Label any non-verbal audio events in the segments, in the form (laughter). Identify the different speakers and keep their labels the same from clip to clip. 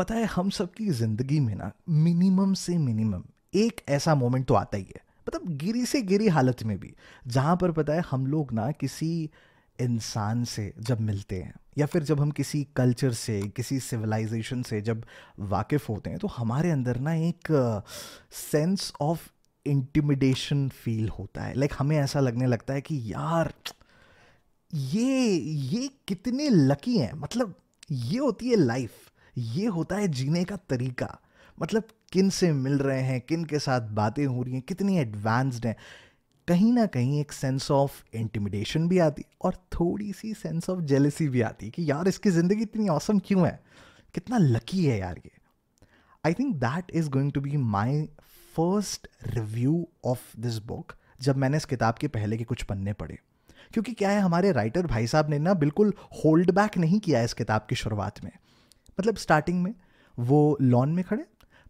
Speaker 1: पता है हम सब की जिंदगी में ना मिनिमम से मिनिमम एक ऐसा मोमेंट तो आता ही है मतलब गिरी से गिरी हालत में भी जहाँ पर पता है हम लोग ना किसी इंसान से जब मिलते हैं या फिर जब हम किसी कल्चर से किसी सिविलाइजेशन से जब वाकिफ़ होते हैं तो हमारे अंदर ना एक सेंस ऑफ इंटिमिडेशन फील होता है लाइक like, हमें ऐसा लगने लगता है कि यार ये ये कितने लकी हैं मतलब ये होती है लाइफ ये होता है जीने का तरीका मतलब किन से मिल रहे हैं किन के साथ बातें हो रही हैं कितनी एडवांस्ड हैं कहीं ना कहीं एक सेंस ऑफ इंटिमिडेशन भी आती और थोड़ी सी सेंस ऑफ जेलसी भी आती कि यार इसकी ज़िंदगी इतनी औसम क्यों है कितना लकी है यार ये I think that is going to be my first review of this book जब मैंने इस किताब के पहले के कुछ पन्ने पढ़े क्योंकि क्या है हमारे राइटर भाई साहब ने ना बिल्कुल होल्ड बैक नहीं किया इस किताब की शुरुआत में मतलब स्टार्टिंग में वो लॉन में खड़े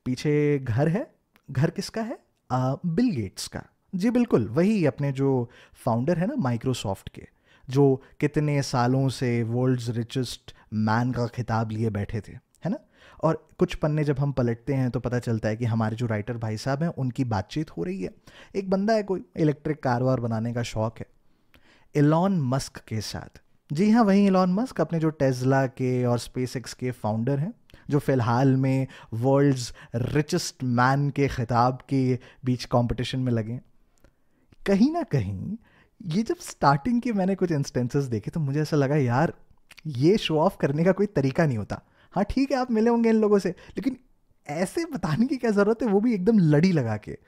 Speaker 1: पीछे घर है घर किसका है आ, बिल गेट्स का जी बिल्कुल वही अपने जो फाउंडर है ना माइक्रोसॉफ्ट के जो कितने सालों से वर्ल्ड्स रिचेस्ट मैन का खिताब लिए बैठे थे है ना और कुछ पन्ने जब हम पलटते हैं तो पता चलता है कि हमारे जो राइटर भाई साहब हैं उनकी बातचीत हो रही है एक बंदा है कोई इलेक्ट्रिक कारवार बनाने का शौक है एलॉन मस्क के साथ जी हाँ वही इलॉन मस्क अपने जो टेस्ला के और स्पेस के फाउंडर हैं जो फ़िलहाल में वर्ल्ड्स रिचेस्ट मैन के खिताब के बीच कंपटीशन में लगे कहीं ना कहीं ये जब स्टार्टिंग के मैंने कुछ इंस्टेंसेस देखे तो मुझे ऐसा लगा यार ये शो ऑफ करने का कोई तरीका नहीं होता हाँ ठीक है आप मिले होंगे इन लोगों से लेकिन ऐसे बताने की क्या ज़रूरत है वो भी एकदम लड़ी लगा के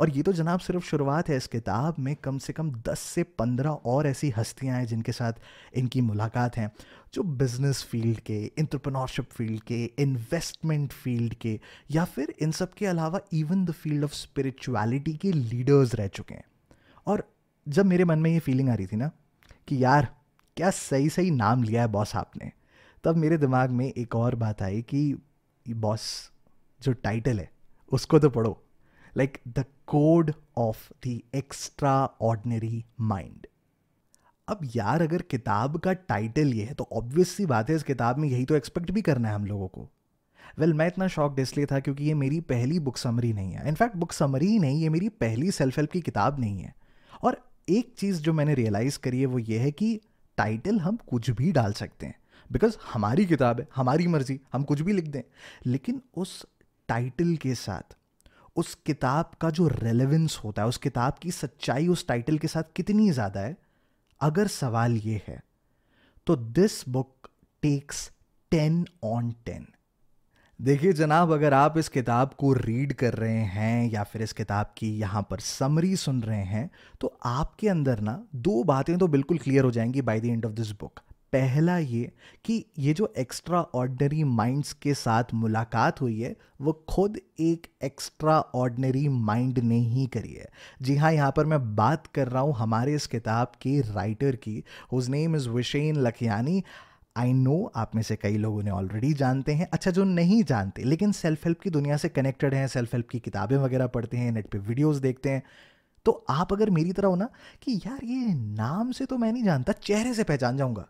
Speaker 1: और ये तो जनाब सिर्फ शुरुआत है इस किताब में कम से कम 10 से 15 और ऐसी हस्तियां हैं जिनके साथ इनकी मुलाकात हैं जो बिज़नेस फील्ड के इंटरप्रनोरशिप फील्ड के इन्वेस्टमेंट फील्ड के या फिर इन सब के अलावा even the field of spirituality के लीडर्स रह चुके हैं और जब मेरे मन में ये फीलिंग आ रही थी ना कि यार क्या सही सही नाम लिया है बॉस आपने तब मेरे दिमाग में एक और बात आई कि बॉस जो टाइटल है उसको तो पढ़ो like the code of the extraordinary mind अब यार अगर किताब का टाइटल ये है तो ऑब्वियसली बात है इस किताब में यही तो एक्सपेक्ट भी करना है हम लोगों को वेल well, मैं इतना शॉक इसलिए था क्योंकि ये मेरी पहली बुक समरी नहीं है इनफैक्ट बुक समरी ही नहीं ये मेरी पहली सेल्फ हेल्प की किताब नहीं है और एक चीज़ जो मैंने रियलाइज़ करी है वो ये है कि टाइटल हम कुछ भी डाल सकते हैं बिकॉज हमारी किताब है हमारी मर्जी हम कुछ भी लिख दें लेकिन उस टाइटल के साथ उस किताब का जो रेलेवेंस होता है उस किताब की सच्चाई उस टाइटल के साथ कितनी ज़्यादा है अगर सवाल ये है तो this book takes ten on ten देखिए जनाब अगर आप इस किताब को रीड कर रहे हैं या फिर इस किताब की यहाँ पर समरी सुन रहे हैं तो आपके अंदर ना दो बातें तो बिल्कुल क्लियर हो जाएंगी by the end of this book पहला ये कि ये जो एक्स्ट्रा ऑर्डनरी माइंड्स के साथ मुलाकात हुई है वो खुद एक एक्स्ट्रा ऑर्डनरी माइंड ने ही करी है जी हाँ यहाँ पर मैं बात कर रहा हूँ हमारे इस किताब के राइटर की whose name is Vishen Lakhiani I know आप में से कई लोग उन्हें ऑलरेडी जानते हैं अच्छा जो नहीं जानते लेकिन सेल्फ हेल्प की दुनिया से कनेक्टेड हैं सेल्फ हेल्प की किताबें वगैरह पढ़ते हैं नेट पे वीडियोस देखते हैं तो आप अगर मेरी तरह हो ना कि यार ये नाम से तो मैं नहीं जानता चेहरे से पहचान जाऊंगा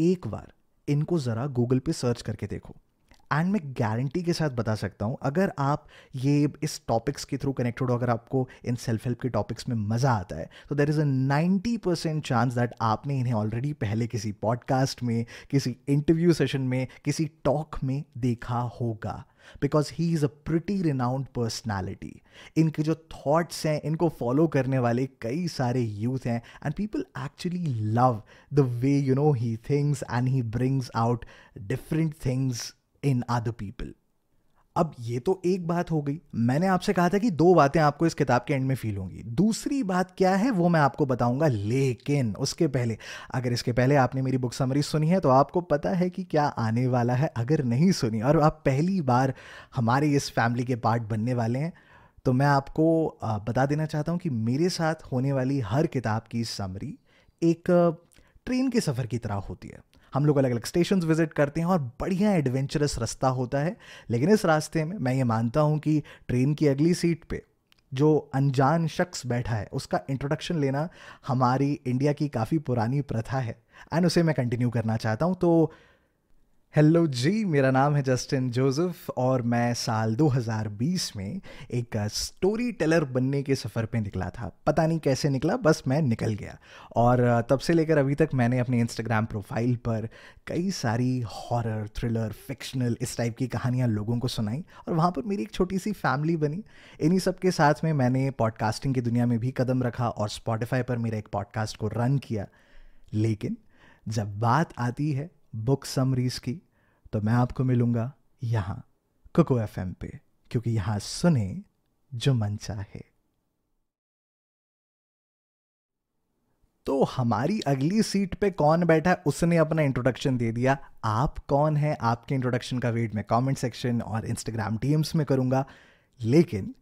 Speaker 1: एक बार इनको ज़रा गूगल पे सर्च करके देखो एंड मैं गारंटी के साथ बता सकता हूँ अगर आप ये इस टॉपिक्स के थ्रू कनेक्टेड हो अगर आपको इन सेल्फ हेल्प के टॉपिक्स में मज़ा आता है तो there is a ninety percent chance that आपने इन्हें ऑलरेडी पहले किसी पॉडकास्ट में किसी इंटरव्यू सेशन में किसी टॉक में देखा होगा because he is a pretty renowned personality इनके जो थाट्स हैं इनको फॉलो करने वाले कई सारे यूथ हैं and people actually love the way you know he things and he brings out different things in other people अब ये तो एक बात हो गई मैंने आपसे कहा था कि दो बातें आपको इस किताब के एंड में फील होंगी दूसरी बात क्या है वो मैं आपको बताऊंगा लेकिन उसके पहले अगर इसके पहले आपने मेरी बुक समरी सुनी है तो आपको पता है कि क्या आने वाला है अगर नहीं सुनी और आप पहली बार हमारे इस फैमिली के पार्ट बनने वाले हैं तो मैं आपको बता देना चाहता हूँ कि मेरे साथ होने वाली हर किताब की समरी एक ट्रेन के सफ़र की तरह होती है हम लोग अलग अलग स्टेशन विजिट करते हैं और बढ़िया एडवेंचरस रास्ता होता है लेकिन इस रास्ते में मैं ये मानता हूँ कि ट्रेन की अगली सीट पर जो अनजान शख्स बैठा है उसका इंट्रोडक्शन लेना हमारी इंडिया की काफ़ी पुरानी प्रथा है एंड उसे मैं कंटिन्यू करना चाहता हूँ तो हेलो जी मेरा नाम है जस्टिन जोसेफ और मैं साल 2020 में एक स्टोरी टेलर बनने के सफ़र पे निकला था पता नहीं कैसे निकला बस मैं निकल गया और तब से लेकर अभी तक मैंने अपने इंस्टाग्राम प्रोफाइल पर कई सारी हॉरर थ्रिलर फिक्शनल इस टाइप की कहानियाँ लोगों को सुनाई और वहाँ पर मेरी एक छोटी सी फैमिली बनी इन्हीं सब के साथ में मैंने पॉडकास्टिंग की दुनिया में भी कदम रखा और स्पॉटिफाई पर मेरा एक पॉडकास्ट को रन किया लेकिन जब बात आती है बुक समरीज की तो मैं आपको मिलूंगा यहां कुको एफ पे क्योंकि यहां सुने जो मन चाहे तो हमारी अगली सीट पे कौन बैठा है उसने अपना इंट्रोडक्शन दे दिया आप कौन है आपके इंट्रोडक्शन का वेट मैं कमेंट सेक्शन और इंस्टाग्राम डीएम्स में करूंगा लेकिन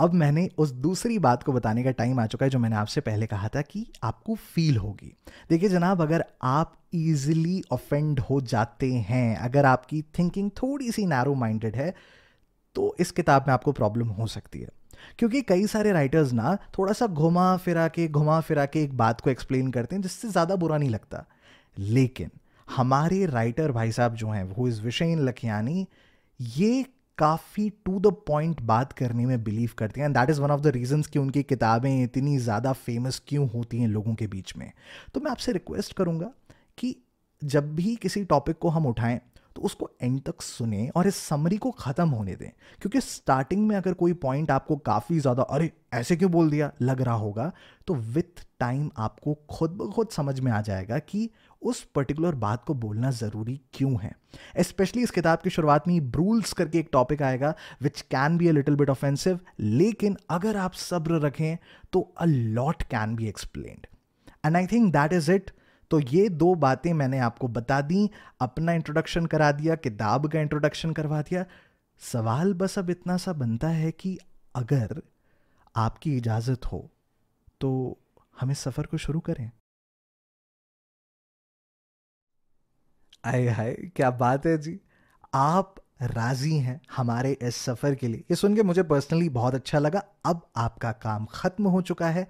Speaker 1: अब मैंने उस दूसरी बात को बताने का टाइम आ चुका है जो मैंने आपसे पहले कहा था कि आपको फील होगी देखिए जनाब अगर आप इजिली ऑफेंड हो जाते हैं अगर आपकी थिंकिंग थोड़ी सी नैरो माइंडेड है तो इस किताब में आपको प्रॉब्लम हो सकती है क्योंकि कई सारे राइटर्स ना थोड़ा सा घुमा फिरा के घुमा फिरा के एक बात को एक्सप्लेन करते हैं जिससे ज़्यादा बुरा नहीं लगता लेकिन हमारे राइटर भाई साहब जो हैं वो इज़ विशेन लखियानी ये काफ़ी टू द पॉइंट बात करने में बिलीव करते हैं and that is one of the reasons कि उनकी किताबें इतनी ज़्यादा फेमस क्यों होती हैं लोगों के बीच में तो मैं आपसे रिक्वेस्ट करूँगा कि जब भी किसी टॉपिक को हम उठाएं तो उसको एंड तक सुने और इस समरी को ख़त्म होने दें क्योंकि स्टार्टिंग में अगर कोई पॉइंट आपको काफ़ी ज़्यादा अरे ऐसे क्यों बोल दिया लग रहा होगा तो विथ टाइम आपको खुद ब खुद समझ में आ जाएगा कि उस पर्टिकुलर बात को बोलना ज़रूरी क्यों है स्पेशली इस किताब की शुरुआत में ब्रूल्स करके एक टॉपिक आएगा which can be a little bit offensive लेकिन अगर आप सब्र रखें तो a lot can be explained and I think that is it तो ये दो बातें मैंने आपको बता दी अपना इंट्रोडक्शन करा दिया किताब का इंट्रोडक्शन करवा दिया सवाल बस अब इतना सा बनता है कि अगर आपकी इजाज़त हो तो हम इस सफ़र को शुरू करें आए हाय क्या बात है जी आप राजी हैं हमारे इस सफ़र के लिए ये सुन के मुझे पर्सनली बहुत अच्छा लगा अब आपका काम ख़त्म हो चुका है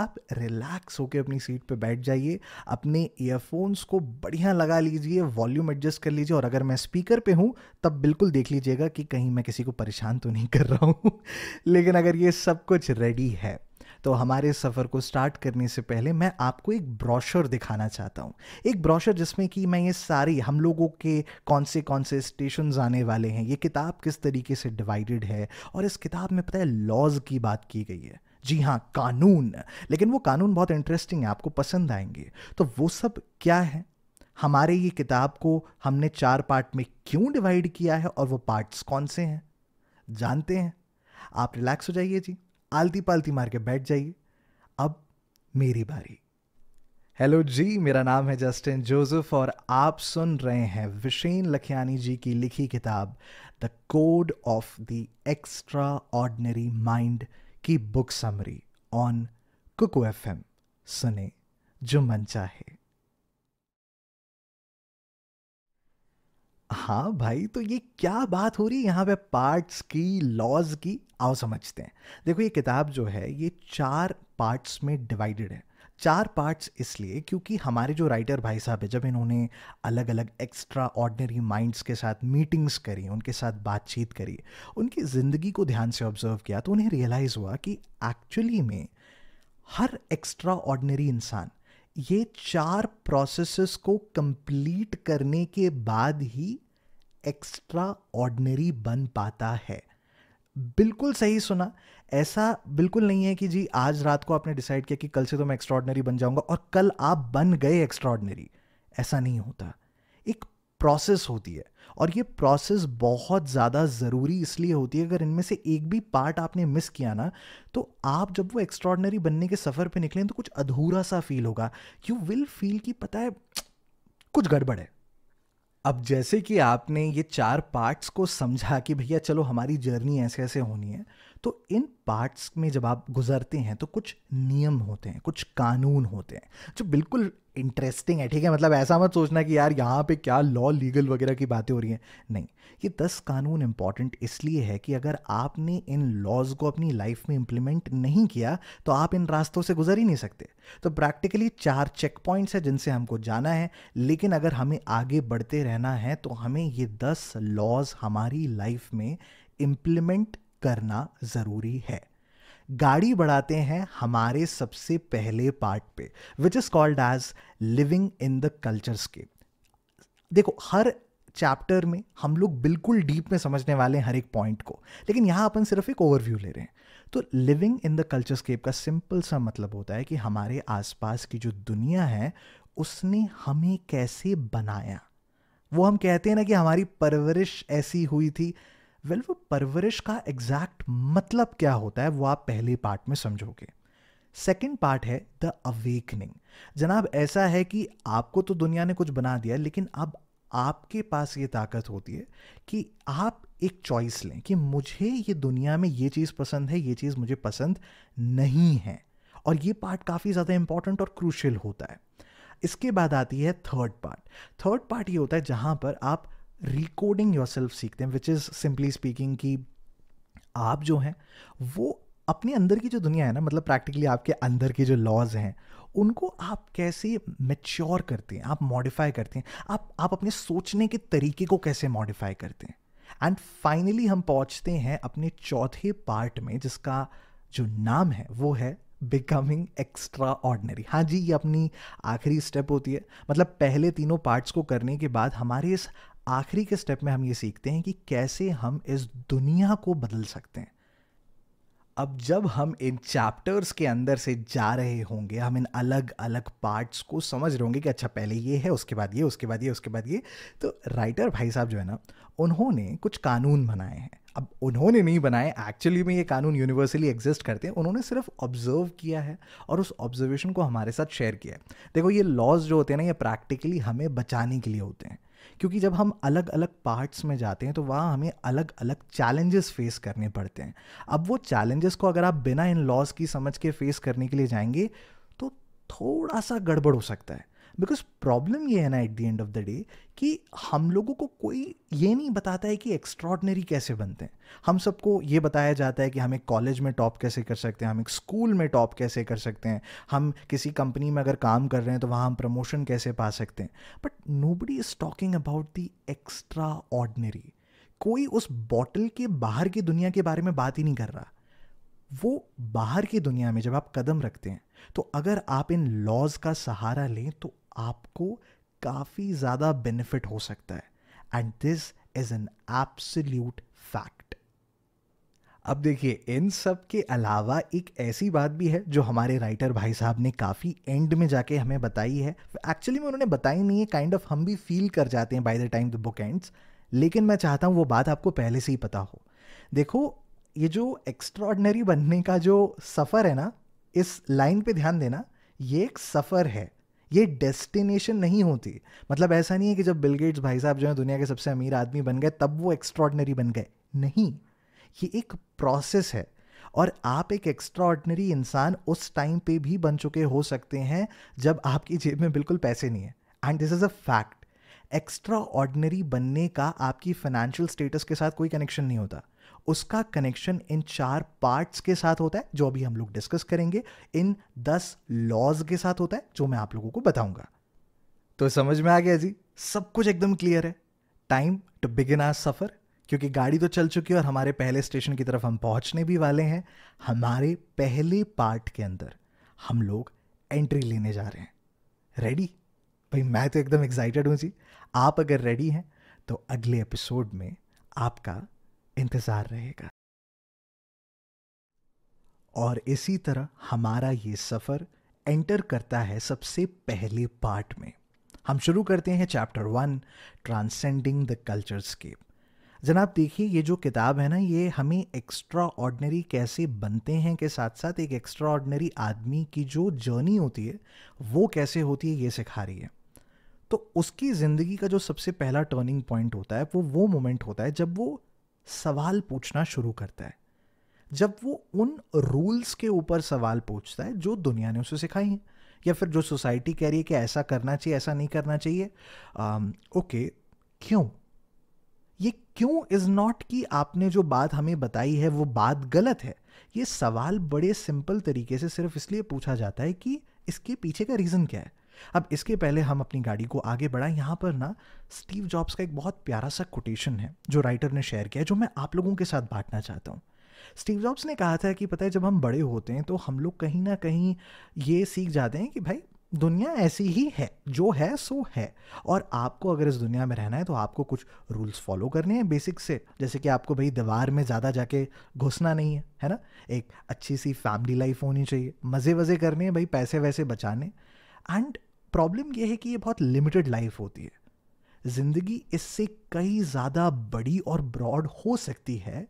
Speaker 1: आप रिलैक्स होकर अपनी सीट पे बैठ जाइए अपने ईयरफोन्स को बढ़िया लगा लीजिए वॉल्यूम एडजस्ट कर लीजिए और अगर मैं स्पीकर पे हूँ तब बिल्कुल देख लीजिएगा कि कहीं मैं किसी को परेशान तो नहीं कर रहा हूँ (laughs) लेकिन अगर ये सब कुछ रेडी है तो हमारे सफ़र को स्टार्ट करने से पहले मैं आपको एक ब्रॉशर दिखाना चाहता हूँ एक ब्रॉशर जिसमें कि मैं ये सारी हम लोगों के कौन से कौन से स्टेशन आने वाले हैं ये किताब किस तरीके से डिवाइडेड है और इस किताब में पता है लॉज की बात की गई है जी हाँ कानून लेकिन वो कानून बहुत इंटरेस्टिंग है आपको पसंद आएंगे तो वो सब क्या है हमारे ये किताब को हमने चार पार्ट में क्यों डिवाइड किया है और वो पार्ट्स कौन से हैं जानते हैं आप रिलैक्स हो जाइए जी आलती पालती मार के बैठ जाइए अब मेरी बारी हेलो जी मेरा नाम है जस्टिन जोसेफ और आप सुन रहे हैं विशेन लखियानी जी की लिखी किताब the code of the extraordinary mind की book summary on Kuku F सुने जो मन चाहे हाँ भाई तो ये क्या बात हो रही है यहाँ पे पार्ट्स की लॉज की आओ समझते हैं देखो ये किताब जो है ये चार पार्ट्स में डिवाइडेड है चार पार्ट्स इसलिए क्योंकि हमारे जो राइटर भाई साहब है जब इन्होंने अलग अलग एक्स्ट्रा ऑर्डनरी माइंड्स के साथ मीटिंग्स करी उनके साथ बातचीत करी उनकी ज़िंदगी को ध्यान से ऑब्जर्व किया तो उन्हें रियलाइज़ हुआ कि एक्चुअली में हर एक्स्ट्रा ऑर्डनरी इंसान ये चार प्रोसेसेस को कंप्लीट करने के बाद ही एक्स्ट्रा ऑर्डनरी बन पाता है बिल्कुल सही सुना ऐसा बिल्कुल नहीं है कि जी आज रात को आपने डिसाइड किया कि कल से तो मैं एक्स्ट्रॉडनरी बन जाऊंगा और कल आप बन गए एक्स्ट्रॉडनरी ऐसा नहीं होता एक प्रोसेस होती है और ये प्रोसेस बहुत ज़्यादा ज़रूरी इसलिए होती है अगर इनमें से एक भी पार्ट आपने मिस किया ना तो आप जब वो एक्स्ट्रॉडनरी बनने के सफ़र पे निकलें तो कुछ अधूरा सा फील होगा यू विल फील कि पता है कुछ गड़बड़ है अब जैसे कि आपने ये चार पार्ट्स को समझा कि भैया चलो हमारी जर्नी ऐसे ऐसे होनी है तो इन पार्ट्स में जब आप गुजरते हैं तो कुछ नियम होते हैं कुछ कानून होते हैं जो बिल्कुल इंटरेस्टिंग है ठीक है मतलब ऐसा मत सोचना कि यार यहाँ पे क्या लॉ लीगल वगैरह की बातें हो रही हैं नहीं ये दस कानून इंपॉर्टेंट इसलिए है कि अगर आपने इन लॉज को अपनी लाइफ में इंप्लीमेंट नहीं किया तो आप इन रास्तों से गुजर ही नहीं सकते तो प्रैक्टिकली चार चेक पॉइंट्स हैं जिनसे हमको जाना है लेकिन अगर हमें आगे बढ़ते रहना है तो हमें ये दस लॉज हमारी लाइफ में इम्प्लीमेंट करना ज़रूरी है गाड़ी बढ़ाते हैं हमारे सबसे पहले पार्ट पे which is called as living in the culturescape देखो हर चैप्टर में हम लोग बिल्कुल डीप में समझने वाले हैं हर एक पॉइंट को लेकिन यहां अपन सिर्फ एक ओवरव्यू ले रहे हैं तो living in the culturescape का सिंपल सा मतलब होता है कि हमारे आसपास की जो दुनिया है उसने हमें कैसे बनाया वो हम कहते हैं ना कि हमारी परवरिश ऐसी हुई थी वेल वो परवरिश का एग्जैक्ट मतलब क्या होता है वो आप पहले पार्ट में समझोगे सेकेंड पार्ट है द अवेकनिंग जनाब ऐसा है कि आपको तो दुनिया ने कुछ बना दिया लेकिन अब आपके पास ये ताकत होती है कि आप एक चॉइस लें कि मुझे ये दुनिया में ये चीज़ पसंद है ये चीज़ मुझे पसंद नहीं है और ये पार्ट काफ़ी ज़्यादा इंपॉर्टेंट और क्रूशल होता है इसके बाद आती है थर्ड पार्ट थर्ड पार्ट ये होता है जहाँ पर आप रिकोडिंग योर सेल्फ सीखते हैं विच इज़ सिंपली स्पीकिंग कि आप जो हैं वो अपने अंदर की जो दुनिया है ना मतलब प्रैक्टिकली आपके अंदर के जो लॉज हैं उनको आप कैसे मेच्योर करते हैं आप मॉडिफाई करते हैं आप आप अपने सोचने के तरीके को कैसे मॉडिफाई करते हैं एंड फाइनली हम पहुंचते हैं अपने चौथे पार्ट में जिसका जो नाम है वो है बिकमिंग एक्स्ट्रा ऑर्डनरी हाँ जी ये अपनी आखिरी स्टेप होती है मतलब पहले तीनों पार्ट्स को करने के बाद हमारे इस आखिरी के स्टेप में हम ये सीखते हैं कि कैसे हम इस दुनिया को बदल सकते हैं अब जब हम इन चैप्टर्स के अंदर से जा रहे होंगे हम इन अलग अलग पार्ट्स को समझ रहे होंगे कि अच्छा पहले ये है उसके बाद ये उसके बाद ये उसके बाद ये तो राइटर भाई साहब जो है ना उन्होंने कुछ कानून बनाए हैं अब उन्होंने नहीं बनाए एक्चुअली में ये कानून यूनिवर्सली एग्जिस्ट करते हैं उन्होंने सिर्फ ऑब्जर्व किया है और उस ऑब्जर्वेशन को हमारे साथ शेयर किया है देखो ये लॉज जो होते हैं ना ये प्रैक्टिकली हमें बचाने के लिए होते हैं क्योंकि जब हम अलग अलग पार्ट्स में जाते हैं तो वहाँ हमें अलग अलग चैलेंजेस फेस करने पड़ते हैं अब वो चैलेंजेस को अगर आप बिना इन लॉज की समझ के फेस करने के लिए जाएंगे तो थोड़ा सा गड़बड़ हो सकता है बिकॉज प्रॉब्लम ये है ना at the end of the day कि हम लोगों को कोई ये नहीं बताता है कि एक्स्ट्रॉडनरी कैसे बनते हैं हम सबको ये बताया जाता है कि हम एक कॉलेज में टॉप कैसे कर सकते हैं हम एक स्कूल में टॉप कैसे कर सकते हैं हम किसी कंपनी में अगर काम कर रहे हैं तो वहाँ हम प्रमोशन कैसे पा सकते हैं but nobody is talking about the extraordinary कोई उस बॉटल के बाहर की दुनिया के बारे में बात ही नहीं कर रहा वो बाहर की दुनिया में जब आप कदम रखते हैं तो अगर आप इन लॉज का सहारा लें तो आपको काफ़ी ज़्यादा बेनिफिट हो सकता है and this is an absolute fact अब देखिए इन सब के अलावा एक ऐसी बात भी है जो हमारे राइटर भाई साहब ने काफ़ी एंड में जाके हमें बताई है एक्चुअली में उन्होंने बताई नहीं है काइंड kind ऑफ of हम भी फील कर जाते हैं by the time the book ends लेकिन मैं चाहता हूँ वो बात आपको पहले से ही पता हो देखो ये जो एक्स्ट्रॉडनरी बनने का जो सफ़र है ना इस लाइन पे ध्यान देना ये एक सफ़र है ये डेस्टिनेशन नहीं होती मतलब ऐसा नहीं है कि जब बिल गेट्स भाई साहब जो है दुनिया के सबसे अमीर आदमी बन गए तब वो एक्स्ट्रॉडनरी बन गए नहीं ये एक प्रोसेस है और आप एक एक्स्ट्रॉडनरी इंसान उस टाइम पे भी बन चुके हो सकते हैं जब आपकी जेब में बिल्कुल पैसे नहीं है and this is a fact extraordinary बनने का आपकी फाइनेंशियल स्टेटस के साथ कोई कनेक्शन नहीं होता उसका कनेक्शन इन चार पार्ट्स के साथ होता है जो अभी हम लोग डिस्कस करेंगे इन दस लॉज के साथ होता है जो मैं आप लोगों को बताऊंगा तो समझ में आ गया जी सब कुछ एकदम क्लियर है टाइम टू बिगिन आर सफ़र क्योंकि गाड़ी तो चल चुकी है और हमारे पहले स्टेशन की तरफ हम पहुंचने भी वाले हैं हमारे पहले पार्ट के अंदर हम लोग एंट्री लेने जा रहे हैं रेडी भाई मैं तो एकदम एक्साइटेड हूँ जी आप अगर रेडी हैं तो अगले एपिसोड में आपका इंतज़ार रहेगा और इसी तरह हमारा ये सफ़र एंटर करता है सबसे पहले पार्ट में हम शुरू करते हैं chapter one transcending the culturescape जनाब देखिए ये जो किताब है ना ये हमें एक्स्ट्रा ऑर्डनरी कैसे बनते हैं के साथ साथ एक एक्स्ट्रा ऑर्डनरी आदमी की जो जर्नी होती है वो कैसे होती है ये सिखा रही है तो उसकी ज़िंदगी का जो सबसे पहला टर्निंग पॉइंट होता है वो वो मोमेंट होता है जब वो सवाल पूछना शुरू करता है जब वो उन रूल्स के ऊपर सवाल पूछता है जो दुनिया ने उसे सिखाई है या फिर जो सोसाइटी कह रही है कि ऐसा करना चाहिए ऐसा नहीं करना चाहिए आम, ओके क्यों ये क्यों इज़ नॉट कि आपने जो बात हमें बताई है वो बात गलत है ये सवाल बड़े सिंपल तरीके से सिर्फ इसलिए पूछा जाता है कि इसके पीछे का रीज़न क्या है अब इसके पहले हम अपनी गाड़ी को आगे बढ़ाएं यहाँ पर ना स्टीव जॉब्स का एक बहुत प्यारा सा कोटेशन है जो राइटर ने शेयर किया है जो मैं आप लोगों के साथ बांटना चाहता हूँ स्टीव जॉब्स ने कहा था कि पता है जब हम बड़े होते हैं तो हम लोग कहीं ना कहीं ये सीख जाते हैं कि भाई दुनिया ऐसी ही है जो है सो है और आपको अगर इस दुनिया में रहना है तो आपको कुछ रूल्स फॉलो करने हैं बेसिक से जैसे कि आपको भाई दीवार में ज़्यादा जाके घुसना नहीं है है ना एक अच्छी सी फैमिली लाइफ होनी चाहिए मज़े वज़े करने हैं भाई पैसे वैसे बचाने एंड प्रॉब्लम यह है कि ये बहुत लिमिटेड लाइफ होती है ज़िंदगी इससे कई ज़्यादा बड़ी और ब्रॉड हो सकती है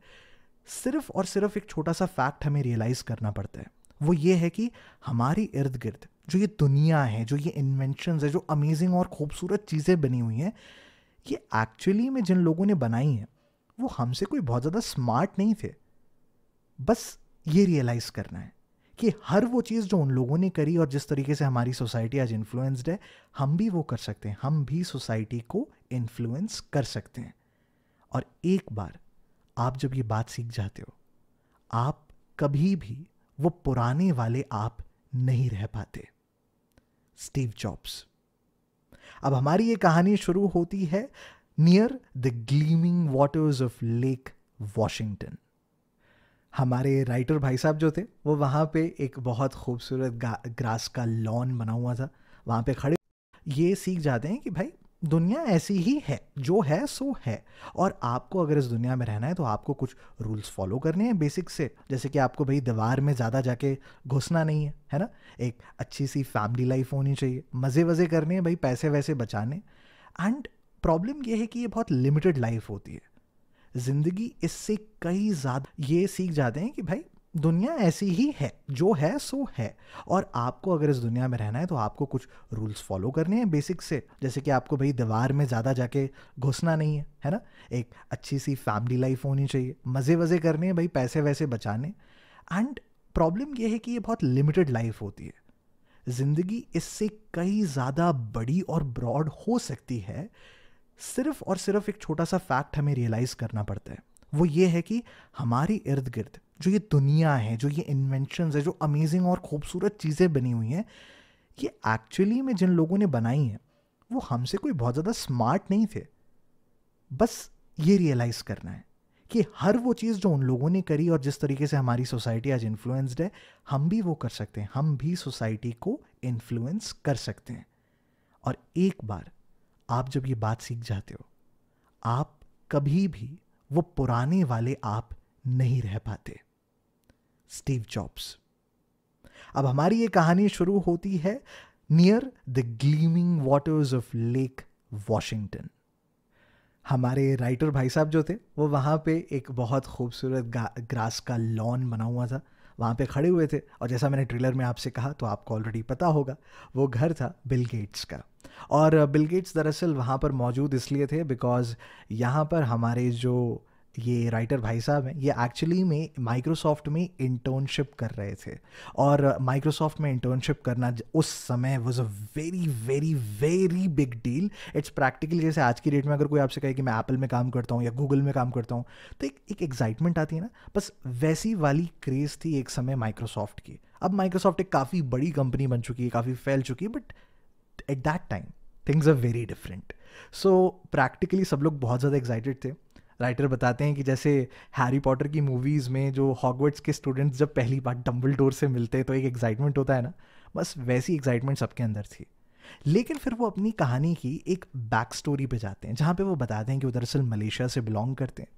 Speaker 1: सिर्फ और सिर्फ एक छोटा सा फैक्ट हमें रियलाइज़ करना पड़ता है वो ये है कि हमारे इर्द गिर्द जो ये दुनिया है जो ये इन्वेंशन है जो अमेजिंग और खूबसूरत चीज़ें बनी हुई हैं ये एक्चुअली में जिन लोगों ने बनाई हैं वो हमसे कोई बहुत ज़्यादा स्मार्ट नहीं थे बस ये रियलाइज़ करना है कि हर वो चीज़ जो उन लोगों ने करी और जिस तरीके से हमारी सोसाइटी आज इन्फ्लुएंस्ड है हम भी वो कर सकते हैं हम भी सोसाइटी को इन्फ्लुएंस कर सकते हैं और एक बार आप जब ये बात सीख जाते हो आप कभी भी वो पुराने वाले आप नहीं रह पाते स्टीव जॉब्स अब हमारी ये कहानी शुरू होती है near the gleaming waters of lake Washington हमारे राइटर भाई साहब जो थे वो वहाँ पे एक बहुत खूबसूरत ग्रास का लॉन बना हुआ था वहाँ पे खड़े ये सीख जाते हैं कि भाई दुनिया ऐसी ही है जो है सो है और आपको अगर इस दुनिया में रहना है तो आपको कुछ रूल्स फॉलो करने हैं बेसिक से जैसे कि आपको भाई दीवार में ज़्यादा जाके घुसना नहीं है है ना एक अच्छी सी फैमिली लाइफ होनी चाहिए मज़े वज़े करने हैं भाई पैसे वैसे बचाने एंड प्रॉब्लम ये है कि ये बहुत लिमिटेड लाइफ होती है जिंदगी इससे कई ज़्यादा ये सीख जाते हैं कि भाई दुनिया ऐसी ही है जो है सो है और आपको अगर इस दुनिया में रहना है तो आपको कुछ रूल्स फॉलो करने हैं बेसिक से जैसे कि आपको भाई दीवार में ज़्यादा जाके घुसना नहीं है है ना एक अच्छी सी फैमिली लाइफ होनी चाहिए मज़े वज़े करने हैं भाई पैसे वैसे बचाने एंड प्रॉब्लम यह है कि ये बहुत लिमिटेड लाइफ होती है ज़िंदगी इससे कई ज़्यादा बड़ी और ब्रॉड हो सकती है सिर्फ और सिर्फ एक छोटा सा फैक्ट हमें रियलाइज़ करना पड़ता है वो ये है कि हमारी इर्द गिर्द जो ये दुनिया है जो ये इन्वेंशन है जो अमेजिंग और खूबसूरत चीज़ें बनी हुई हैं ये एक्चुअली में जिन लोगों ने बनाई हैं वो हमसे कोई बहुत ज़्यादा स्मार्ट नहीं थे बस ये रियलाइज़ करना है कि हर वो चीज़ जो उन लोगों ने करी और जिस तरीके से हमारी सोसाइटी आज इन्फ्लुएंस्ड है हम भी वो कर सकते हैं हम भी सोसाइटी को इन्फ्लुएंस कर सकते हैं और एक बार आप जब ये बात सीख जाते हो आप कभी भी वो पुराने वाले आप नहीं रह पाते स्टीव जॉब्स अब हमारी ये कहानी शुरू होती है near the gleaming waters of lake Washington हमारे राइटर भाई साहब जो थे वो वहां पे एक बहुत खूबसूरत ग्रास का लॉन बना हुआ था वहाँ पे खड़े हुए थे और जैसा मैंने ट्रेलर में आपसे कहा तो आपको ऑलरेडी पता होगा वो घर था बिल गेट्स का और बिल uh, गेट्स दरअसल वहाँ पर मौजूद इसलिए थे बिकॉज़ यहाँ पर हमारे जो ये राइटर भाई साहब हैं ये एक्चुअली में माइक्रोसॉफ्ट में इंटर्नशिप कर रहे थे और माइक्रोसॉफ्ट में इंटर्नशिप करना उस समय was a very very very big deal it's practically जैसे आज की डेट में अगर कोई आपसे कहे कि मैं एप्पल में काम करता हूँ या गूगल में काम करता हूँ तो एक एक एक्साइटमेंट आती है ना बस वैसी वाली क्रेज़ थी एक समय माइक्रोसॉफ्ट की अब माइक्रोसॉफ्ट एक काफ़ी बड़ी कंपनी बन चुकी है काफ़ी फैल चुकी है but at that time things are very different so practically सब लोग बहुत ज़्यादा एक्साइटेड थे राइटर बताते हैं कि जैसे हैरी पॉटर की मूवीज़ में जो हॉगवर्ड्स के स्टूडेंट्स जब पहली बार डम्बल डोर से मिलते हैं तो एक एक्साइटमेंट होता है ना बस वैसी एक्साइटमेंट सबके अंदर थी लेकिन फिर वो अपनी कहानी की एक बैक स्टोरी पे जाते हैं जहाँ पे वो बताते हैं कि वो दरअसल मलेशिया से बिलोंग करते हैं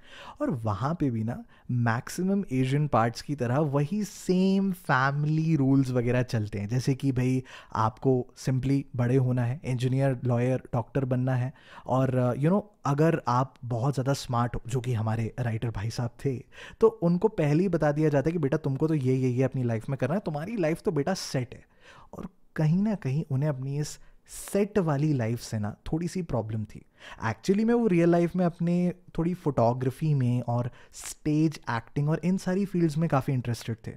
Speaker 1: और वहाँ पे भी ना मैक्सिमम एशियन पार्ट्स की तरह वही सेम फैमिली रूल्स वगैरह चलते हैं जैसे कि भाई आपको सिंपली बड़े होना है इंजीनियर लॉयर डॉक्टर बनना है और यू you नो know, अगर आप बहुत ज़्यादा स्मार्ट हो जो कि हमारे राइटर भाई साहब थे तो उनको पहले ही बता दिया जाता है कि बेटा तुमको तो ये ये ये अपनी लाइफ में करना है तुम्हारी लाइफ तो बेटा सेट है और कहीं ना कहीं उन्हें अपनी इस सेट वाली लाइफ से ना थोड़ी सी प्रॉब्लम थी एक्चुअली में वो रियल लाइफ में अपने थोड़ी फोटोग्राफी में और स्टेज एक्टिंग और इन सारी फील्ड्स में काफ़ी इंटरेस्टेड थे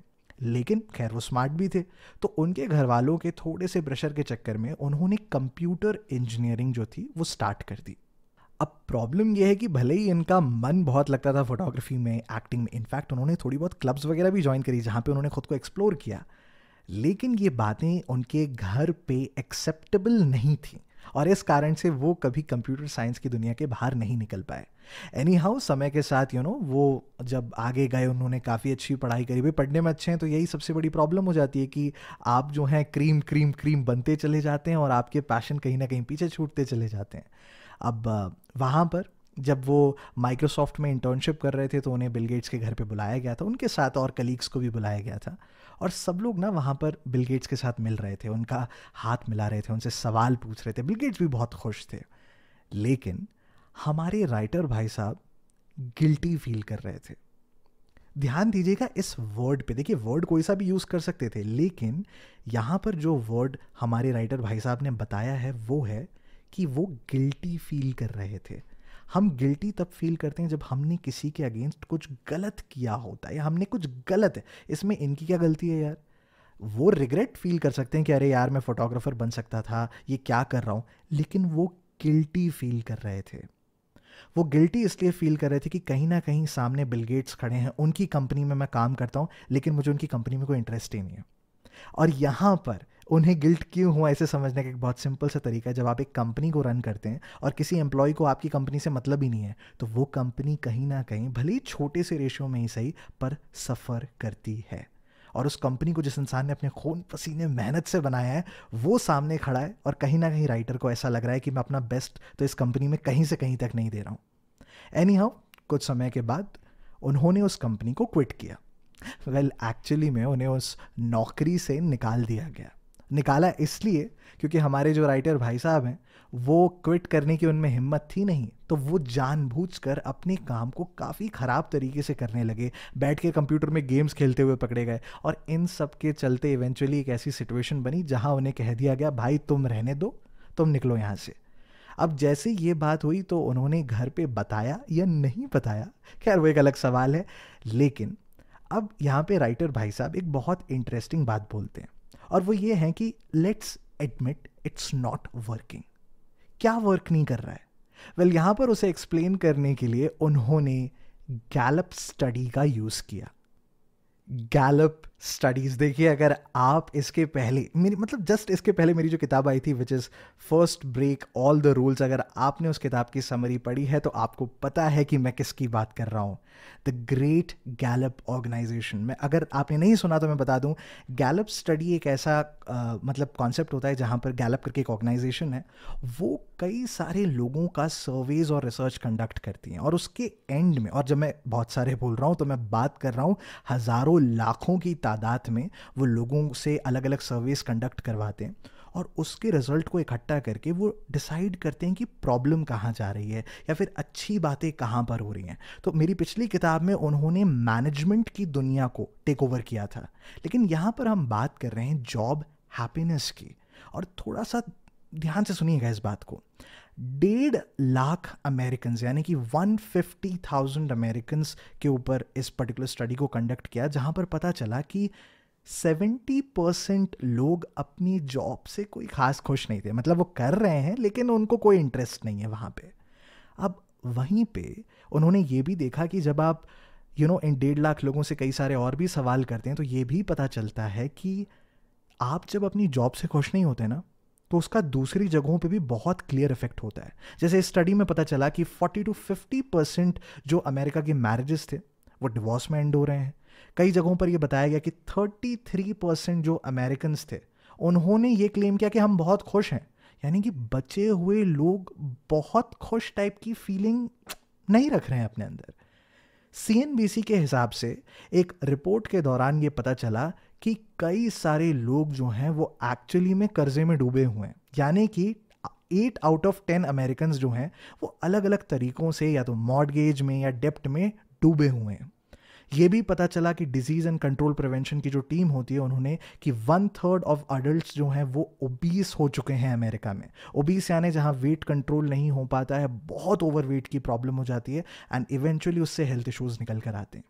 Speaker 1: लेकिन खैर वो स्मार्ट भी थे तो उनके घर वालों के थोड़े से प्रेशर के चक्कर में उन्होंने कंप्यूटर इंजीनियरिंग जो थी वो स्टार्ट कर दी अब प्रॉब्लम यह है कि भले ही इनका मन बहुत लगता था फोटोग्राफी में एक्टिंग में इनफैक्ट उन्होंने थोड़ी बहुत क्लब्स वगैरह भी ज्वाइन करी जहाँ पे उन्होंने खुद को एक्सप्लोर किया लेकिन ये बातें उनके घर पे एक्सेप्टेबल नहीं थी और इस कारण से वो कभी कंप्यूटर साइंस की दुनिया के बाहर नहीं निकल पाए एनी हाउ समय के साथ यू you नो know, वो जब आगे गए उन्होंने काफ़ी अच्छी पढ़ाई करी भी पढ़ने में अच्छे हैं तो यही सबसे बड़ी प्रॉब्लम हो जाती है कि आप जो हैं क्रीम क्रीम क्रीम बनते चले जाते हैं और आपके पैशन कहीं ना कहीं पीछे छूटते चले जाते हैं अब वहाँ पर जब वो माइक्रोसॉफ्ट में इंटर्नशिप कर रहे थे तो उन्हें बिल गेट्स के घर पे बुलाया गया था उनके साथ और कलीग्स को भी बुलाया गया था और सब लोग ना वहाँ पर बिल गेट्स के साथ मिल रहे थे उनका हाथ मिला रहे थे उनसे सवाल पूछ रहे थे बिल गेट्स भी बहुत खुश थे लेकिन हमारे राइटर भाई साहब गिल्टी फील कर रहे थे ध्यान दीजिएगा इस वर्ड पे देखिए वर्ड कोई सा भी यूज़ कर सकते थे लेकिन यहाँ पर जो वर्ड हमारे राइटर भाई साहब ने बताया है वो है कि वो गिल्टी फील कर रहे थे हम गिल्टी तब फील करते हैं जब हमने किसी के अगेंस्ट कुछ गलत किया होता है या हमने कुछ गलत है इसमें इनकी क्या गलती है यार वो रिग्रेट फील कर सकते हैं कि अरे यार मैं फोटोग्राफर बन सकता था ये क्या कर रहा हूँ लेकिन वो गिल्टी फील कर रहे थे वो गिल्टी इसलिए फील कर रहे थे कि कहीं ना कहीं सामने बिल गेट्स खड़े हैं उनकी कंपनी में मैं काम करता हूँ लेकिन मुझे उनकी कंपनी में कोई इंटरेस्ट ही नहीं है और यहाँ पर उन्हें गिल्ट क्यों हुआ ऐसे समझने का एक बहुत सिंपल सा तरीका है जब आप एक कंपनी को रन करते हैं और किसी एम्प्लॉय को आपकी कंपनी से मतलब ही नहीं है तो वो कंपनी कहीं ना कहीं भले ही छोटे से रेशियो में ही सही पर सफ़र करती है और उस कंपनी को जिस इंसान ने अपने खून पसीने मेहनत से बनाया है वो सामने खड़ा है और कहीं ना कहीं राइटर को ऐसा लग रहा है कि मैं अपना बेस्ट तो इस कंपनी में कहीं से कहीं तक नहीं दे रहा हूँ एनी हाउ कुछ समय के बाद उन्होंने उस कंपनी को क्विट किया वेल well, एक्चुअली में उन्हें उस नौकरी से निकाल दिया गया निकाला इसलिए क्योंकि हमारे जो राइटर भाई साहब हैं वो क्विट करने की उनमें हिम्मत थी नहीं तो वो जानबूझकर अपने काम को काफ़ी ख़राब तरीके से करने लगे बैठ के कंप्यूटर में गेम्स खेलते हुए पकड़े गए और इन सब के चलते इवेंचुअली एक ऐसी सिचुएशन बनी जहां उन्हें कह दिया गया भाई तुम रहने दो तुम निकलो यहाँ से अब जैसे ये बात हुई तो उन्होंने घर पे बताया या नहीं बताया खैर वो एक अलग सवाल है लेकिन अब यहाँ पे राइटर भाई साहब एक बहुत इंटरेस्टिंग बात बोलते हैं और वो ये है कि let's admit it's not working क्या वर्क नहीं कर रहा है वेल well, यहां पर उसे एक्सप्लेन करने के लिए उन्होंने गैलप स्टडी का यूज़ किया गैलप स्टडीज़ देखिए अगर आप इसके पहले मेरी मतलब जस्ट इसके पहले मेरी जो किताब आई थी which is first break all the rules अगर आपने उस किताब की समरी पढ़ी है तो आपको पता है कि मैं किसकी बात कर रहा हूँ द ग्रेट गैलप ऑर्गेनाइजेशन में अगर आपने नहीं सुना तो मैं बता दूँ गैलप स्टडी एक ऐसा आ, मतलब कॉन्सेप्ट होता है जहाँ पर गैलप करके एक ऑर्गेनाइजेशन है वो कई सारे लोगों का सर्वेज और रिसर्च कंडक्ट करती हैं और उसके एंड में और जब मैं बहुत सारे बोल रहा हूँ तो मैं बात कर रहा हूँ हज़ारों लाखों की तादाद में वो लोगों से अलग अलग सर्वेस कंडक्ट करवाते हैं और उसके रिजल्ट को इकट्ठा करके वो डिसाइड करते हैं कि प्रॉब्लम कहाँ जा रही है या फिर अच्छी बातें कहाँ पर हो रही हैं तो मेरी पिछली किताब में उन्होंने मैनेजमेंट की दुनिया को टेक ओवर किया था लेकिन यहाँ पर हम बात कर रहे हैं जॉब हैप्पीनेस की और थोड़ा सा ध्यान से सुनिएगा इस बात को डेढ़ लाख अमेरिकन यानी कि 150,000 अमेरिकन के ऊपर इस पर्टिकुलर स्टडी को कंडक्ट किया जहां पर पता चला कि 70 परसेंट लोग अपनी जॉब से कोई ख़ास खुश नहीं थे मतलब वो कर रहे हैं लेकिन उनको कोई इंटरेस्ट नहीं है वहाँ पे अब वहीं पे उन्होंने ये भी देखा कि जब आप यू नो इन डेढ़ लाख लोगों से कई सारे और भी सवाल करते हैं तो ये भी पता चलता है कि आप जब अपनी जॉब से खुश नहीं होते ना तो उसका दूसरी जगहों पे भी बहुत क्लियर इफेक्ट होता है जैसे इस स्टडी में पता चला कि 40 टू 50 परसेंट जो अमेरिका के मैरिजेस थे वो डिवोर्स में एंड हो रहे हैं कई जगहों पर ये बताया गया कि 33 परसेंट जो अमेरिकन थे उन्होंने ये क्लेम किया कि हम बहुत खुश हैं यानी कि बचे हुए लोग बहुत खुश टाइप की फीलिंग नहीं रख रहे हैं अपने अंदर सी के हिसाब से एक रिपोर्ट के दौरान ये पता चला कि कई सारे लोग जो हैं वो एक्चुअली में कर्जे में डूबे हुए हैं यानी कि eight out of ten American जो हैं वो अलग अलग तरीक़ों से या तो मॉडगेज में या डेप्ट में डूबे हुए हैं ये भी पता चला कि डिजीज़ एंड कंट्रोल प्रिवेंशन की जो टीम होती है उन्होंने कि वन थर्ड ऑफ अडल्ट जो हैं वो ओबीस हो चुके हैं अमेरिका में ओबीस यानी जहाँ वेट कंट्रोल नहीं हो पाता है बहुत ओवर वेट की प्रॉब्लम हो जाती है एंड इवेंचुअली उससे हेल्थ इशूज़ निकल कर आते हैं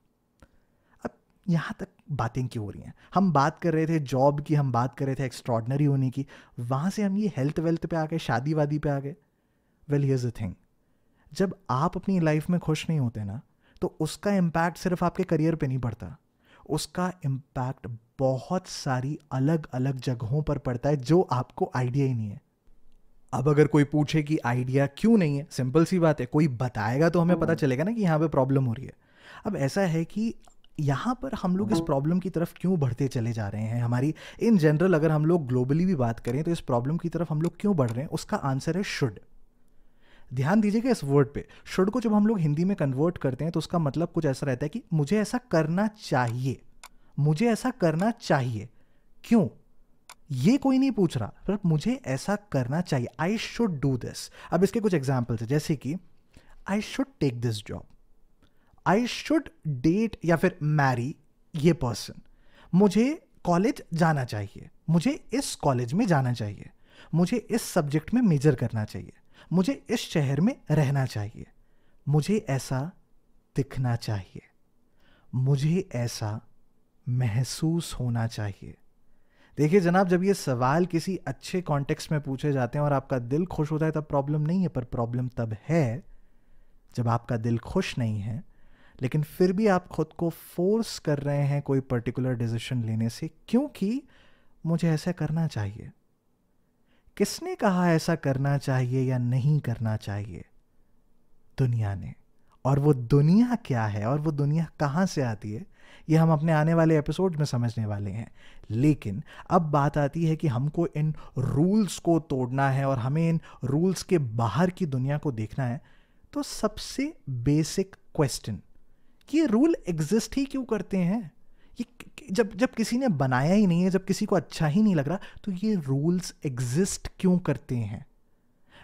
Speaker 1: यहाँ तक बातें क्यों हो रही हैं हम बात कर रहे थे जॉब की हम बात कर रहे थे एक्स्ट्रॉडनरी होने की वहाँ से हम ये हेल्थ वेल्थ पे आ गए शादी वादी पे आ गए वेल हियर्स अ थिंग जब आप अपनी लाइफ में खुश नहीं होते ना तो उसका इम्पैक्ट सिर्फ आपके करियर पे नहीं पड़ता उसका इम्पैक्ट बहुत सारी अलग अलग जगहों पर पड़ता है जो आपको आइडिया ही नहीं है अब अगर कोई पूछे कि आइडिया क्यों नहीं है सिंपल सी बात है कोई बताएगा तो हमें पता हम्म। चलेगा ना कि यहाँ पे प्रॉब्लम हो रही है अब ऐसा है कि यहाँ पर हम लोग इस प्रॉब्लम हम्म। की तरफ क्यों बढ़ते चले जा रहे हैं हमारी इन जनरल अगर हम लोग ग्लोबली भी बात करें तो इस प्रॉब्लम की तरफ हम लोग क्यों बढ़ रहे हैं उसका आंसर है शुड ध्यान दीजिएगा इस वर्ड पे शुड को जब हम लोग हिंदी में कन्वर्ट करते हैं तो उसका मतलब कुछ ऐसा रहता है कि मुझे ऐसा करना चाहिए मुझे ऐसा करना चाहिए क्यों ये कोई नहीं पूछ रहा पर मुझे ऐसा करना चाहिए आई शुड डू दिस अब इसके कुछ एग्जाम्पल्स जैसे कि I should take this job I should date या फिर मैरी ये पर्सन मुझे कॉलेज जाना चाहिए मुझे इस कॉलेज में जाना चाहिए मुझे इस सब्जेक्ट में मेजर करना चाहिए मुझे इस शहर में रहना चाहिए मुझे ऐसा दिखना चाहिए मुझे ऐसा महसूस होना चाहिए देखिए जनाब जब ये सवाल किसी अच्छे कॉन्टेक्स्ट में पूछे जाते हैं और आपका दिल खुश होता है तब प्रॉब्लम नहीं है पर प्रॉब्लम तब है जब आपका दिल खुश नहीं है लेकिन फिर भी आप खुद को फोर्स कर रहे हैं कोई पर्टिकुलर डिसीजन लेने से क्योंकि मुझे ऐसा करना चाहिए किसने कहा ऐसा करना चाहिए या नहीं करना चाहिए दुनिया ने और वो दुनिया क्या है और वो दुनिया कहाँ से आती है ये हम अपने आने वाले एपिसोड में समझने वाले हैं लेकिन अब बात आती है कि हमको इन रूल्स को तोड़ना है और हमें इन रूल्स के बाहर की दुनिया को देखना है तो सबसे बेसिक क्वेश्चन ये रूल एग्जिस्ट ही क्यों करते हैं ये जब जब किसी ने बनाया ही नहीं है जब किसी को अच्छा ही नहीं लग रहा तो ये रूल्स एग्जिस्ट क्यों करते हैं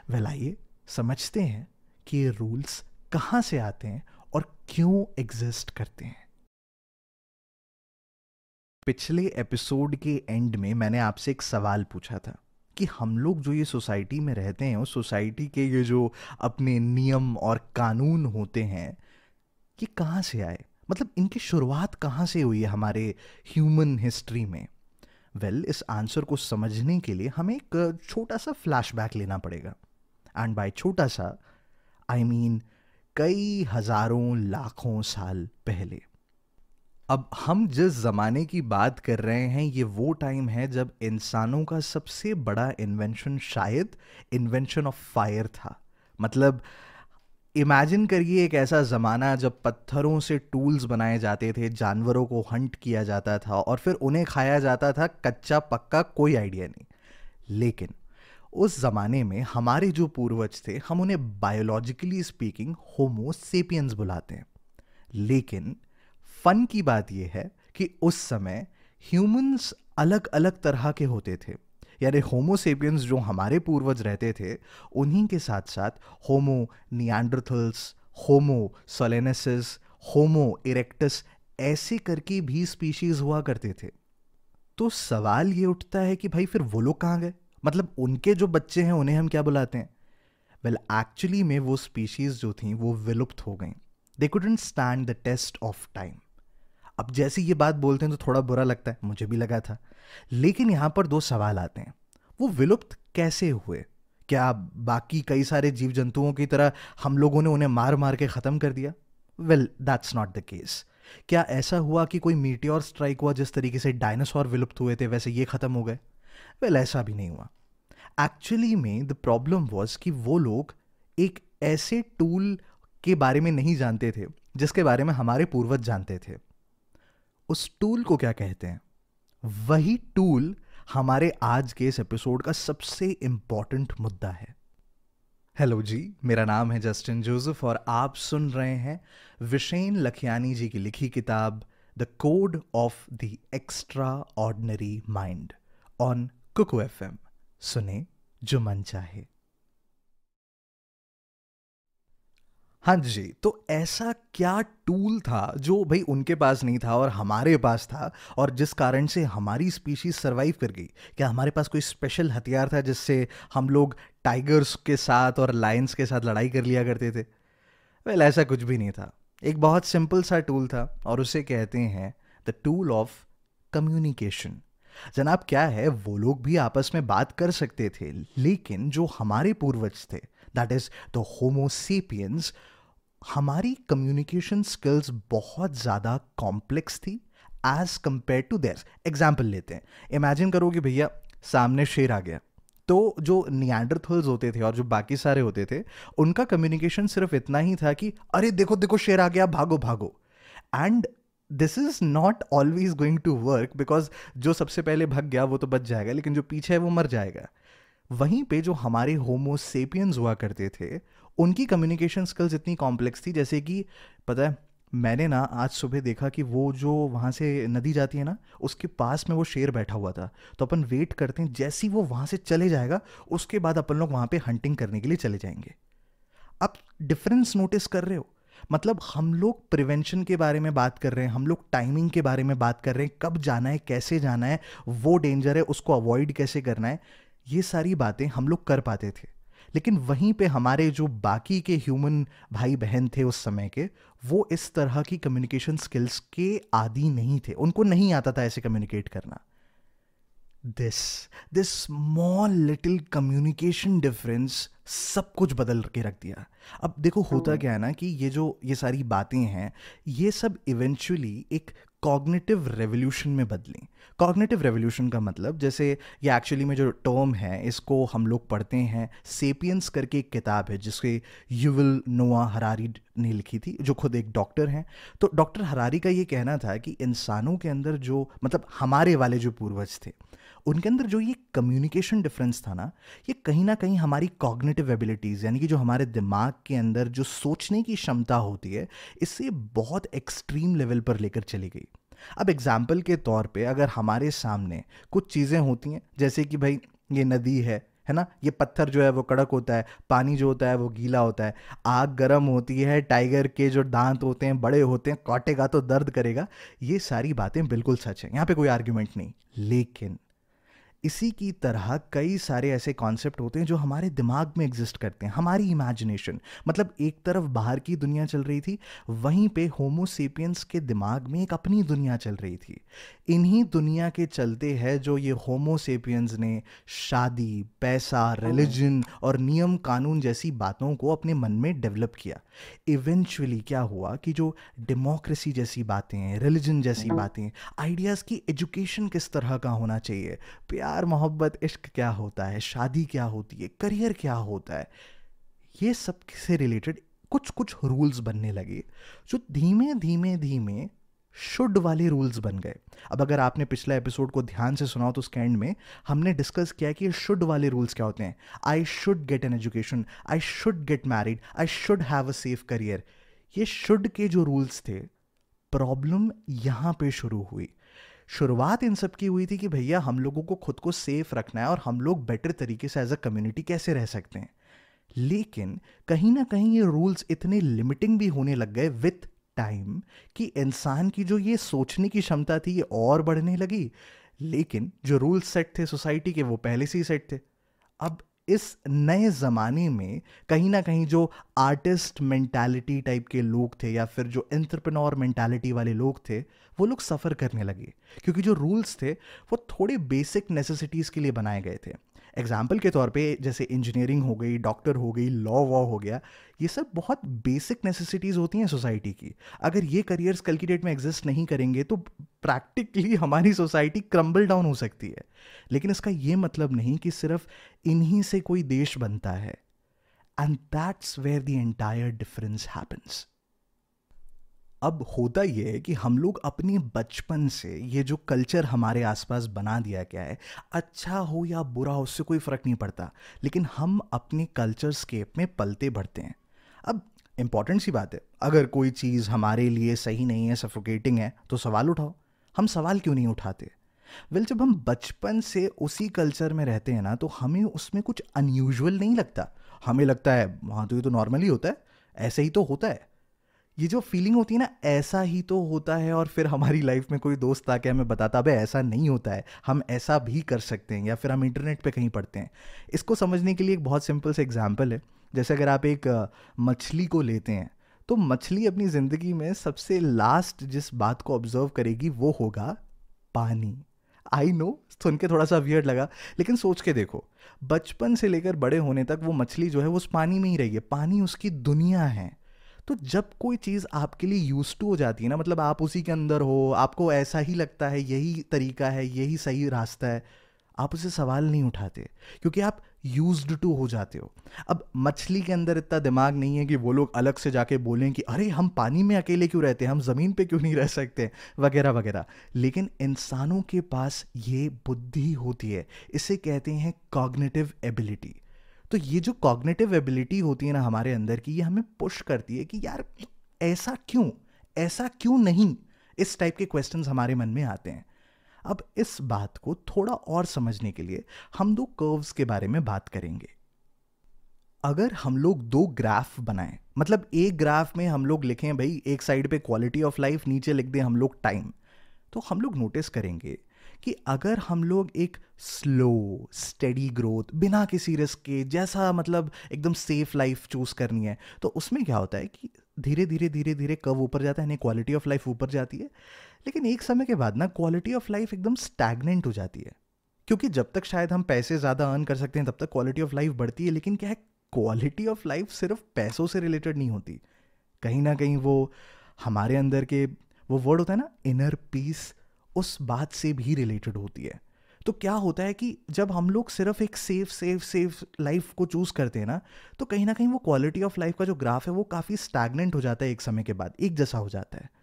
Speaker 1: वेल आइए समझते हैं कि ये रूल्स कहाँ से आते हैं और क्यों एग्जिस्ट करते हैं पिछले एपिसोड के एंड में मैंने आपसे एक सवाल पूछा था कि हम लोग जो ये सोसाइटी में रहते हैं उस सोसाइटी के ये जो अपने नियम और कानून होते हैं ये कहाँ से आए मतलब इनकी शुरुआत कहाँ से हुई है हमारे ह्यूमन हिस्ट्री में वेल well, इस आंसर को समझने के लिए हमें एक छोटा सा फ्लैशबैक लेना पड़ेगा एंड बाय छोटा सा आई I मीन mean, कई हजारों लाखों साल पहले अब हम जिस ज़माने की बात कर रहे हैं ये वो टाइम है जब इंसानों का सबसे बड़ा इन्वेंशन शायद इन्वेंशन ऑफ फायर था मतलब इमेजिन करिए एक ऐसा ज़माना जब पत्थरों से टूल्स बनाए जाते थे जानवरों को हंट किया जाता था और फिर उन्हें खाया जाता था कच्चा पक्का कोई आइडिया नहीं लेकिन उस ज़माने में हमारे जो पूर्वज थे हम उन्हें बायोलॉजिकली स्पीकिंग होमोसेपियंस बुलाते हैं लेकिन फन की बात यह है कि उस समय ह्यूमंस अलग अलग तरह के होते थे यानी होमोसेपियंस जो हमारे पूर्वज रहते थे उन्हीं के साथ साथ होमो नियांडरथल्स होमो सोलेनसिस होमो इरेक्टस ऐसे करके भी स्पीशीज हुआ करते थे तो सवाल ये उठता है कि भाई फिर वो लोग कहाँ गए मतलब उनके जो बच्चे हैं उन्हें हम क्या बुलाते हैं वेल एक्चुअली में वो स्पीशीज़ जो थी वो विलुप्त हो गई they couldn't stand the test of time अब जैसे ये बात बोलते हैं तो थोड़ा बुरा लगता है मुझे भी लगा था लेकिन यहाँ पर दो सवाल आते हैं वो विलुप्त कैसे हुए क्या बाकी कई सारे जीव जंतुओं की तरह हम लोगों ने उन्हें मार मार के ख़त्म कर दिया well that's not the case क्या ऐसा हुआ कि कोई मीटियोर स्ट्राइक हुआ जिस तरीके से डायनासोर विलुप्त हुए थे वैसे ये ख़त्म हो गए वेल ऐसा भी नहीं हुआ एक्चुअली में द प्रॉब्लम वॉज कि वो लोग एक ऐसे टूल के बारे में नहीं जानते थे जिसके बारे में हमारे पूर्वज जानते थे उस टूल को क्या कहते हैं वही टूल हमारे आज के इस एपिसोड का सबसे इंपॉर्टेंट मुद्दा है हेलो जी मेरा नाम है जस्टिन जोसेफ और आप सुन रहे हैं विशेन लखियानी जी की लिखी किताब the code of the extraordinary mind on Kuku F सुने जो मन चाहे हाँ जी तो ऐसा क्या टूल था जो भाई उनके पास नहीं था और हमारे पास था और जिस कारण से हमारी स्पीशीज सरवाइव कर गई क्या हमारे पास कोई स्पेशल हथियार था जिससे हम लोग टाइगर्स के साथ और लायंस के साथ लड़ाई कर लिया करते थे वेल well, ऐसा कुछ भी नहीं था एक बहुत सिंपल सा टूल था और उसे कहते हैं द टूल ऑफ कम्युनिकेशन जनाब क्या है वो लोग भी आपस में बात कर सकते थे लेकिन जो हमारे पूर्वज थे दैट इज द होमोसेपियंस हमारी कम्युनिकेशन स्किल्स बहुत ज़्यादा कॉम्प्लेक्स थी as compare to this example लेते हैं इमेजिन करो कि भैया सामने शेर आ गया तो जो नियंडरथल्स होते थे और जो बाकी सारे होते थे उनका कम्युनिकेशन सिर्फ इतना ही था कि अरे देखो देखो शेर आ गया भागो भागो and this is not always going to work because जो सबसे पहले भाग गया वो तो बच जाएगा लेकिन जो पीछे है वो मर जाएगा वहीं पे जो हमारे होमोसेपियंस हुआ करते थे उनकी कम्युनिकेशन स्किल्स इतनी कॉम्प्लेक्स थी जैसे कि पता है मैंने ना आज सुबह देखा कि वो जो वहाँ से नदी जाती है ना उसके पास में वो शेर बैठा हुआ था तो अपन वेट करते हैं जैसे ही वो वहाँ से चले जाएगा उसके बाद अपन लोग वहाँ पे हंटिंग करने के लिए चले जाएंगे आप डिफरेंस नोटिस कर रहे हो मतलब हम लोग प्रिवेंशन के बारे में बात कर रहे हैं हम लोग टाइमिंग के बारे में बात कर रहे हैं कब जाना है कैसे जाना है वो डेंजर है उसको अवॉइड कैसे करना है ये सारी बातें हम लोग कर पाते थे लेकिन वहीं पे हमारे जो बाकी के ह्यूमन भाई बहन थे उस समय के वो इस तरह की कम्युनिकेशन स्किल्स के आदि नहीं थे उनको नहीं आता था ऐसे कम्युनिकेट करना this this small little communication difference सब कुछ बदल के रख दिया अब देखो होता हाँ। क्या है ना कि ये जो ये सारी बातें हैं ये सब इवेंचुअली एक कॉग्निटिव रेवोल्यूशन में बदलें कॉग्निटिव रेवोल्यूशन का मतलब जैसे ये एक्चुअली में जो टर्म है इसको हम लोग पढ़ते हैं सेपियंस करके एक किताब है जिसके यूविल नोआ हरारी ने लिखी थी जो खुद एक डॉक्टर हैं तो डॉक्टर हरारी का ये कहना था कि इंसानों के अंदर जो मतलब हमारे वाले जो पूर्वज थे उनके अंदर जो ये कम्युनिकेशन डिफरेंस था ना ये कहीं ना कहीं हमारी कॉग्निटिव एबिलिटीज़ यानी कि जो हमारे दिमाग के अंदर जो सोचने की क्षमता होती है इससे बहुत एक्सट्रीम लेवल पर लेकर चली गई अब एग्जाम्पल के तौर पर अगर हमारे सामने कुछ चीज़ें होती हैं जैसे कि भाई ये नदी है है ना ये पत्थर जो है वो कड़क होता है पानी जो होता है वो गीला होता है आग गर्म होती है टाइगर के जो दांत होते हैं बड़े होते हैं काटेगा तो दर्द करेगा ये सारी बातें बिल्कुल सच है यहाँ पे कोई आर्ग्यूमेंट नहीं लेकिन इसी की तरह कई सारे ऐसे कॉन्सेप्ट होते हैं जो हमारे दिमाग में एग्जिस्ट करते हैं हमारी इमेजिनेशन मतलब एक तरफ बाहर की दुनिया चल रही थी वहीं पे होमोसेपियंस के दिमाग में एक अपनी दुनिया चल रही थी इन्हीं दुनिया के चलते है जो ये होमोसेपियंस ने शादी पैसा रिलीजन oh. और नियम कानून जैसी बातों को अपने मन में डेवलप किया इवेंचुअली क्या हुआ कि जो डेमोक्रेसी जैसी बातें रिलीजन जैसी oh. बातें आइडियाज़ की एजुकेशन किस तरह का होना चाहिए प्यार मोहब्बत इश्क क्या होता है शादी क्या होती है करियर क्या होता है ये सब से रिलेटेड कुछ कुछ रूल्स बनने लगे जो धीमे धीमे धीमे शुड वाले रूल्स बन गए अब अगर आपने पिछला एपिसोड को ध्यान से सुना तो उसके एंड में हमने डिस्कस किया कि शुड वाले रूल्स क्या होते हैं I should get an education I should get married I should have a safe career ये शुड के जो रूल्स थे प्रॉब्लम यहाँ पे शुरू हुई शुरुआत इन सब की हुई थी कि भैया हम लोगों को खुद को सेफ रखना है और हम लोग बेटर तरीके से एज अ कम्युनिटी कैसे रह सकते हैं लेकिन कहीं ना कहीं ये रूल्स इतने लिमिटिंग भी होने लग गए विथ टाइम कि इंसान की जो ये सोचने की क्षमता थी ये और बढ़ने लगी लेकिन जो रूल सेट थे सोसाइटी के वो पहले से ही सेट थे अब इस नए ज़माने में कहीं ना कहीं जो आर्टिस्ट मेंटालिटी टाइप के लोग थे या फिर जो एंट्रप्रनोर मेंटालिटी वाले लोग थे वो लोग सफ़र करने लगे क्योंकि जो रूल्स थे वो थोड़े बेसिक नेसेसिटीज़ के लिए बनाए गए थे एग्जाम्पल के तौर पे जैसे इंजीनियरिंग हो गई डॉक्टर हो गई लॉ वॉ हो गया ये सब बहुत बेसिक नेसेसिटीज़ होती हैं सोसाइटी की अगर ये करियर्स कल की डेट में एग्जिस्ट नहीं करेंगे तो प्रैक्टिकली हमारी सोसाइटी क्रम्बल डाउन हो सकती है लेकिन इसका ये मतलब नहीं कि सिर्फ इन्हीं से कोई देश बनता है and that's where the entire difference happens अब होता ये है कि हम लोग अपने बचपन से ये जो कल्चर हमारे आसपास बना दिया गया है अच्छा हो या बुरा हो उससे कोई फ़र्क नहीं पड़ता लेकिन हम अपने कल्चर स्केप में पलते बढ़ते हैं अब इम्पॉर्टेंट सी बात है अगर कोई चीज़ हमारे लिए सही नहीं है सफोकेटिंग है तो सवाल उठाओ हम सवाल क्यों नहीं उठाते वेल जब हम बचपन से उसी कल्चर में रहते हैं ना तो हमें उसमें कुछ अनयूजल नहीं लगता हमें लगता है वहाँ तो ये तो नॉर्मल ही होता है ऐसे ही तो होता है ये जो फीलिंग होती है ना ऐसा ही तो होता है और फिर हमारी लाइफ में कोई दोस्त आके हमें बताता भाई ऐसा नहीं होता है हम ऐसा भी कर सकते हैं या फिर हम इंटरनेट पे कहीं पढ़ते हैं इसको समझने के लिए एक बहुत सिंपल से एग्जाम्पल है जैसे अगर आप एक मछली को लेते हैं तो मछली अपनी ज़िंदगी में सबसे लास्ट जिस बात को ऑब्जर्व करेगी वो होगा पानी आई नो सुन के थोड़ा सा वियर्ड लगा लेकिन सोच के देखो बचपन से लेकर बड़े होने तक वो मछली जो है वो उस पानी में ही रही है पानी उसकी दुनिया है तो जब कोई चीज़ आपके लिए यूज टू हो जाती है ना मतलब आप उसी के अंदर हो आपको ऐसा ही लगता है यही तरीका है यही सही रास्ता है आप उसे सवाल नहीं उठाते क्योंकि आप यूज टू हो जाते हो अब मछली के अंदर इतना दिमाग नहीं है कि वो लोग अलग से जाके बोलें कि अरे हम पानी में अकेले क्यों रहते हैं हम ज़मीन पे क्यों नहीं रह सकते वगैरह वगैरह लेकिन इंसानों के पास ये बुद्धि होती है इसे कहते हैं कॉग्नेटिव एबिलिटी तो ये जो कॉग्नेटिव एबिलिटी होती है ना हमारे अंदर की ये हमें पुश करती है कि यार ऐसा क्यों ऐसा क्यों नहीं इस टाइप के क्वेश्चन हमारे मन में आते हैं अब इस बात को थोड़ा और समझने के लिए हम दो कर्व्स के बारे में बात करेंगे अगर हम लोग दो ग्राफ बनाएं मतलब एक ग्राफ में हम लोग लिखें भाई एक साइड पे क्वालिटी ऑफ लाइफ नीचे लिख दें हम लोग टाइम तो हम लोग नोटिस करेंगे कि अगर हम लोग एक स्लो स्टडी ग्रोथ बिना किसी रिस्क के जैसा मतलब एकदम सेफ लाइफ चूज़ करनी है तो उसमें क्या होता है कि धीरे धीरे धीरे धीरे कब ऊपर जाता है यानी क्वालिटी ऑफ लाइफ ऊपर जाती है लेकिन एक समय के बाद ना क्वालिटी ऑफ लाइफ एकदम स्टैगनेंट हो जाती है क्योंकि जब तक शायद हम पैसे ज़्यादा अर्न कर सकते हैं तब तक क्वालिटी ऑफ लाइफ बढ़ती है लेकिन क्या है क्वालिटी ऑफ लाइफ सिर्फ पैसों से रिलेटेड नहीं होती कहीं ना कहीं वो हमारे अंदर के वो वर्ड होता है ना इनर पीस उस बात से भी रिलेटेड होती है तो क्या होता है कि जब हम लोग सिर्फ एक सेफ सेफ सेफ लाइफ को चूज़ करते हैं ना तो कहीं ना कहीं वो क्वालिटी ऑफ लाइफ का जो ग्राफ है वो काफ़ी स्टैगनेंट हो जाता है एक समय के बाद एक जैसा हो जाता है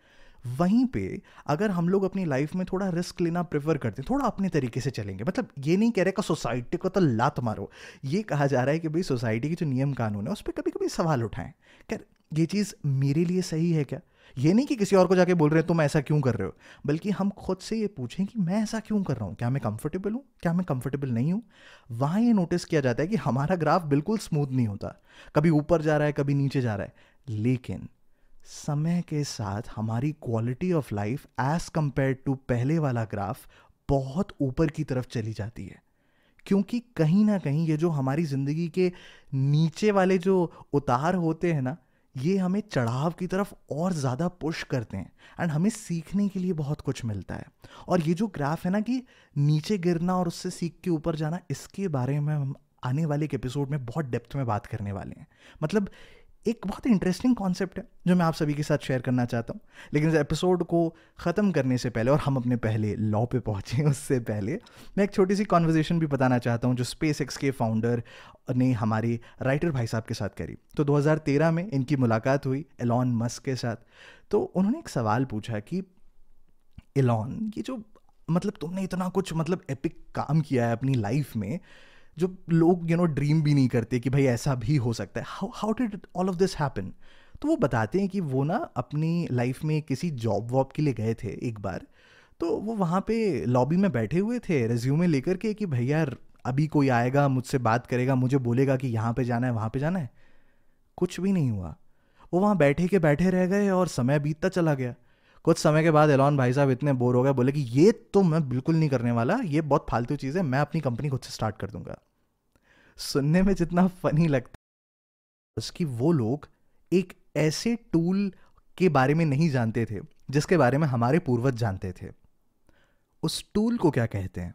Speaker 1: वहीं पे अगर हम लोग अपनी लाइफ में थोड़ा रिस्क लेना प्रेफर करते हैं थोड़ा अपने तरीके से चलेंगे मतलब ये नहीं कह रहे कि सोसाइटी को तो लात मारो ये कहा जा रहा है कि भाई सोसाइटी के जो नियम कानून है उस पर कभी कभी सवाल उठाएं क्या ये चीज़ मेरे लिए सही है क्या ये नहीं कि किसी और को जाके बोल रहे हो तुम ऐसा क्यों कर रहे हो बल्कि हम खुद से ये पूछें कि मैं ऐसा क्यों कर रहा हूँ क्या मैं कंफर्टेबल हूँ क्या मैं कंफर्टेबल नहीं हूँ वहाँ ये नोटिस किया जाता है कि हमारा ग्राफ बिल्कुल स्मूथ नहीं होता कभी ऊपर जा रहा है कभी नीचे जा रहा है लेकिन समय के साथ हमारी quality of life as compare to पहले वाला ग्राफ बहुत ऊपर की तरफ चली जाती है क्योंकि कहीं ना कहीं ये जो हमारी ज़िंदगी के नीचे वाले जो उतार होते हैं ना ये हमें चढ़ाव की तरफ और ज़्यादा पुश करते हैं एंड हमें सीखने के लिए बहुत कुछ मिलता है और ये जो ग्राफ है ना कि नीचे गिरना और उससे सीख के ऊपर जाना इसके बारे में हम आने वाले एक एपिसोड में बहुत डेप्थ में बात करने वाले हैं मतलब एक बहुत इंटरेस्टिंग कॉन्सेप्ट है जो मैं आप सभी के साथ शेयर करना चाहता हूँ लेकिन इस एपिसोड को ख़त्म करने से पहले और हम अपने पहले लॉ पे पहुँचे उससे पहले मैं एक छोटी सी कॉन्वर्जेशन भी बताना चाहता हूँ जो स्पेस एक्स के फाउंडर ने हमारे राइटर भाई साहब के साथ करी तो 2013 में इनकी मुलाकात हुई एलॉन मस्क के साथ तो उन्होंने एक सवाल पूछा कि एलॉन ये जो मतलब तुमने इतना कुछ मतलब एपिक काम किया है अपनी लाइफ में जो लोग यू नो ड्रीम भी नहीं करते कि भाई ऐसा भी हो सकता है how did all of this happen तो वो बताते हैं कि वो ना अपनी लाइफ में किसी जॉब वॉब के लिए गए थे एक बार तो वो वहाँ पे लॉबी में बैठे हुए थे रेज्यूमे लेकर के कि भैया अभी कोई आएगा मुझसे बात करेगा मुझे बोलेगा कि यहाँ पे जाना है वहाँ पे जाना है कुछ भी नहीं हुआ वो वहाँ बैठे के बैठे रह गए और समय बीतता चला गया कुछ समय के बाद एलॉन भाई साहब इतने बोर हो गए बोले कि ये तो मैं बिल्कुल नहीं करने वाला ये बहुत फालतू चीज़ है मैं अपनी कंपनी खुद से स्टार्ट कर दूंगा सुनने में जितना फनी लगता है उसकी वो लोग एक ऐसे टूल के बारे में नहीं जानते थे जिसके बारे में हमारे पूर्वज जानते थे उस टूल को क्या कहते हैं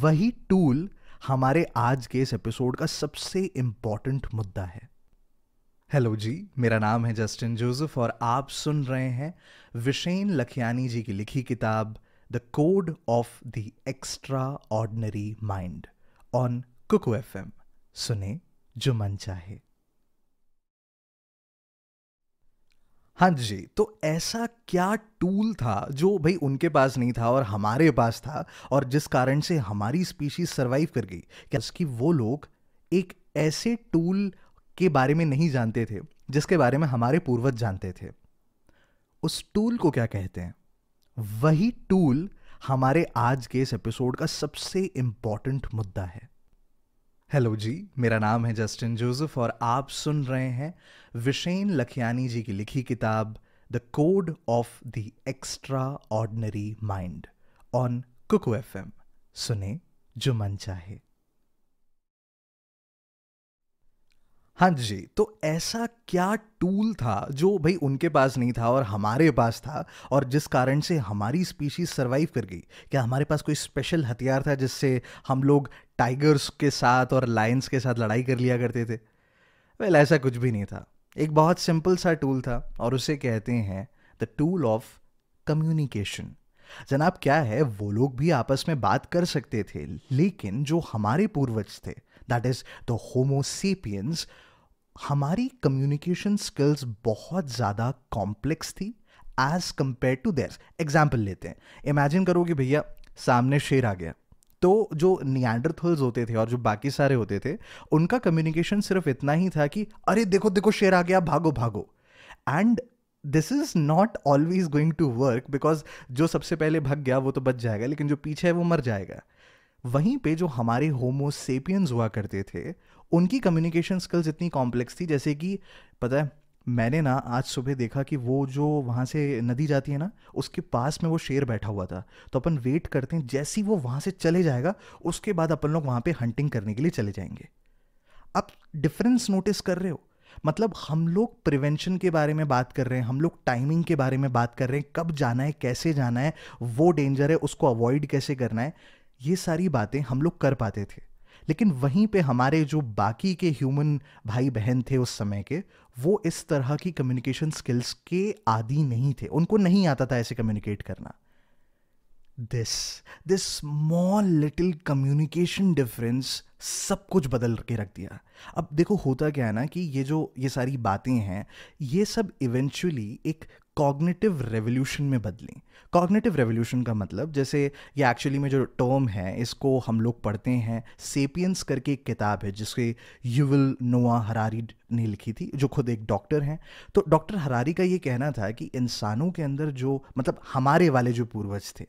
Speaker 1: वही टूल हमारे आज के इस एपिसोड का सबसे इम्पॉर्टेंट मुद्दा है हेलो जी मेरा नाम है जस्टिन जोसेफ और आप सुन रहे हैं विशेन लखियानी जी की लिखी किताब the code of the extraordinary mind on Kuku F सुने जो मन चाहे हाँ जी तो ऐसा क्या टूल था जो भाई उनके पास नहीं था और हमारे पास था और जिस कारण से हमारी स्पीशीज सरवाइव कर गई क्या उसकी वो लोग एक ऐसे टूल के बारे में नहीं जानते थे जिसके बारे में हमारे पूर्वज जानते थे उस टूल को क्या कहते हैं वही टूल हमारे आज के इस एपिसोड का सबसे इंपॉर्टेंट मुद्दा है हेलो जी मेरा नाम है जस्टिन जोसेफ और आप सुन रहे हैं विशेन लखियानी जी की लिखी किताब the code of the extraordinary mind on Kuku F सुने जो मन चाहे हाँ जी तो ऐसा क्या टूल था जो भाई उनके पास नहीं था और हमारे पास था और जिस कारण से हमारी स्पीशीज सरवाइव कर गई क्या हमारे पास कोई स्पेशल हथियार था जिससे हम लोग टाइगर्स के साथ और लायंस के साथ लड़ाई कर लिया करते थे वेल well, ऐसा कुछ भी नहीं था एक बहुत सिंपल सा टूल था और उसे कहते हैं द टूल ऑफ कम्युनिकेशन जनाब क्या है वो लोग भी आपस में बात कर सकते थे लेकिन जो हमारे पूर्वज थे दैट इज द होमोसेपियंस हमारी कम्युनिकेशन स्किल्स बहुत ज़्यादा कॉम्प्लेक्स थी as compare to theirs example लेते हैं इमेजिन करो कि भैया सामने शेर आ गया तो जो नियंडरथल्स होते थे और जो बाकी सारे होते थे उनका कम्युनिकेशन सिर्फ इतना ही था कि अरे देखो देखो शेर आ गया भागो भागो and this is not always going to work because जो सबसे पहले भाग गया वो तो बच जाएगा लेकिन जो पीछे है वो मर जाएगा वहीं पे जो हमारे होमोसेपियंस हुआ करते थे उनकी कम्युनिकेशन स्किल्स इतनी कॉम्प्लेक्स थी जैसे कि पता है मैंने ना आज सुबह देखा कि वो जो वहाँ से नदी जाती है ना उसके पास में वो शेर बैठा हुआ था तो अपन वेट करते हैं जैसे ही वो वहाँ से चले जाएगा उसके बाद अपन लोग वहाँ पे हंटिंग करने के लिए चले जाएंगे आप डिफरेंस नोटिस कर रहे हो मतलब हम लोग प्रिवेंशन के बारे में बात कर रहे हैं हम लोग टाइमिंग के बारे में बात कर रहे हैं कब जाना है कैसे जाना है वो डेंजर है उसको अवॉइड कैसे करना है ये सारी बातें हम लोग कर पाते थे लेकिन वहीं पे हमारे जो बाकी के ह्यूमन भाई बहन थे उस समय के वो इस तरह की कम्युनिकेशन स्किल्स के आदि नहीं थे उनको नहीं आता था ऐसे कम्युनिकेट करना this this small little communication difference सब कुछ बदल के रख दिया अब देखो होता क्या है ना कि ये जो ये सारी बातें हैं ये सब इवेंचुअली एक कॉग्निटिव रेवोल्यूशन में बदलें कॉग्निटिव रेवोल्यूशन का मतलब जैसे ये एक्चुअली में जो टर्म है इसको हम लोग पढ़ते हैं सेपियंस करके एक किताब है जिसके यूविल नोआ हरारी ने लिखी थी जो खुद एक डॉक्टर हैं तो डॉक्टर हरारी का ये कहना था कि इंसानों के अंदर जो मतलब हमारे वाले जो पूर्वज थे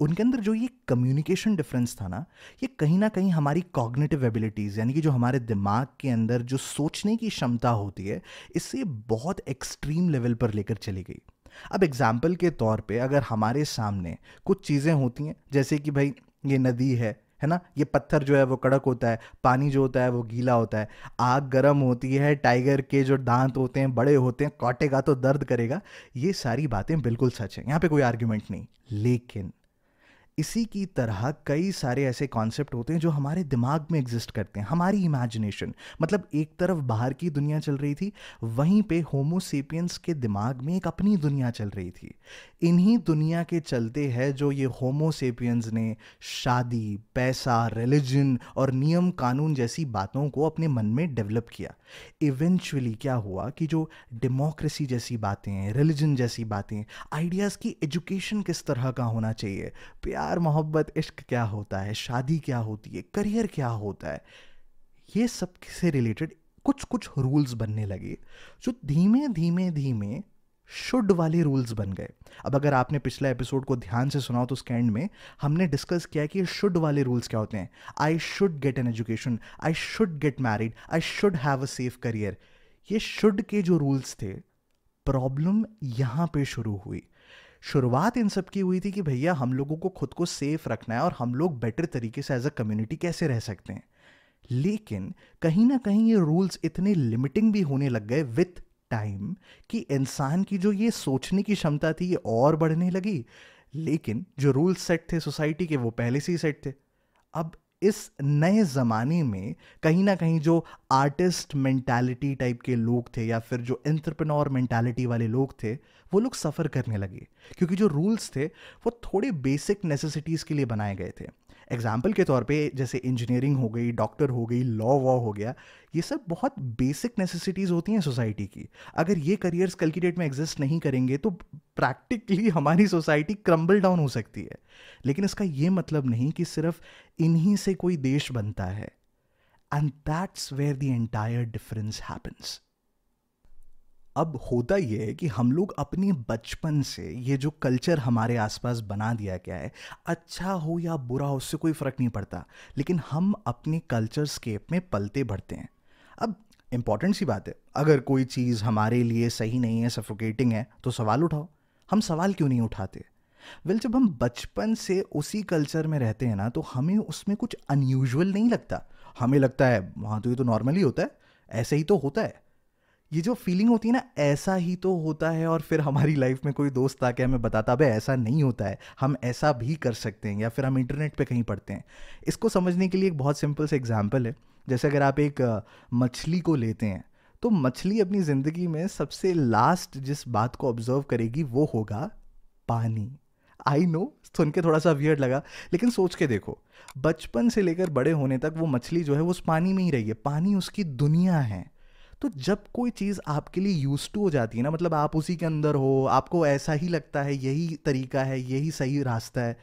Speaker 1: उनके अंदर जो ये कम्युनिकेशन डिफरेंस था ना ये कहीं ना कहीं हमारी कॉग्नेटिव एबिलिटीज़ यानी कि जो हमारे दिमाग के अंदर जो सोचने की क्षमता होती है इससे बहुत एक्सट्रीम लेवल पर लेकर चली गई अब एग्ज़ाम्पल के तौर पर अगर हमारे सामने कुछ चीज़ें होती हैं जैसे कि भाई ये नदी है है ना ये पत्थर जो है वो कड़क होता है पानी जो होता है वो गीला होता है आग गर्म होती है टाइगर के जो दांत होते हैं बड़े होते हैं काटेगा तो दर्द करेगा ये सारी बातें बिल्कुल सच है यहाँ पे कोई आर्ग्यूमेंट नहीं लेकिन इसी की तरह कई सारे ऐसे कॉन्सेप्ट होते हैं जो हमारे दिमाग में एग्जिस्ट करते हैं हमारी इमेजिनेशन मतलब एक तरफ बाहर की दुनिया चल रही थी वहीं पे होमोसेपियंस के दिमाग में एक अपनी दुनिया चल रही थी इन्हीं दुनिया के चलते है जो ये होमोसेपियंस ने शादी पैसा रिलीजन और नियम कानून जैसी बातों को अपने मन में डेवलप किया इवेंचुअली क्या हुआ कि जो डेमोक्रेसी जैसी बातें रिलीजन जैसी बातें आइडियाज़ की एजुकेशन किस तरह का होना चाहिए प्यार प्यार मोहब्बत इश्क क्या होता है शादी क्या होती है करियर क्या होता है ये सब से रिलेटेड कुछ कुछ रूल्स बनने लगे जो धीमे धीमे धीमे शुड वाले रूल्स बन गए अब अगर आपने पिछला एपिसोड को ध्यान से सुना तो स्कैंड में हमने डिस्कस किया कि शुड वाले रूल्स क्या होते हैं I should get an education I should get married I should have a safe career ये शुड के जो रूल्स थे प्रॉब्लम यहाँ पे शुरू हुई शुरुआत इन सब की हुई थी कि भैया हम लोगों को खुद को सेफ रखना है और हम लोग बेटर तरीके से एज अ कम्युनिटी कैसे रह सकते हैं लेकिन कहीं ना कहीं ये रूल्स इतने लिमिटिंग भी होने लग गए विथ टाइम कि इंसान की जो ये सोचने की क्षमता थी ये और बढ़ने लगी लेकिन जो रूल्स सेट थे सोसाइटी के वो पहले से ही सेट थे अब इस नए ज़माने में कहीं ना कहीं जो आर्टिस्ट मेंटालिटी टाइप के लोग थे या फिर जो एंट्रप्रनोर मेंटालिटी वाले लोग थे वो लोग सफ़र करने लगे क्योंकि जो रूल्स थे वो थोड़े बेसिक नेसेसिटीज़ के लिए बनाए गए थे एग्जाम्पल के तौर पे जैसे इंजीनियरिंग हो गई डॉक्टर हो गई लॉ वॉ हो गया ये सब बहुत बेसिक नेसेसिटीज़ होती हैं सोसाइटी की अगर ये करियर्स कल की डेट में एग्जिस्ट नहीं करेंगे तो प्रैक्टिकली हमारी सोसाइटी क्रम्बल डाउन हो सकती है लेकिन इसका ये मतलब नहीं कि सिर्फ इन्हीं से कोई देश बनता है and that's where the entire difference happens अब होता यह है कि हम लोग अपने बचपन से ये जो कल्चर हमारे आसपास बना दिया गया है अच्छा हो या बुरा हो उससे कोई फ़र्क नहीं पड़ता लेकिन हम अपने कल्चर स्केप में पलते बढ़ते हैं अब इम्पॉर्टेंट सी बात है अगर कोई चीज़ हमारे लिए सही नहीं है सफोकेटिंग है तो सवाल उठाओ हम सवाल क्यों नहीं उठाते वेल जब हम बचपन से उसी कल्चर में रहते हैं ना तो हमें उसमें कुछ अनयूजल नहीं लगता हमें लगता है वहाँ तो ये तो नॉर्मल ही होता है ऐसे ही तो होता है ये जो फीलिंग होती है ना ऐसा ही तो होता है और फिर हमारी लाइफ में कोई दोस्त आके हमें बताता भाई ऐसा नहीं होता है हम ऐसा भी कर सकते हैं या फिर हम इंटरनेट पे कहीं पढ़ते हैं इसको समझने के लिए एक बहुत सिंपल सा एग्जाम्पल है जैसे अगर आप एक मछली को लेते हैं तो मछली अपनी ज़िंदगी में सबसे लास्ट जिस बात को ऑब्जर्व करेगी वो होगा पानी आई नो सुन के थोड़ा सा वियर्ड लगा लेकिन सोच के देखो बचपन से लेकर बड़े होने तक वो मछली जो है वो उस पानी में ही रही है पानी उसकी दुनिया है तो जब कोई चीज़ आपके लिए यूज टू हो जाती है ना मतलब आप उसी के अंदर हो आपको ऐसा ही लगता है यही तरीका है यही सही रास्ता है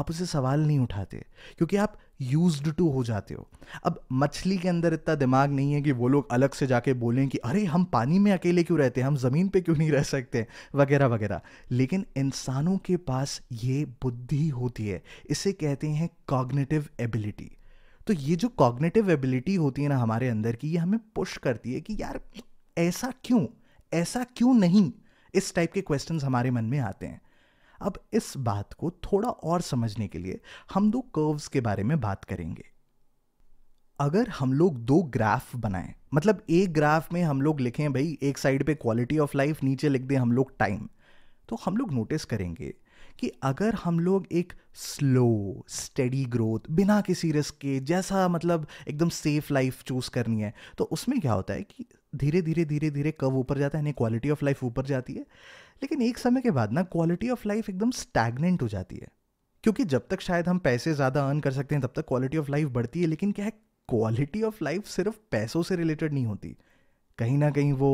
Speaker 1: आप उसे सवाल नहीं उठाते क्योंकि आप यूज टू हो जाते हो अब मछली के अंदर इतना दिमाग नहीं है कि वो लोग अलग से जाके बोलें कि अरे हम पानी में अकेले क्यों रहते हैं हम ज़मीन पे क्यों नहीं रह सकते वगैरह वगैरह लेकिन इंसानों के पास ये बुद्धि होती है इसे कहते हैं कॉग्निटिव एबिलिटी तो ये जो कॉग्नेटिव एबिलिटी होती है ना हमारे अंदर की ये हमें पुश करती है कि यार ऐसा क्यों ऐसा क्यों नहीं इस टाइप के क्वेश्चंस हमारे मन में आते हैं अब इस बात को थोड़ा और समझने के लिए हम दो कर्व्स के बारे में बात करेंगे अगर हम लोग दो ग्राफ बनाएं मतलब एक ग्राफ में हम लोग लिखें भाई एक साइड पे क्वालिटी ऑफ लाइफ नीचे लिख दें हम लोग टाइम तो हम लोग नोटिस करेंगे कि अगर हम लोग एक स्लो स्टडी ग्रोथ बिना किसी रिस्क के जैसा मतलब एकदम सेफ लाइफ चूज़ करनी है तो उसमें क्या होता है कि धीरे धीरे धीरे धीरे कब ऊपर जाता है यानी क्वालिटी ऑफ लाइफ ऊपर जाती है लेकिन एक समय के बाद ना क्वालिटी ऑफ लाइफ एकदम स्टैगनेंट हो जाती है क्योंकि जब तक शायद हम पैसे ज़्यादा अर्न कर सकते हैं तब तक क्वालिटी ऑफ लाइफ बढ़ती है लेकिन क्या है क्वालिटी ऑफ लाइफ सिर्फ पैसों से रिलेटेड नहीं होती कहीं ना कहीं वो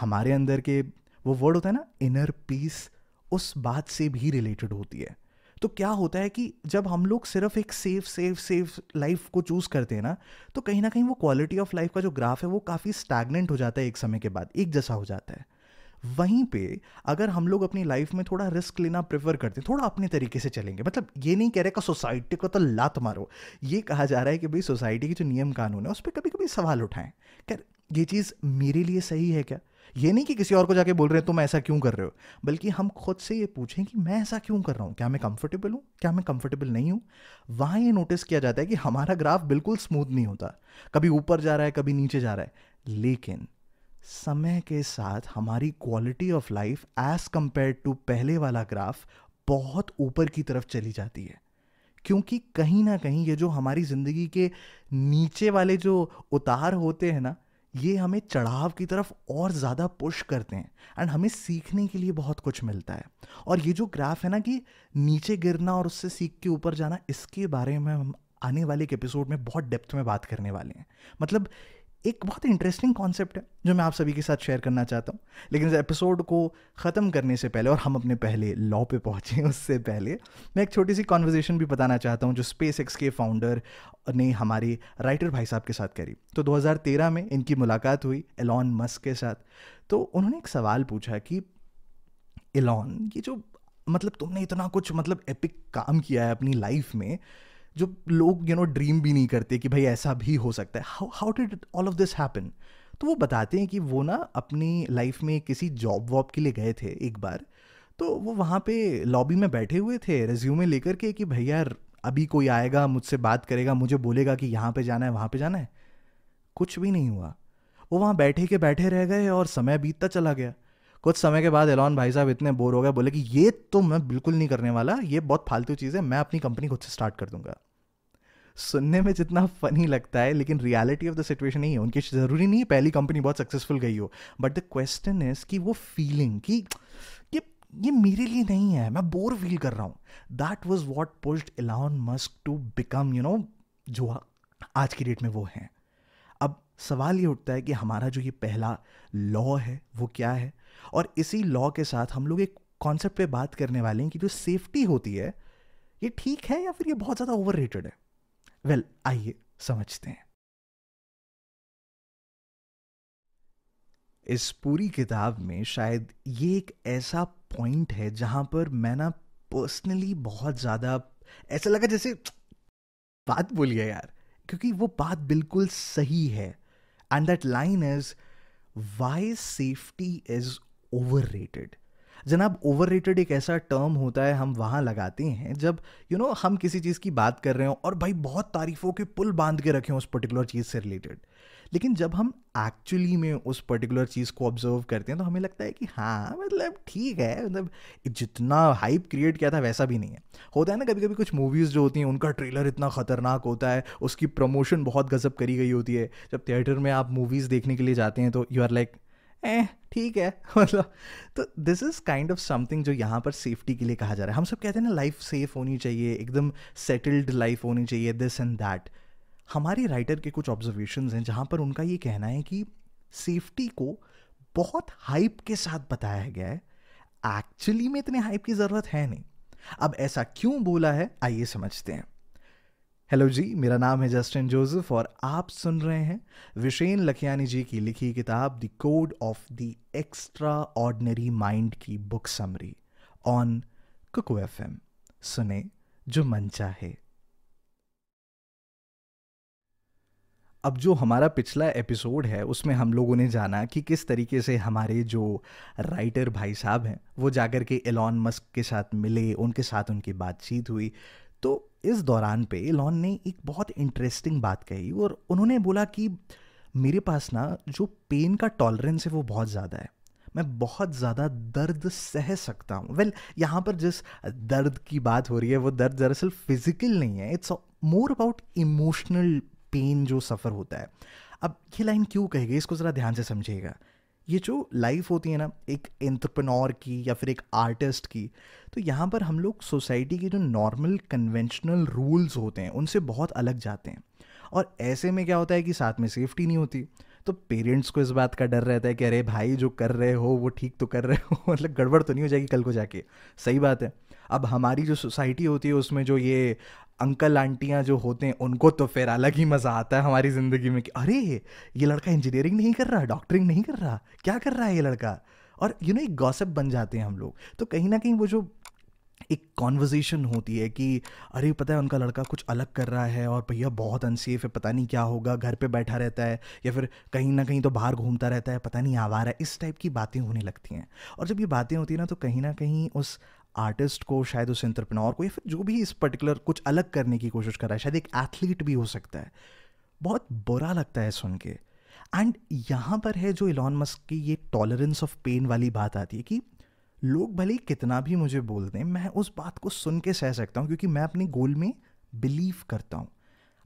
Speaker 1: हमारे अंदर के वो वर्ड होता है ना इनर पीस उस बात से भी रिलेटेड होती है तो क्या होता है कि जब हम लोग सिर्फ एक सेफ सेफ सेफ लाइफ को चूज़ करते हैं ना तो कहीं ना कहीं वो क्वालिटी ऑफ लाइफ का जो ग्राफ है वो काफ़ी स्टैगनेंट हो जाता है एक समय के बाद एक जैसा हो जाता है वहीं पे अगर हम लोग अपनी लाइफ में थोड़ा रिस्क लेना प्रेफर करते हैं थोड़ा अपने तरीके से चलेंगे मतलब ये नहीं कह रहे का सोसाइटी को तो लात मारो ये कहा जा रहा है कि भाई सोसाइटी के जो नियम कानून है उस पर कभी कभी सवाल उठाएं क्या ये चीज़ मेरे लिए सही है क्या ये नहीं कि किसी और को जाके बोल रहे हैं तुम ऐसा क्यों कर रहे हो बल्कि हम खुद से ये पूछें कि मैं ऐसा क्यों कर रहा हूँ क्या मैं कंफर्टेबल हूँ क्या मैं कंफर्टेबल नहीं हूँ वहाँ ये नोटिस किया जाता है कि हमारा ग्राफ बिल्कुल स्मूथ नहीं होता कभी ऊपर जा रहा है कभी नीचे जा रहा है लेकिन समय के साथ हमारी quality of life as compare to पहले वाला ग्राफ बहुत ऊपर की तरफ चली जाती है क्योंकि कहीं ना कहीं ये जो हमारी ज़िंदगी के नीचे वाले जो उतार होते हैं ना ये हमें चढ़ाव की तरफ और ज़्यादा पुश करते हैं एंड हमें सीखने के लिए बहुत कुछ मिलता है और ये जो ग्राफ है ना कि नीचे गिरना और उससे सीख के ऊपर जाना इसके बारे में हम आने वाले एक एपिसोड में बहुत डेप्थ में बात करने वाले हैं मतलब एक बहुत इंटरेस्टिंग कॉन्सेप्ट है जो मैं आप सभी के साथ शेयर करना चाहता हूँ लेकिन इस एपिसोड को ख़त्म करने से पहले और हम अपने पहले लॉ पे पहुँचे उससे पहले मैं एक छोटी सी कॉन्वर्जेसन भी बताना चाहता हूँ जो स्पेस एक्स के फाउंडर ने हमारे राइटर भाई साहब के साथ करी तो 2013 में इनकी मुलाकात हुई एलॉन मस्क के साथ तो उन्होंने एक सवाल पूछा कि एलॉन ये जो मतलब तुमने इतना कुछ मतलब एपिक काम किया है अपनी लाइफ में जो लोग यू नो ड्रीम भी नहीं करते कि भाई ऐसा भी हो सकता है how did all of this happen तो वो बताते हैं कि वो ना अपनी लाइफ में किसी जॉब वॉब के लिए गए थे एक बार तो वो वहाँ पे लॉबी में बैठे हुए थे रेज्यूमे लेकर के कि भैया अभी कोई आएगा मुझसे बात करेगा मुझे बोलेगा कि यहाँ पे जाना है वहाँ पे जाना है कुछ भी नहीं हुआ वो वहाँ बैठे के बैठे रह गए और समय बीतता चला गया कुछ समय के बाद एलॉन भाई साहब इतने बोर हो गए बोले कि ये तो मैं बिल्कुल नहीं करने वाला ये बहुत फालतू चीज़ है मैं अपनी कंपनी खुद से स्टार्ट कर दूंगा सुनने में जितना फनी लगता है लेकिन रियलिटी ऑफ द सिचुएशन नहीं है उनकी ज़रूरी नहीं है पहली कंपनी बहुत सक्सेसफुल गई हो बट द क्वेश्चन इज कि वो फीलिंग कि ये ये मेरे लिए नहीं है मैं बोर फील कर रहा हूँ that was what pushed Elon Musk to become you know जो आज की डेट में वो हैं अब सवाल ये उठता है कि हमारा जो ये पहला लॉ है वो क्या है और इसी लॉ के साथ हम लोग एक कॉन्सेप्ट पे बात करने वाले हैं कि जो सेफ्टी होती है ये ठीक है या फिर ये बहुत ज़्यादा ओवर है वेल well, आइए समझते हैं इस पूरी किताब में शायद ये एक ऐसा पॉइंट है जहां पर मैं ना पर्सनली बहुत ज़्यादा ऐसा लगा जैसे बात बोलिए यार क्योंकि वो बात बिल्कुल सही है and that line is why safety is over जनाब ओवर एक ऐसा टर्म होता है हम वहाँ लगाते हैं जब यू you नो know, हम किसी चीज़ की बात कर रहे हो और भाई बहुत तारीफ़ों के पुल बांध के रखे हों उस पर्टिकुलर चीज़ से रिलेटेड लेकिन जब हम एक्चुअली में उस पर्टिकुलर चीज़ को ऑब्जर्व करते हैं तो हमें लगता है कि हाँ मतलब ठीक है मतलब जितना हाइप क्रिएट किया था वैसा भी नहीं है होता है ना कभी कभी कुछ मूवीज़ जो होती हैं उनका ट्रेलर इतना ख़तरनाक होता है उसकी प्रमोशन बहुत गजब करी गई होती है जब थिएटर में आप मूवीज़ देखने के लिए जाते हैं तो यू आर लाइक ठीक है (laughs) मतलब तो this is kind of something जो यहाँ पर सेफ्टी के लिए कहा जा रहा है हम सब कहते हैं ना लाइफ सेफ होनी चाहिए एकदम सेटल्ड लाइफ होनी चाहिए दिस एंड दैट हमारे राइटर के कुछ ऑब्जर्वेशन हैं जहाँ पर उनका ये कहना है कि सेफ्टी को बहुत हाइप के साथ बताया गया है एक्चुअली में इतने हाइप की ज़रूरत है नहीं अब ऐसा क्यों बोला है आइए समझते हैं हेलो जी मेरा नाम है जस्टिन जोसेफ और आप सुन रहे हैं विशेन लखियानी जी की लिखी किताब the code of the extraordinary mind की book summary on Kuku F सुने जो मन चाहे अब जो हमारा पिछला एपिसोड है उसमें हम लोगों ने जाना कि किस तरीके से हमारे जो राइटर भाई साहब हैं वो जाकर के एलॉन मस्क के साथ मिले उनके साथ उनकी बातचीत हुई तो इस दौरान पे इलॉन ने एक बहुत इंटरेस्टिंग बात कही और उन्होंने बोला कि मेरे पास ना जो पेन का टॉलरेंस है वो बहुत ज़्यादा है मैं बहुत ज़्यादा दर्द सह सकता हूँ वेल यहाँ पर जिस दर्द की बात हो रही है वो दर्द दरअसल फिजिकल नहीं है it's more about emotional pain जो सफ़र होता है अब ये लाइन क्यों कहेगी इसको ज़रा ध्यान से समझिएगा ये जो लाइफ होती है ना एक एंट्रप्रनोर की या फिर एक आर्टिस्ट की तो यहाँ पर हम लोग सोसाइटी के जो नॉर्मल कन्वेंशनल रूल्स होते हैं उनसे बहुत अलग जाते हैं और ऐसे में क्या होता है कि साथ में सेफ्टी नहीं होती तो पेरेंट्स को इस बात का डर रहता है कि अरे भाई जो कर रहे हो वो ठीक तो कर रहे हो (laughs) मतलब गड़बड़ तो नहीं हो जाएगी कल को जाके सही बात है अब हमारी जो सोसाइटी होती है उसमें जो ये अंकल आंटियाँ जो होते हैं उनको तो फिर अलग ही मज़ा आता है हमारी ज़िंदगी में कि अरे ये लड़का इंजीनियरिंग नहीं कर रहा डॉक्टरिंग नहीं कर रहा क्या कर रहा है ये लड़का और यू नो एक गॉसिप बन जाते हैं हम लोग तो कहीं ना कहीं वो जो एक कॉन्वर्जेसन होती है कि अरे पता है उनका लड़का कुछ अलग कर रहा है और भैया बहुत अनसेफ है पता नहीं क्या होगा घर पे बैठा रहता है या फिर कहीं ना कहीं तो बाहर घूमता रहता है पता नहीं आवारा है इस टाइप की बातें होने लगती हैं और जब ये बातें होती हैं ना तो कहीं ना कहीं उस आर्टिस्ट को शायद उस एंटरप्रेन्योर को या फिर जो भी इस पर्टिकुलर कुछ अलग करने की कोशिश कर रहा है शायद एक एथलीट भी हो सकता है बहुत बुरा लगता है सुन के एंड यहाँ पर है जो इलॉन मस्क की ये टॉलरेंस ऑफ पेन वाली बात आती है कि लोग भले कितना भी मुझे बोल दें मैं उस बात को सुन के सह सकता हूँ क्योंकि मैं अपने गोल में बिलीव करता हूँ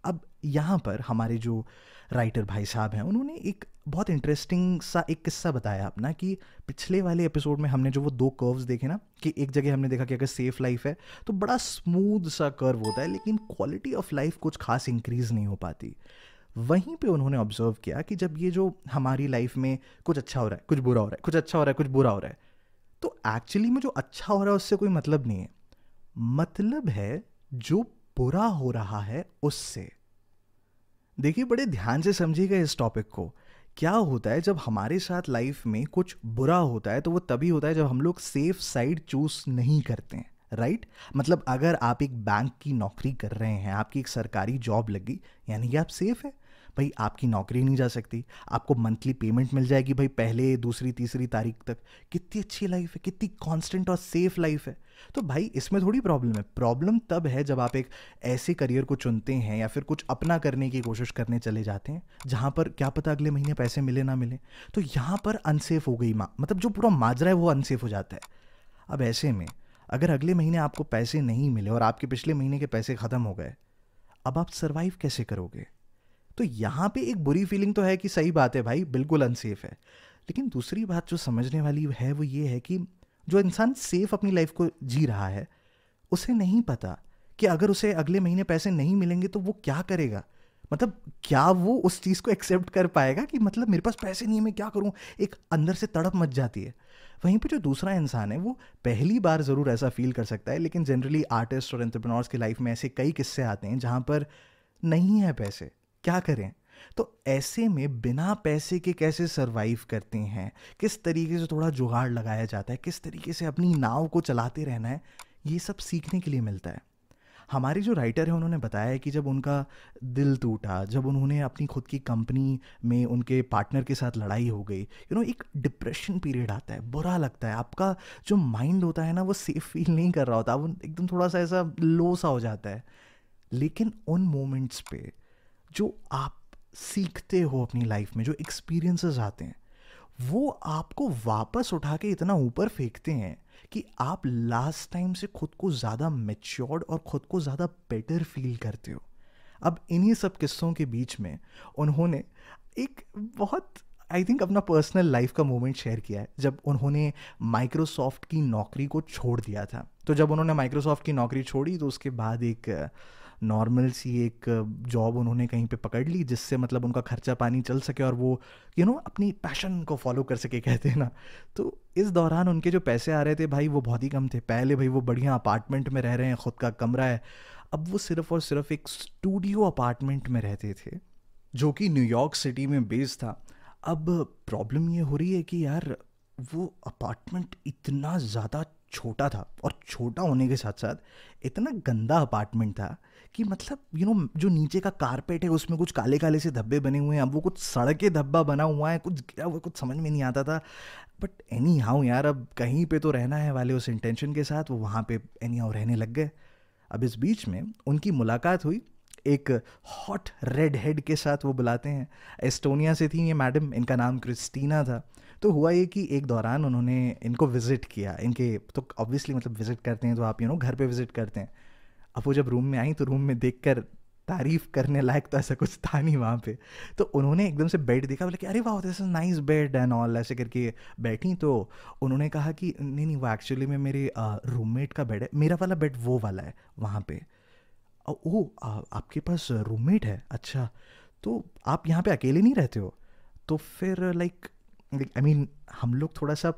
Speaker 1: अब यहाँ पर हमारे जो राइटर भाई साहब हैं उन्होंने एक बहुत इंटरेस्टिंग सा एक किस्सा बताया अपना कि पिछले वाले एपिसोड में हमने जो वो दो कर्व्स देखे ना कि एक जगह हमने देखा कि अगर सेफ लाइफ है तो बड़ा स्मूथ सा कर्व होता है लेकिन क्वालिटी ऑफ लाइफ कुछ खास इंक्रीज़ नहीं हो पाती वहीं पे उन्होंने ऑब्जर्व किया कि जब ये जो हमारी लाइफ में कुछ अच्छा हो रहा है कुछ बुरा हो रहा है कुछ अच्छा हो रहा है कुछ बुरा हो रहा है तो एक्चुअली में जो अच्छा हो रहा है उससे कोई मतलब नहीं है मतलब है जो बुरा हो रहा है उससे देखिए बड़े ध्यान से समझिएगा इस टॉपिक को क्या होता है जब हमारे साथ लाइफ में कुछ बुरा होता है तो वो तभी होता है जब हम लोग सेफ साइड चूज नहीं करते हैं राइट right? मतलब अगर आप एक बैंक की नौकरी कर रहे हैं आपकी एक सरकारी जॉब लगी यानी कि आप सेफ है भाई आपकी नौकरी नहीं जा सकती आपको मंथली पेमेंट मिल जाएगी भाई पहले दूसरी तीसरी तारीख तक कितनी अच्छी लाइफ है कितनी कांस्टेंट और सेफ लाइफ है तो भाई इसमें थोड़ी प्रॉब्लम है प्रॉब्लम तब है जब आप एक ऐसे करियर को चुनते हैं या फिर कुछ अपना करने की कोशिश करने चले जाते हैं जहाँ पर क्या पता अगले महीने पैसे मिले ना मिले तो यहाँ पर अनसेफ हो गई माँ मतलब जो पूरा माजरा है वो अनसेफ हो जाता है अब ऐसे में अगर अगले महीने आपको पैसे नहीं मिले और आपके पिछले महीने के पैसे ख़त्म हो गए अब आप सर्वाइव कैसे करोगे तो यहाँ पे एक बुरी फीलिंग तो है कि सही बात है भाई बिल्कुल अनसेफ है लेकिन दूसरी बात जो समझने वाली है वो ये है कि जो इंसान सेफ अपनी लाइफ को जी रहा है उसे नहीं पता कि अगर उसे अगले महीने पैसे नहीं मिलेंगे तो वो क्या करेगा मतलब क्या वो उस चीज़ को एक्सेप्ट कर पाएगा कि मतलब मेरे पास पैसे नहीं है मैं क्या करूँ एक अंदर से तड़प मच जाती है वहीं पे जो दूसरा इंसान है वो पहली बार ज़रूर ऐसा फील कर सकता है लेकिन जनरली आर्टिस्ट और एंट्रप्रनोर्स की लाइफ में ऐसे कई किस्से आते हैं जहाँ पर नहीं है पैसे क्या करें तो ऐसे में बिना पैसे के कैसे सरवाइव करते हैं किस तरीके से थोड़ा जुगाड़ लगाया जाता है किस तरीके से अपनी नाव को चलाते रहना है ये सब सीखने के लिए मिलता है हमारे जो राइटर हैं उन्होंने बताया कि जब उनका दिल टूटा जब उन्होंने अपनी खुद की कंपनी में उनके पार्टनर के साथ लड़ाई हो गई यू नो एक डिप्रेशन पीरियड आता है बुरा लगता है आपका जो माइंड होता है ना वो सेफ फील नहीं कर रहा होता वो एकदम थोड़ा सा ऐसा लो सा हो जाता है लेकिन उन मोमेंट्स पे जो आप सीखते हो अपनी लाइफ में जो एक्सपीरियंसेस आते हैं वो आपको वापस उठा के इतना ऊपर फेंकते हैं कि आप लास्ट टाइम से खुद को ज़्यादा मेच्योर्ड और ख़ुद को ज़्यादा बेटर फील करते हो अब इन्हीं सब किस्सों के बीच में उन्होंने एक बहुत आई थिंक अपना पर्सनल लाइफ का मोमेंट शेयर किया है जब उन्होंने माइक्रोसॉफ्ट की नौकरी को छोड़ दिया था तो जब उन्होंने माइक्रोसॉफ्ट की नौकरी छोड़ी तो उसके बाद एक uh, नॉर्मल सी एक जॉब उन्होंने कहीं पे पकड़ ली जिससे मतलब उनका खर्चा पानी चल सके और वो यू you नो know, अपनी पैशन को फॉलो कर सके कहते हैं ना तो इस दौरान उनके जो पैसे आ रहे थे भाई वो बहुत ही कम थे पहले भाई वो बढ़िया अपार्टमेंट में रह रहे हैं ख़ुद का कमरा है अब वो सिर्फ और सिर्फ एक स्टूडियो अपार्टमेंट में रहते थे जो कि न्यूयॉर्क सिटी में बेस्ड था अब प्रॉब्लम ये हो रही है कि यार वो अपार्टमेंट इतना ज़्यादा छोटा था और छोटा होने के साथ साथ इतना गंदा अपार्टमेंट था कि मतलब यू you नो know, जो नीचे का कारपेट है उसमें कुछ काले काले से धब्बे बने हुए हैं अब वो कुछ के धब्बा बना हुआ है कुछ गिरा हुआ कुछ समझ में नहीं आता था बट एनी हाउ यार अब कहीं पे तो रहना है वाले उस इंटेंशन के साथ वो वहाँ पे एनी हाउ रहने लग गए अब इस बीच में उनकी मुलाकात हुई एक हॉट रेड हेड के साथ वो बुलाते हैं एस्टोनिया से थी ये मैडम इनका नाम क्रिस्टीना था तो हुआ ये कि एक दौरान उन्होंने इनको विज़िट किया इनके तो ऑब्वियसली मतलब विज़िट करते हैं तो आप यू नो घर पे विज़िट करते हैं अब वो जब रूम में आई तो रूम में देख कर तारीफ करने लायक तो ऐसा कुछ था नहीं वहाँ पे तो उन्होंने एकदम से बेड देखा बोले कि अरे वाह this is nice bed and all ऐसे करके बैठी तो उन्होंने कहा कि नहीं नहीं वो एक्चुअली में मेरे रूममेट का बेड है मेरा वाला बेड वो वाला है वहाँ पे ओ आ, आपके पास रूममेट है अच्छा तो आप यहाँ पे अकेले नहीं रहते हो तो फिर लाइक आई मीन हम लोग थोड़ा सा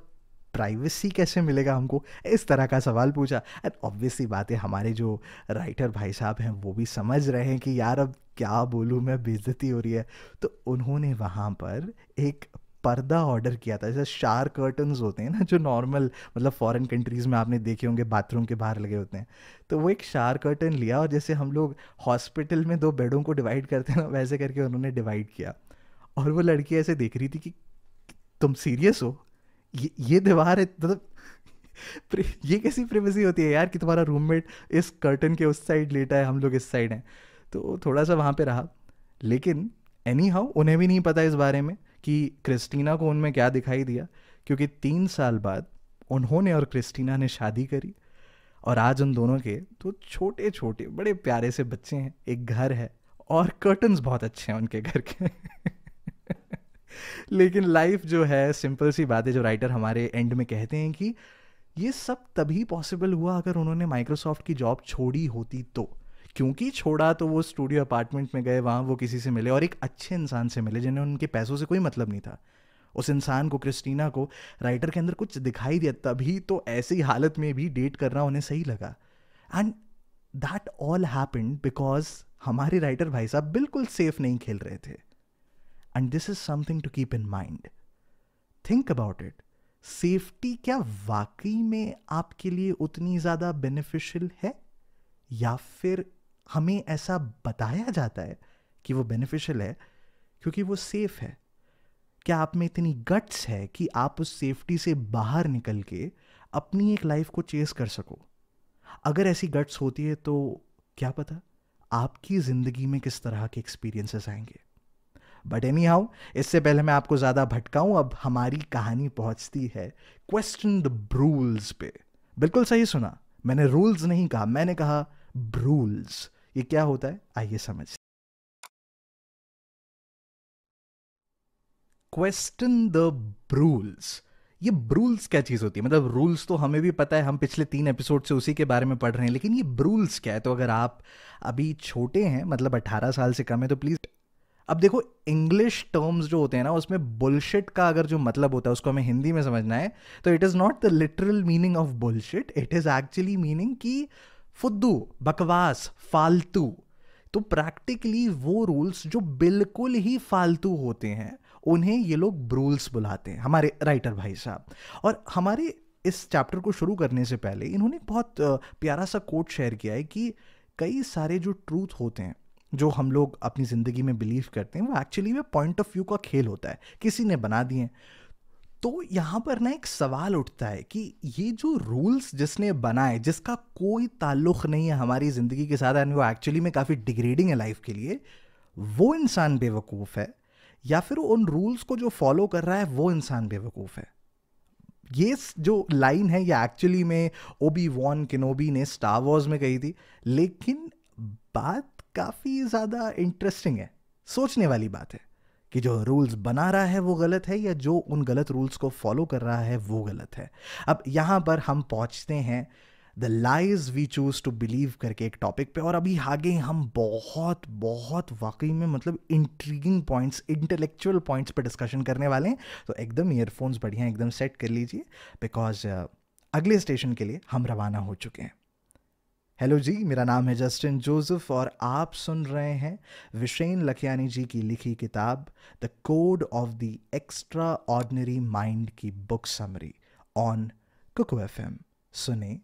Speaker 1: प्राइवेसी कैसे मिलेगा हमको इस तरह का सवाल पूछा एंड ऑब्वियसली बात है हमारे जो राइटर भाई साहब हैं वो भी समझ रहे हैं कि यार अब क्या बोलूँ मैं बेजती हो रही है तो उन्होंने वहाँ पर एक पर्दा ऑर्डर किया था जैसे शार कर्टन्स होते हैं ना जो नॉर्मल मतलब फॉरेन कंट्रीज़ में आपने देखे होंगे बाथरूम के बाहर लगे होते हैं तो वो एक शार कर्टन लिया और जैसे हम लोग हॉस्पिटल में दो बेडों को डिवाइड करते हैं ना वैसे करके उन्होंने डिवाइड किया और वो लड़की ऐसे देख रही थी कि तुम सीरियस हो ये, दीवार है मतलब ये कैसी प्रिवेसी होती है यार कि तुम्हारा रूममेट इस कर्टन के उस साइड लेटा है हम लोग इस साइड हैं तो थोड़ा सा वहाँ पे रहा लेकिन एनी हाउ उन्हें भी नहीं पता इस बारे में कि क्रिस्टीना को उनमें क्या दिखाई दिया क्योंकि तीन साल बाद उन्होंने और क्रिस्टीना ने शादी करी और आज उन दोनों के तो छोटे छोटे बड़े प्यारे से बच्चे हैं एक घर है और कर्टन्स बहुत अच्छे हैं उनके घर के (laughs) लेकिन लाइफ जो है सिंपल सी बात है जो राइटर हमारे एंड में कहते हैं कि ये सब तभी पॉसिबल हुआ अगर उन्होंने माइक्रोसॉफ्ट की जॉब छोड़ी होती तो क्योंकि छोड़ा तो वो स्टूडियो अपार्टमेंट में गए वहाँ वो किसी से मिले और एक अच्छे इंसान से मिले जिन्हें उनके पैसों से कोई मतलब नहीं था उस इंसान को क्रिस्टीना को राइटर के अंदर कुछ दिखाई दिया तभी तो ऐसी हालत में भी डेट करना उन्हें सही लगा and that all happened because हमारे राइटर भाई साहब बिल्कुल सेफ नहीं खेल रहे थे and this is something to keep in mind think about it safety क्या वाकई में आपके लिए उतनी ज़्यादा बेनिफिशियल है या फिर हमें ऐसा बताया जाता है कि वो बेनिफिशियल है क्योंकि वो सेफ है क्या आप में इतनी गट्स है कि आप उस सेफ्टी से बाहर निकल के अपनी एक लाइफ को चेस कर सको अगर ऐसी गट्स होती है तो क्या पता आपकी ज़िंदगी में किस तरह के एक्सपीरियंसेस आएंगे बट एनी हाउ इससे पहले मैं आपको ज़्यादा भटकाऊं अब हमारी कहानी पहुंचती है क्वेश्चन द ब्रूल्स पे बिल्कुल सही सुना मैंने रूल्स नहीं कहा मैंने कहा ब्रूल्स ये क्या होता है आइए समझ क्वेश्चन द ब्रूल्स ये ब्रूल्स क्या चीज़ होती है मतलब रूल्स तो हमें भी पता है हम पिछले तीन एपिसोड से उसी के बारे में पढ़ रहे हैं लेकिन ये ब्रूल्स क्या है तो अगर आप अभी छोटे हैं मतलब 18 साल से कम है तो प्लीज़ अब देखो इंग्लिश टर्म्स जो होते हैं ना उसमें बुलशिट का अगर जो मतलब होता है उसको हमें हिंदी में समझना है तो it is not the literal meaning of bullshit it is actually meaning कि फुद्दू बकवास फालतू तो प्रैक्टिकली वो रूल्स जो बिल्कुल ही फालतू होते हैं उन्हें ये लोग ब्रूल्स बुलाते हैं हमारे राइटर भाई साहब और हमारे इस चैप्टर को शुरू करने से पहले इन्होंने बहुत प्यारा सा कोट शेयर किया है कि कई सारे जो ट्रूथ होते हैं जो हम लोग अपनी ज़िंदगी में बिलीव करते हैं वो एक्चुअली में पॉइंट ऑफ व्यू का खेल होता है किसी ने बना दिए तो यहाँ पर ना एक सवाल उठता है कि ये जो रूल्स जिसने बनाए जिसका कोई ताल्लुक नहीं है हमारी ज़िंदगी के साथ एंड वो एक्चुअली में काफ़ी डिग्रेडिंग है लाइफ के लिए वो इंसान बेवकूफ़ है या फिर उन रूल्स को जो फॉलो कर रहा है वो इंसान बेवकूफ़ है ये जो लाइन है ये एक्चुअली में ओबी वॉन किनोबी ने स्टार वॉर्स में कही थी लेकिन बात काफ़ी ज़्यादा इंटरेस्टिंग है सोचने वाली बात है कि जो रूल्स बना रहा है वो गलत है या जो उन गलत रूल्स को फॉलो कर रहा है वो गलत है अब यहाँ पर हम पहुँचते हैं the lies we choose to believe करके एक टॉपिक पे और अभी आगे हम बहुत बहुत वाकई में मतलब इंट्रीगिंग पॉइंट्स इंटेलेक्चुअल पॉइंट्स पे डिस्कशन करने वाले हैं तो एकदम ईयरफोन्स बढ़िया एकदम सेट कर लीजिए बिकॉज अगले स्टेशन के लिए हम रवाना हो चुके हैं हेलो जी मेरा नाम है जस्टिन जोसेफ और आप सुन रहे हैं विशेन लखियानी जी की लिखी किताब the code of the extraordinary mind की book summary on Kuku F सुने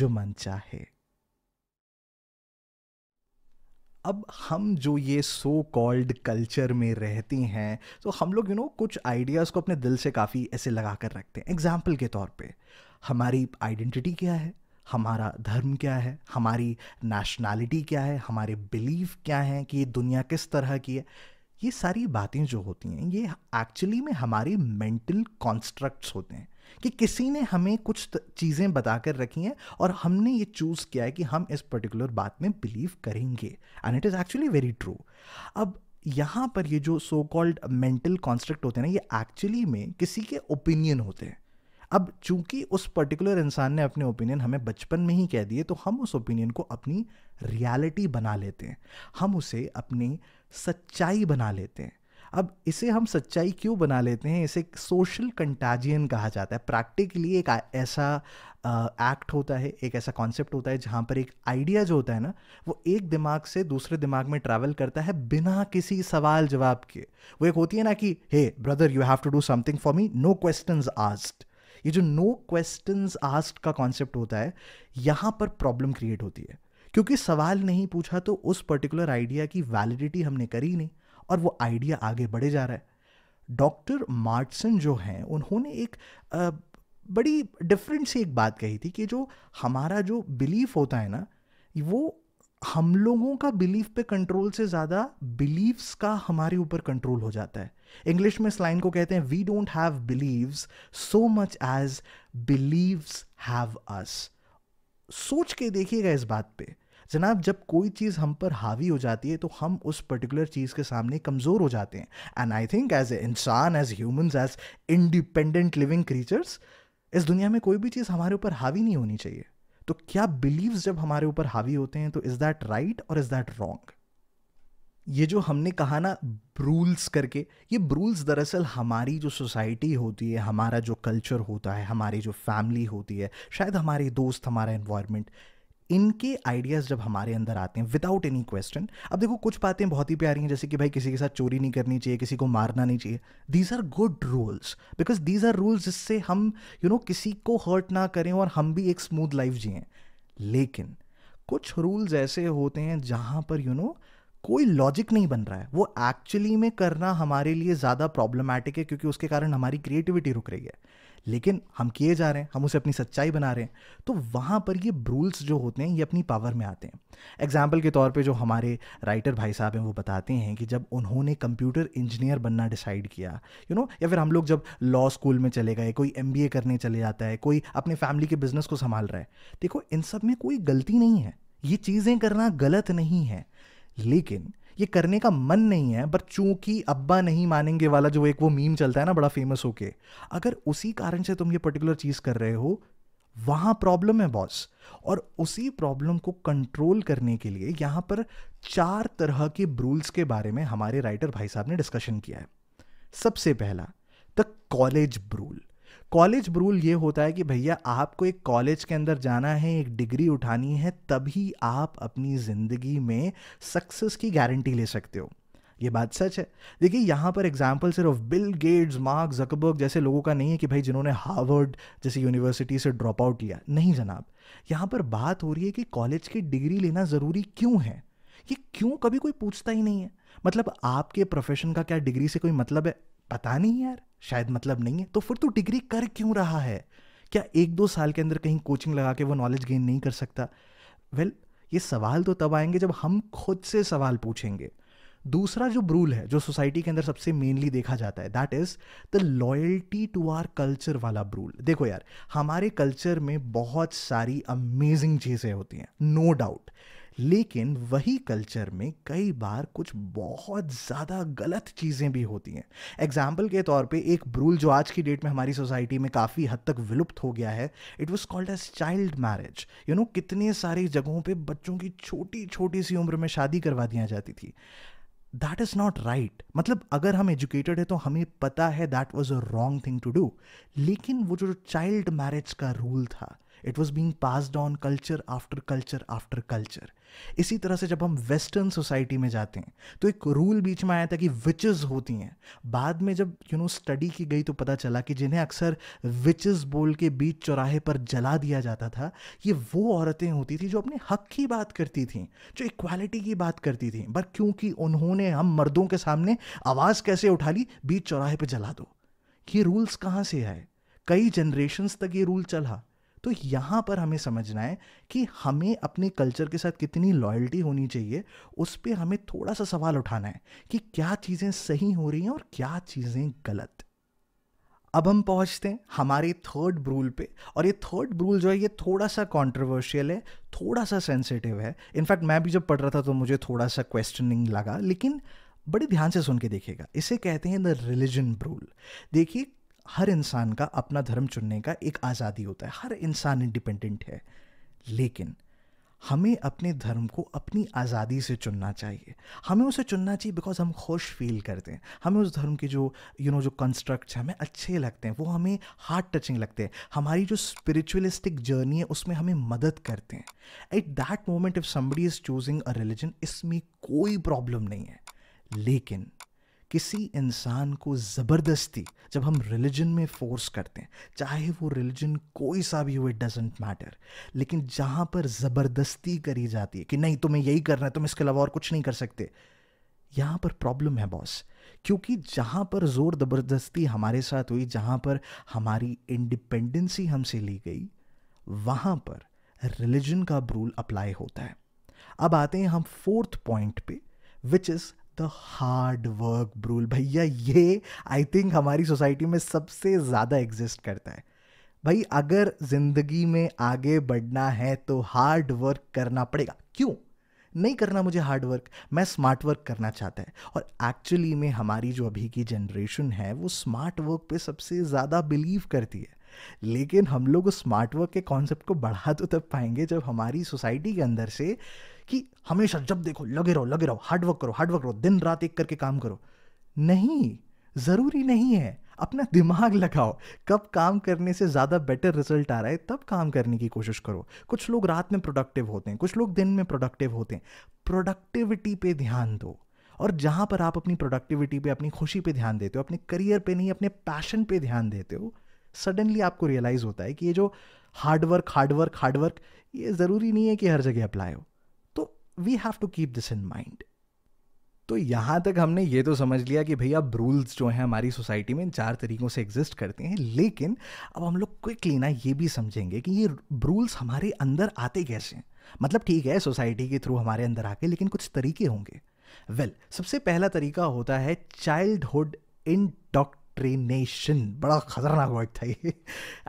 Speaker 1: जो मन चाहे अब हम जो ये सो कॉल्ड कल्चर में रहती हैं तो हम लोग यू you नो know, कुछ आइडियाज़ को अपने दिल से काफ़ी ऐसे लगा कर रखते हैं एग्जाम्पल के तौर पे हमारी आइडेंटिटी क्या है हमारा धर्म क्या है हमारी नेशनैलिटी क्या है हमारे बिलीव क्या हैं कि ये दुनिया किस तरह की है ये सारी बातें जो होती हैं ये एक्चुअली में हमारे मेंटल कॉन्स्ट्रक्ट्स होते हैं कि किसी ने हमें कुछ चीज़ें बता कर रखी हैं और हमने ये चूज़ किया है कि हम इस पर्टिकुलर बात में बिलीव करेंगे and it is actually very true अब यहाँ पर ये जो सो कॉल्ड मेंटल कॉन्स्ट्रक्ट होते हैं ना ये एक्चुअली में किसी के ओपिनियन होते हैं अब चूंकि उस पर्टिकुलर इंसान ने अपने ओपिनियन हमें बचपन में ही कह दिए तो हम उस ओपिनियन को अपनी रियलिटी बना लेते हैं हम उसे अपनी सच्चाई बना लेते हैं अब इसे हम सच्चाई क्यों बना लेते हैं इसे सोशल कंटाजियन कहा जाता है प्रैक्टिकली एक ऐसा एक्ट होता है एक ऐसा कॉन्सेप्ट होता है जहाँ पर एक आइडिया जो होता है ना वो एक दिमाग से दूसरे दिमाग में ट्रैवल करता है बिना किसी सवाल जवाब के वो एक होती है ना कि hey brother you have to do something for me no question asked ये जो नो क्वेश्चन आस्क का कॉन्सेप्ट होता है यहाँ पर प्रॉब्लम क्रिएट होती है क्योंकि सवाल नहीं पूछा तो उस पर्टिकुलर आइडिया की वैलिडिटी हमने करी नहीं और वो आइडिया आगे बढ़े जा रहा है डॉक्टर मार्टसन जो हैं उन्होंने एक आ, बड़ी डिफरेंट सी एक बात कही थी कि जो हमारा जो बिलीफ होता है ना वो हम लोगों का बिलीफ पे कंट्रोल से ज़्यादा बिलीव्स का हमारे ऊपर कंट्रोल हो जाता है इंग्लिश में इस लाइन को कहते हैं we don't have beliefs so much as beliefs have us सोच के देखिएगा इस बात पे जनाब जब कोई चीज़ हम पर हावी हो जाती है तो हम उस पर्टिकुलर चीज़ के सामने कमज़ोर हो जाते हैं and I think as a इंसान as human as independent living creatures इस दुनिया में कोई भी चीज़ हमारे ऊपर हावी नहीं होनी चाहिए तो क्या बिलीव्स जब हमारे ऊपर हावी होते हैं तो इज दैट राइट और इज दैट रॉन्ग ये जो हमने कहा ना रूल्स करके ये रूल्स दरअसल हमारी जो सोसाइटी होती है हमारा जो कल्चर होता है हमारी जो फैमिली होती है शायद हमारे दोस्त हमारा इन्वायरमेंट इनके आइडियाज़ जब हमारे अंदर आते हैं विदाउट एनी क्वेश्चन अब देखो कुछ बातें बहुत ही प्यारी हैं जैसे कि भाई किसी के साथ चोरी नहीं करनी चाहिए किसी को मारना नहीं चाहिए these are good rules because these are rules जिससे हम यू you नो know, किसी को हर्ट ना करें और हम भी एक स्मूथ लाइफ जिए लेकिन कुछ रूल्स ऐसे होते हैं जहां पर यू you नो know, कोई लॉजिक नहीं बन रहा है वो एक्चुअली में करना हमारे लिए ज़्यादा प्रॉब्लमैटिक है क्योंकि उसके कारण हमारी क्रिएटिविटी रुक रही है लेकिन हम किए जा रहे हैं हम उसे अपनी सच्चाई बना रहे हैं तो वहाँ पर ये रूल्स जो होते हैं ये अपनी पावर में आते हैं एग्जाम्पल के तौर पर जो हमारे राइटर भाई साहब हैं वो बताते हैं कि जब उन्होंने कंप्यूटर इंजीनियर बनना डिसाइड किया यू नो या फिर हम लोग जब लॉ स्कूल में चले गए कोई एम करने चले जाता है कोई अपने फैमिली के बिजनेस को संभाल रहा है देखो इन सब में कोई गलती नहीं है ये चीज़ें करना गलत नहीं है लेकिन ये करने का मन नहीं है पर चूंकि अब्बा नहीं मानेंगे वाला जो एक वो मीम चलता है ना बड़ा फेमस होके अगर उसी कारण से तुम ये पर्टिकुलर चीज़ कर रहे हो वहां प्रॉब्लम है बॉस और उसी प्रॉब्लम को कंट्रोल करने के लिए यहां पर चार तरह के रूल्स के बारे में हमारे राइटर भाई साहब ने डिस्कशन किया है सबसे पहला the college rule college rule ये होता है कि भैया आपको एक कॉलेज के अंदर जाना है एक डिग्री उठानी है तभी आप अपनी ज़िंदगी में सक्सेस की गारंटी ले सकते हो ये बात सच है देखिए यहाँ पर एग्जाम्पल सिर्फ बिल गेट्स मार्क जकबर्ग जैसे लोगों का नहीं है कि भाई जिन्होंने हार्वर्ड जैसी यूनिवर्सिटी से ड्रॉप आउट लिया नहीं जनाब यहाँ पर बात हो रही है कि कॉलेज की डिग्री लेना ज़रूरी क्यों है ये क्यों कभी कोई पूछता ही नहीं है मतलब आपके प्रोफेशन का क्या डिग्री से कोई मतलब है पता नहीं यार शायद मतलब नहीं है तो फिर तू डिग्री कर क्यों रहा है क्या एक दो साल के अंदर कहीं कोचिंग लगा के वो नॉलेज गेन नहीं कर सकता वेल well, ये सवाल तो तब आएंगे जब हम खुद से सवाल पूछेंगे दूसरा जो ब्रूल है जो सोसाइटी के अंदर सबसे मेनली देखा जाता है that is the loyalty to our culture वाला ब्रूल देखो यार हमारे कल्चर में बहुत सारी अमेजिंग चीज़ें होती हैं नो डाउट लेकिन वही कल्चर में कई बार कुछ बहुत ज़्यादा गलत चीज़ें भी होती हैं एग्जाम्पल के तौर पे एक ब्रूल जो आज की डेट में हमारी सोसाइटी में काफ़ी हद तक विलुप्त हो गया है it was called as child marriage you know कितने सारी जगहों पे बच्चों की छोटी छोटी सी उम्र में शादी करवा दिया जाती थी दैट इज़ नॉट राइट मतलब अगर हम एजुकेटेड है तो हमें पता है that was a wrong thing to do लेकिन वो जो चाइल्ड मैरिज का रूल था it was being passed on culture after culture after culture इसी तरह से जब हम वेस्टर्न सोसाइटी में जाते हैं तो एक रूल बीच में आया था कि विचेज होती हैं बाद में जब यू नो स्टडी की गई तो पता चला कि जिन्हें अक्सर विचेज बोल के बीच चौराहे पर जला दिया जाता था ये वो औरतें होती थी जो अपने हक की बात करती थी जो इक्वालिटी की बात करती थी पर क्योंकि उन्होंने हम मर्दों के सामने आवाज़ कैसे उठा ली बीच चौराहे पर जला दो ये रूल्स कहाँ से आए कई जनरेशन्स तक ये रूल चला तो यहाँ पर हमें समझना है कि हमें अपने कल्चर के साथ कितनी लॉयल्टी होनी चाहिए उस पर हमें थोड़ा सा सवाल उठाना है कि क्या चीज़ें सही हो रही हैं और क्या चीज़ें गलत अब हम पहुंचते हैं हमारे थर्ड ब्रूल पे और ये थर्ड ब्रूल जो है ये थोड़ा सा कंट्रोवर्शियल है थोड़ा सा सेंसिटिव है इनफैक्ट मैं भी जब पढ़ रहा था तो मुझे थोड़ा सा क्वेश्चनिंग लगा लेकिन बड़े ध्यान से सुन के देखिएगा इसे कहते हैं द रिलीजन ब्रूल देखिए हर इंसान का अपना धर्म चुनने का एक आज़ादी होता है हर इंसान इंडिपेंडेंट है लेकिन हमें अपने धर्म को अपनी आज़ादी से चुनना चाहिए हमें उसे चुनना चाहिए बिकॉज हम खुश फील करते हैं हमें उस धर्म के जो यू you नो know, जो कंस्ट्रक्ट्स हमें अच्छे लगते हैं वो हमें हार्ट टचिंग लगते हैं हमारी जो स्पिरिचुअलिस्टिक जर्नी है उसमें हमें मदद करते हैं at that moment if somebody is choosing a religion इसमें कोई प्रॉब्लम नहीं है लेकिन किसी इंसान को ज़बरदस्ती जब हम रिलीजन में फोर्स करते हैं चाहे वो रिलीजन कोई सा भी हो इट डजेंट मैटर लेकिन जहाँ पर ज़बरदस्ती करी जाती है कि नहीं तुम्हें तो यही करना है तुम तो इसके अलावा और कुछ नहीं कर सकते यहाँ पर प्रॉब्लम है बॉस क्योंकि जहाँ पर ज़ोर ज़बरदस्ती हमारे साथ हुई जहाँ पर हमारी इंडिपेंडेंसी हमसे ली गई वहाँ पर रिलीजन का रूल अप्लाई होता है अब आते हैं हम फोर्थ पॉइंट पे which is the hard work rule भैया ये आई थिंक हमारी सोसाइटी में सबसे ज़्यादा एग्जिस्ट करता है भाई अगर ज़िंदगी में आगे बढ़ना है तो हार्ड वर्क करना पड़ेगा क्यों नहीं करना मुझे हार्ड वर्क मैं स्मार्ट वर्क करना चाहता है और एक्चुअली में हमारी जो अभी की जनरेशन है वो स्मार्ट वर्क पे सबसे ज़्यादा बिलीव करती है लेकिन हम लोग उस स्मार्ट वर्क के कॉन्सेप्ट को बढ़ा तो तब पाएंगे जब हमारी सोसाइटी के अंदर से कि हमेशा जब देखो लगे रहो लगे रहो हार्डवर्क करो हार्डवर्क करो दिन रात एक करके काम करो नहीं ज़रूरी नहीं है अपना दिमाग लगाओ कब काम करने से ज़्यादा बेटर रिजल्ट आ रहा है तब काम करने की कोशिश करो कुछ लोग रात में प्रोडक्टिव होते हैं कुछ लोग दिन में प्रोडक्टिव होते हैं प्रोडक्टिविटी पे ध्यान दो और जहाँ पर आप अपनी प्रोडक्टिविटी पे अपनी खुशी पे ध्यान देते हो अपने करियर पे नहीं अपने पैशन पे ध्यान देते हो सडनली आपको रियलाइज़ होता है कि ये जो हार्डवर्क हार्डवर्क हार्डवर्क ये ज़रूरी नहीं है कि हर जगह अप्लाई हो we have to keep this in mind तो यहां तक हमने ये तो समझ लिया कि भैया अब रूल्स जो हैं हमारी सोसाइटी में इन चार तरीक़ों से एग्जिस्ट करते हैं लेकिन अब हम लोग क्विकली ना ये भी समझेंगे कि ये रूल्स हमारे अंदर आते कैसे हैं मतलब ठीक है सोसाइटी के थ्रू हमारे अंदर आके लेकिन कुछ तरीके होंगे वेल well, सबसे पहला तरीका होता है चाइल्डहुड इन डॉक्टर डॉक्ट्रिनेशन बड़ा खतरनाक वर्ड था ये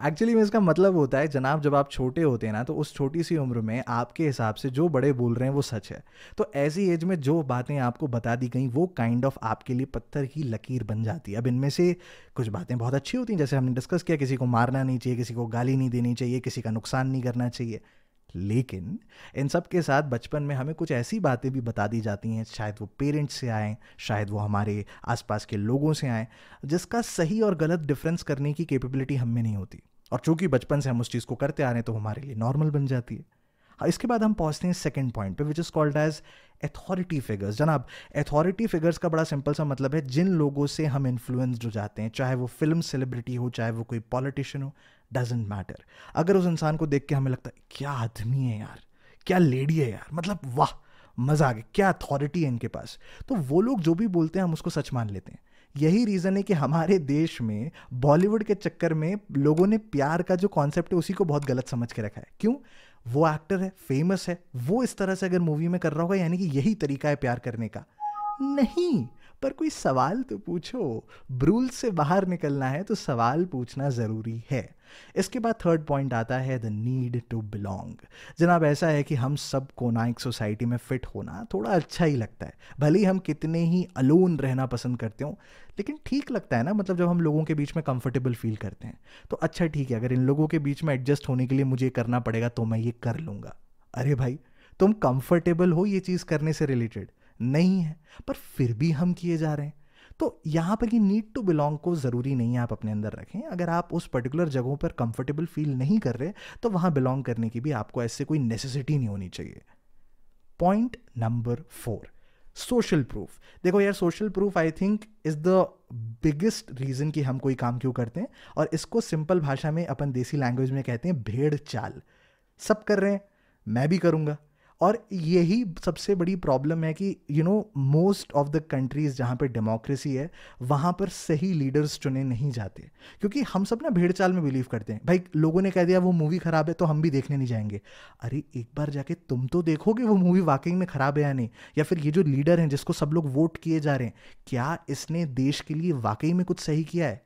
Speaker 1: एक्चुअली में इसका मतलब होता है जनाब जब आप छोटे होते हैं ना तो उस छोटी सी उम्र में आपके हिसाब से जो बड़े बोल रहे हैं वो सच है तो ऐसी एज में जो बातें आपको बता दी गई वो काइंड ऑफ आपके लिए पत्थर की लकीर बन जाती है अब इनमें से कुछ बातें बहुत अच्छी होती हैं जैसे हमने डिस्कस किया किसी को मारना नहीं चाहिए किसी को गाली नहीं देनी चाहिए किसी का नुकसान नहीं करना चाहिए लेकिन इन सब के साथ बचपन में हमें कुछ ऐसी बातें भी बता दी जाती हैं शायद वो पेरेंट्स से आएँ शायद वो हमारे आसपास के लोगों से आएँ जिसका सही और गलत डिफरेंस करने की कैपेबिलिटी हमें नहीं होती और चूंकि बचपन से हम उस चीज़ को करते आ रहे हैं तो हमारे लिए नॉर्मल बन जाती है हाँ, इसके बाद हम पहुंचते हैं सेकेंड पॉइंट पे which is called as authority figures जनाब अथॉरिटी फिगर्स का बड़ा सिंपल सा मतलब है जिन लोगों से हम इन्फ्लुएंस्ड हो जाते हैं चाहे वो फिल्म सेलिब्रिटी हो चाहे वो कोई पॉलिटिशियन हो डजेंट मैटर अगर उस इंसान को देख के हमें लगता है क्या आदमी है यार क्या लेडी है यार मतलब वाह मज़ा आ गया क्या अथॉरिटी है इनके पास तो वो लोग जो भी बोलते हैं हम उसको सच मान लेते हैं यही रीज़न है कि हमारे देश में बॉलीवुड के चक्कर में लोगों ने प्यार का जो कॉन्सेप्ट है उसी को बहुत गलत समझ के रखा है क्यों वो एक्टर है फेमस है वो इस तरह से अगर मूवी में कर रहा होगा यानी कि यही तरीका है प्यार करने का नहीं पर कोई सवाल तो पूछो ब्रूल से बाहर निकलना है तो सवाल पूछना ज़रूरी है इसके बाद थर्ड पॉइंट आता है द नीड टू बिलोंग जनाब ऐसा है कि हम सब को ना एक सोसाइटी में फिट होना थोड़ा अच्छा ही लगता है भले ही हम कितने ही अलोन रहना पसंद करते हो लेकिन ठीक लगता है ना मतलब जब हम लोगों के बीच में कंफर्टेबल फील करते हैं तो अच्छा ठीक है अगर इन लोगों के बीच में एडजस्ट होने के लिए मुझे करना पड़ेगा तो मैं ये कर लूँगा अरे भाई तुम कंफर्टेबल हो ये चीज़ करने से रिलेटेड नहीं है पर फिर भी हम किए जा रहे हैं तो यहाँ पर ये नीड टू बिलोंग को ज़रूरी नहीं है आप अपने अंदर रखें अगर आप उस पर्टिकुलर जगहों पर कंफर्टेबल फील नहीं कर रहे तो वहाँ बिलोंग करने की भी आपको ऐसे कोई नेसेसिटी नहीं होनी चाहिए point number four social proof देखो यार social proof I think is the biggest reason कि हम कोई काम क्यों करते हैं और इसको सिंपल भाषा में अपन देसी लैंग्वेज में कहते हैं भेड़ चाल सब कर रहे हैं मैं भी करूँगा और यही सबसे बड़ी प्रॉब्लम है कि you know most of the countries जहाँ पर डेमोक्रेसी है वहाँ पर सही लीडर्स चुने नहीं जाते क्योंकि हम सब ना भेड़चाल में बिलीव करते हैं भाई लोगों ने कह दिया वो मूवी ख़राब है तो हम भी देखने नहीं जाएंगे अरे एक बार जाके तुम तो देखोगे वो मूवी वाकई में ख़राब है या नहीं या फिर ये जो लीडर हैं जिसको सब लोग वोट किए जा रहे हैं क्या इसने देश के लिए वाकई में कुछ सही किया है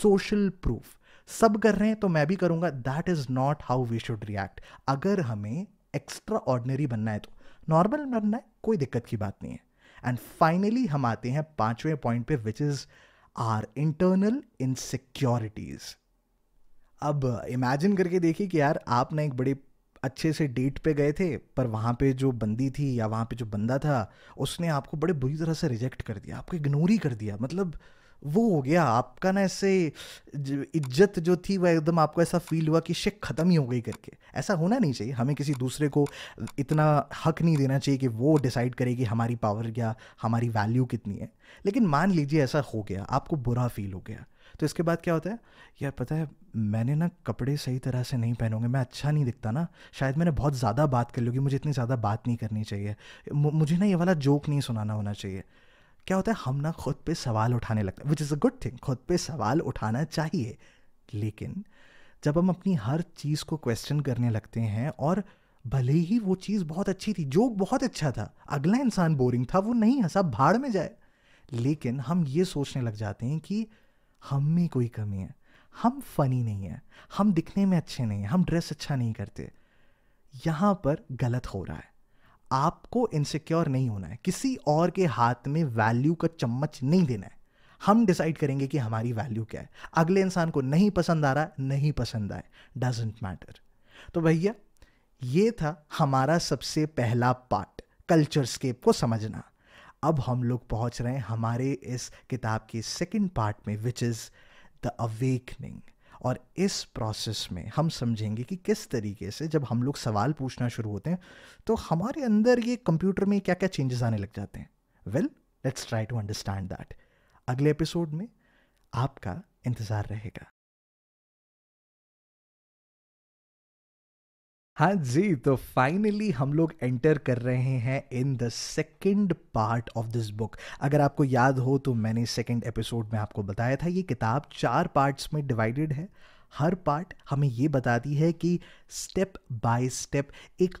Speaker 1: सोशल प्रूफ सब कर रहे हैं तो मैं भी करूँगा that is not how we should react अगर हमें एक्स्ट्रा ऑर्डनरी बनना है तो नॉर्मल बनना है कोई दिक्कत की बात नहीं है एंड फाइनली हम आते हैं पांचवें पॉइंट पे which is our internal insecurities अब इमेजिन करके देखिए कि यार आप ना एक बड़े अच्छे से डेट पे गए थे पर वहाँ पे जो बंदी थी या वहाँ पे जो बंदा था उसने आपको बड़े बुरी तरह से रिजेक्ट कर दिया आपको इग्नोर ही कर दिया मतलब वो हो गया आपका ना ऐसे इज्जत जो थी वह एकदम आपको ऐसा फील हुआ कि शिक ख़त्म ही हो गई करके ऐसा होना नहीं चाहिए हमें किसी दूसरे को इतना हक नहीं देना चाहिए कि वो डिसाइड करे कि हमारी पावर क्या हमारी वैल्यू कितनी है लेकिन मान लीजिए ऐसा हो गया आपको बुरा फील हो गया तो इसके बाद क्या होता है यार पता है मैंने ना कपड़े सही तरह से नहीं पहनोगे मैं अच्छा नहीं दिखता ना शायद मैंने बहुत ज़्यादा बात कर लूँगी मुझे इतनी ज़्यादा बात नहीं करनी चाहिए मुझे ना ये वाला जोक नहीं सुनाना होना चाहिए क्या होता है हम ना खुद पे सवाल उठाने लगते हैं which is a good thing खुद पे सवाल उठाना चाहिए लेकिन जब हम अपनी हर चीज़ को क्वेश्चन करने लगते हैं और भले ही वो चीज़ बहुत अच्छी थी जो बहुत अच्छा था अगला इंसान बोरिंग था वो नहीं हंसा भाड़ में जाए लेकिन हम ये सोचने लग जाते हैं कि हम में कोई कमी है हम फनी नहीं है हम दिखने में अच्छे नहीं हैं हम ड्रेस अच्छा नहीं करते यहाँ पर गलत हो रहा है आपको इनसिक्योर नहीं होना है किसी और के हाथ में वैल्यू का चम्मच नहीं देना है हम डिसाइड करेंगे कि हमारी वैल्यू क्या है अगले इंसान को नहीं पसंद आ रहा नहीं पसंद आए डजेंट मैटर तो भैया ये था हमारा सबसे पहला पार्ट कल्चर स्केप को समझना अब हम लोग पहुंच रहे हैं हमारे इस किताब के सेकंड पार्ट में विच इज़ द अवेकनिंग और इस प्रोसेस में हम समझेंगे कि किस तरीके से जब हम लोग सवाल पूछना शुरू होते हैं तो हमारे अंदर ये कंप्यूटर में क्या क्या चेंजेस आने लग जाते हैं well let's try to understand that अगले एपिसोड में आपका इंतज़ार रहेगा हाँ जी तो फाइनली हम लोग एंटर कर रहे हैं in the second part of this book अगर आपको याद हो तो मैंने सेकेंड एपिसोड में आपको बताया था ये किताब चार पार्ट्स में डिवाइडेड है हर पार्ट हमें ये बताती है कि स्टेप बाय स्टेप एक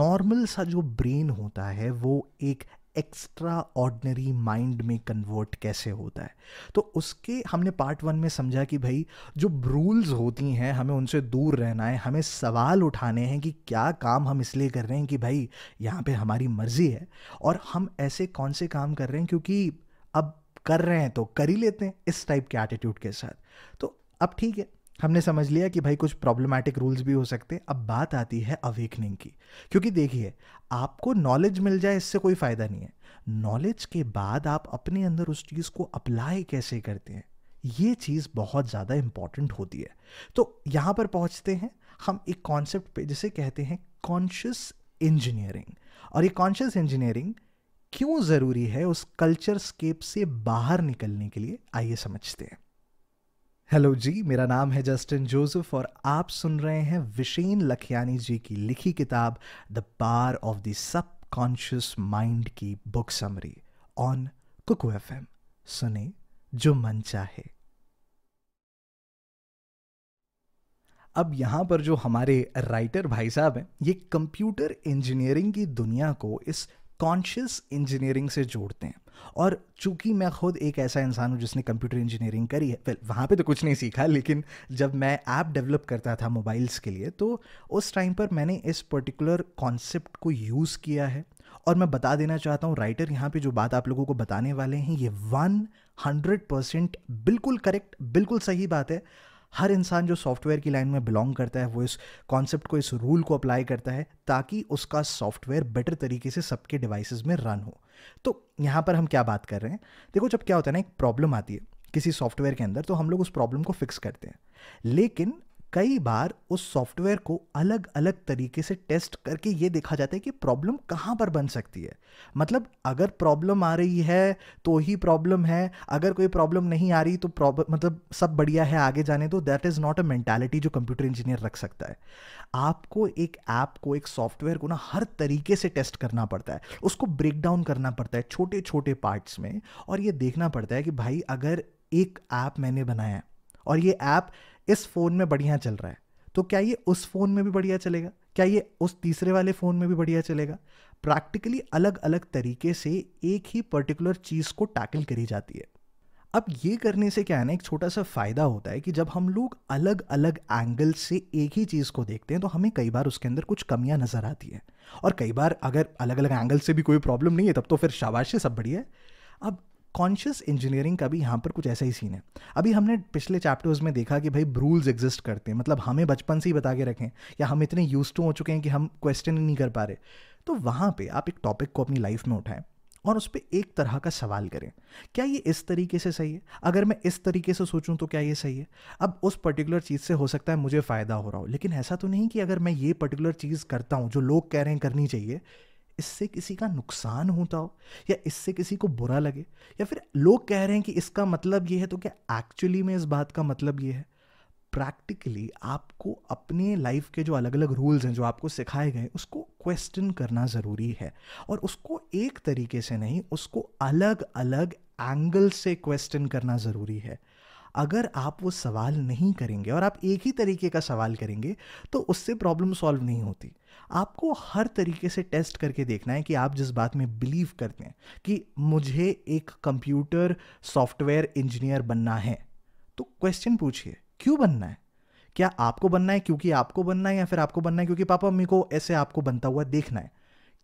Speaker 1: नॉर्मल सा जो ब्रेन होता है वो एक एक्स्ट्रा ऑर्डनरी माइंड में कन्वर्ट कैसे होता है तो उसके हमने पार्ट वन में समझा कि भाई जो रूल्स होती हैं हमें उनसे दूर रहना है हमें सवाल उठाने हैं कि क्या काम हम इसलिए कर रहे हैं कि भाई यहाँ पे हमारी मर्ज़ी है और हम ऐसे कौन से काम कर रहे हैं क्योंकि अब कर रहे हैं तो कर ही लेते हैं इस टाइप के एटीट्यूड के साथ तो अब ठीक है हमने समझ लिया कि भाई कुछ प्रॉब्लमैटिक रूल्स भी हो सकते हैं अब बात आती है अवेकनिंग की क्योंकि देखिए आपको नॉलेज मिल जाए इससे कोई फ़ायदा नहीं है नॉलेज के बाद आप अपने अंदर उस चीज़ को अप्लाई कैसे करते हैं ये चीज़ बहुत ज़्यादा इम्पॉर्टेंट होती है तो यहाँ पर पहुँचते हैं हम एक कॉन्सेप्ट पे जिसे कहते हैं कॉन्शियस इंजीनियरिंग और ये कॉन्शियस इंजीनियरिंग क्यों ज़रूरी है उस कल्चर स्केप से बाहर निकलने के लिए आइए समझते हैं हेलो जी मेरा नाम है जस्टिन जोसेफ और आप सुन रहे हैं विशेन लखियानी जी की लिखी किताब the power of the subconscious mind की book summary on Kuku F M सुने जो मन चाहे अब यहां पर जो हमारे राइटर भाई साहब हैं ये कंप्यूटर इंजीनियरिंग की दुनिया को इस कॉन्शियस इंजीनियरिंग से जोड़ते हैं और चूंकि मैं खुद एक ऐसा इंसान हूँ जिसने कंप्यूटर इंजीनियरिंग करी है वेल वहाँ पे तो कुछ नहीं सीखा लेकिन जब मैं ऐप डेवलप करता था मोबाइल्स के लिए तो उस टाइम पर मैंने इस पर्टिकुलर कॉन्सेप्ट को यूज़ किया है और मैं बता देना चाहता हूँ राइटर यहाँ पे जो बात आप लोगों को बताने वाले हैं ये वन हंड्रेड परसेंट बिल्कुल करेक्ट बिल्कुल सही बात है हर इंसान जो सॉफ्टवेयर की लाइन में बिलोंग करता है वो इस कॉन्सेप्ट को इस रूल को अप्लाई करता है ताकि उसका सॉफ्टवेयर बेटर तरीके से सबके डिवाइसेस में रन हो तो यहाँ पर हम क्या बात कर रहे हैं देखो जब क्या होता है ना एक प्रॉब्लम आती है किसी सॉफ्टवेयर के अंदर तो हम लोग उस प्रॉब्लम को फिक्स करते हैं लेकिन कई बार उस सॉफ्टवेयर को अलग अलग तरीके से टेस्ट करके ये देखा जाता है कि प्रॉब्लम कहाँ पर बन सकती है मतलब अगर प्रॉब्लम आ रही है तो ही प्रॉब्लम है अगर कोई प्रॉब्लम नहीं आ रही तो प्रॉब्लम मतलब सब बढ़िया है आगे जाने तो that is not a mentality जो कंप्यूटर इंजीनियर रख सकता है आपको एक ऐप को एक सॉफ्टवेयर को ना हर तरीके से टेस्ट करना पड़ता है उसको ब्रेक डाउन करना पड़ता है छोटे छोटे पार्ट्स में और ये देखना पड़ता है कि भाई अगर एक ऐप मैंने बनाया और ये ऐप इस फ़ोन में बढ़िया चल रहा है तो क्या ये उस फ़ोन में भी बढ़िया चलेगा क्या ये उस तीसरे वाले फ़ोन में भी बढ़िया चलेगा प्रैक्टिकली अलग अलग तरीके से एक ही पर्टिकुलर चीज़ को टैकल करी जाती है अब ये करने से क्या है ना एक छोटा सा फ़ायदा होता है कि जब हम लोग अलग अलग एंगल से एक ही चीज़ को देखते हैं तो हमें कई बार उसके अंदर कुछ कमियां नज़र आती हैं और कई बार अगर अलग अलग एंगल से भी कोई प्रॉब्लम नहीं है तब तो फिर शाबाश से सब बढ़िया है अब कॉन्शियस इंजीनियरिंग का भी यहाँ पर कुछ ऐसा ही सीन है अभी हमने पिछले चैप्टर्स में देखा कि भाई रूल्स एग्जिस्ट करते हैं मतलब हमें बचपन से ही बता के रखें या हम इतने यूज टू हो चुके हैं कि हम क्वेश्चन ही नहीं कर पा रहे तो वहाँ पर आप एक टॉपिक को अपनी लाइफ में उठाएं और उस पर एक तरह का सवाल करें क्या ये इस तरीके से सही है अगर मैं इस तरीके से सोचूं तो क्या ये सही है अब उस पर्टिकुलर चीज़ से हो सकता है मुझे फ़ायदा हो रहा हो लेकिन ऐसा तो नहीं कि अगर मैं ये पर्टिकुलर चीज़ करता हूँ जो लोग कह रहे हैं करनी चाहिए इससे किसी का नुकसान होता हो या इससे किसी को बुरा लगे या फिर लोग कह रहे हैं कि इसका मतलब ये है तो क्या एक्चुअली में इस बात का मतलब ये है प्रैक्टिकली आपको अपने लाइफ के जो अलग अलग रूल्स हैं जो आपको सिखाए गए उसको क्वेश्चन करना ज़रूरी है और उसको एक तरीके से नहीं उसको अलग अलग एंगल से क्वेश्चन करना ज़रूरी है अगर आप वो सवाल नहीं करेंगे और आप एक ही तरीके का सवाल करेंगे तो उससे प्रॉब्लम सॉल्व नहीं होती आपको हर तरीके से टेस्ट करके देखना है कि आप जिस बात में बिलीव करते हैं कि मुझे एक कंप्यूटर सॉफ्टवेयर इंजीनियर बनना है तो क्वेश्चन पूछिए क्यों बनना है क्या आपको बनना है क्योंकि आपको बनना है या फिर आपको बनना है क्योंकि पापा मम्मी को ऐसे आपको बनता हुआ देखना है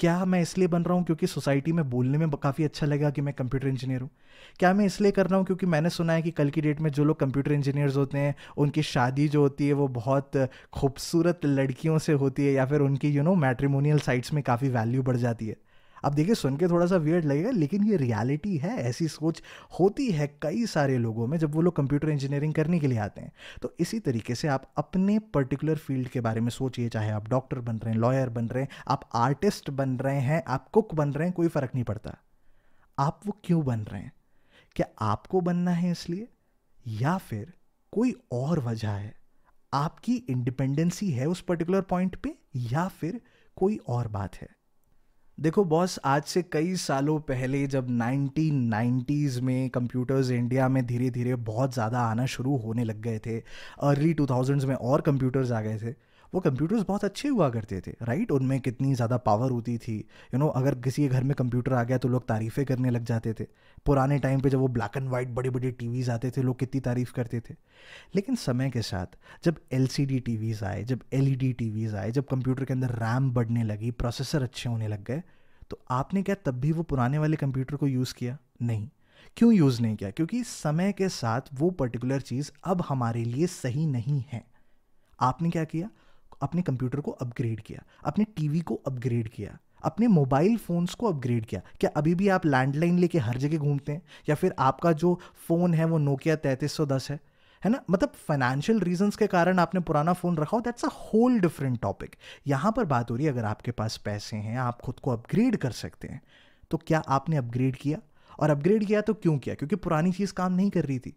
Speaker 1: क्या मैं इसलिए बन रहा हूँ क्योंकि सोसाइटी में बोलने में काफ़ी अच्छा लगा कि मैं कंप्यूटर इंजीनियर हूँ क्या मैं इसलिए कर रहा हूँ क्योंकि मैंने सुना है कि कल की डेट में जो लोग कंप्यूटर इंजीनियर्स होते हैं उनकी शादी जो होती है वो बहुत खूबसूरत लड़कियों से होती है या फिर उनकी यू नो मैट्रीमोनियल साइट्स में काफ़ी वैल्यू बढ़ जाती है अब देखिए सुन के थोड़ा सा वियर्ड लगेगा लेकिन ये रियलिटी है ऐसी सोच होती है कई सारे लोगों में जब वो लोग कंप्यूटर इंजीनियरिंग करने के लिए आते हैं तो इसी तरीके से आप अपने पर्टिकुलर फील्ड के बारे में सोचिए चाहे आप डॉक्टर बन रहे हैं लॉयर बन रहे हैं आप आर्टिस्ट बन रहे हैं आप कुक बन रहे हैं कोई फ़र्क नहीं पड़ता आप वो क्यों बन रहे हैं क्या आपको बनना है इसलिए या फिर कोई और वजह है आपकी इंडिपेंडेंसी है उस पर्टिकुलर पॉइंट पे या फिर कोई और बात है देखो बॉस आज से कई सालों पहले जब 1990s में कंप्यूटर्स इंडिया में धीरे धीरे बहुत ज़्यादा आना शुरू होने लग गए थे अर्ली 2000s में और कंप्यूटर्स आ गए थे वो कंप्यूटर्स बहुत अच्छे हुआ करते थे राइट उनमें कितनी ज़्यादा पावर होती थी यू you नो know, अगर किसी के घर में कंप्यूटर आ गया तो लोग तारीफ़ें करने लग जाते थे पुराने टाइम पे जब वो ब्लैक एंड वाइट बड़े बड़े टीवीज़ आते थे लोग कितनी तारीफ़ करते थे लेकिन समय के साथ जब एल सी डी टीवीज़ आए जब एल ई डी टीवीज़ आए जब कंप्यूटर के अंदर रैम बढ़ने लगी प्रोसेसर अच्छे होने लग गए तो आपने क्या तब भी वो पुराने वाले कंप्यूटर को यूज़ किया नहीं क्यों यूज़ नहीं किया क्योंकि समय के साथ वो पर्टिकुलर चीज़ अब हमारे लिए सही नहीं है आपने क्या किया अपने कंप्यूटर को अपग्रेड किया अपने टीवी को अपग्रेड किया अपने मोबाइल फ़ोन्स को अपग्रेड किया क्या अभी भी आप लैंडलाइन लेके हर जगह घूमते हैं या फिर आपका जो फ़ोन है वो नोकिया तैंतीस सौ दस है है ना मतलब फाइनेंशियल रीजंस के कारण आपने पुराना फ़ोन रखा हो that's a whole different topic यहाँ पर बात हो रही है अगर आपके पास पैसे हैं आप खुद को अपग्रेड कर सकते हैं तो क्या आपने अपग्रेड किया और अपग्रेड किया तो क्यों किया क्योंकि पुरानी चीज़ काम नहीं कर रही थी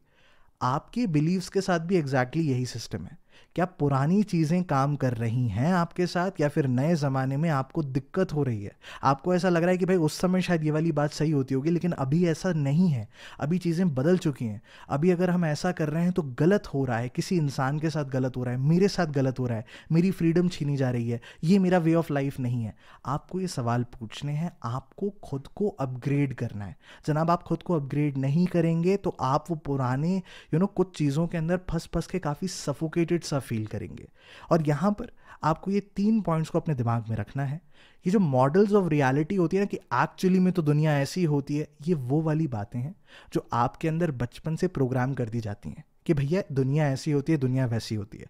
Speaker 1: आपके बिलीव्स के साथ भी एग्जैक्टली exactly यही सिस्टम है क्या पुरानी चीज़ें काम कर रही हैं आपके साथ या फिर नए ज़माने में आपको दिक्कत हो रही है आपको ऐसा लग रहा है कि भाई उस समय शायद ये वाली बात सही होती होगी लेकिन अभी ऐसा नहीं है अभी चीज़ें बदल चुकी हैं अभी अगर हम ऐसा कर रहे हैं तो गलत हो रहा है किसी इंसान के साथ गलत हो रहा है मेरे साथ गलत हो रहा है मेरी फ्रीडम छीनी जा रही है ये मेरा वे ऑफ लाइफ नहीं है आपको ये सवाल पूछने हैं आपको खुद को अपग्रेड करना है जनाब आप खुद को अपग्रेड नहीं करेंगे तो आप वो पुराने यू नो कुछ चीज़ों के अंदर फंस फंस के काफ़ी सफोकेटेड लिमिट सा फील करेंगे और यहाँ पर आपको ये तीन पॉइंट्स को अपने दिमाग में रखना है ये जो मॉडल्स ऑफ रियलिटी होती है ना कि एक्चुअली में तो दुनिया ऐसी होती है ये वो वाली बातें हैं जो आपके अंदर बचपन से प्रोग्राम कर दी जाती हैं कि भैया दुनिया ऐसी होती है दुनिया वैसी होती है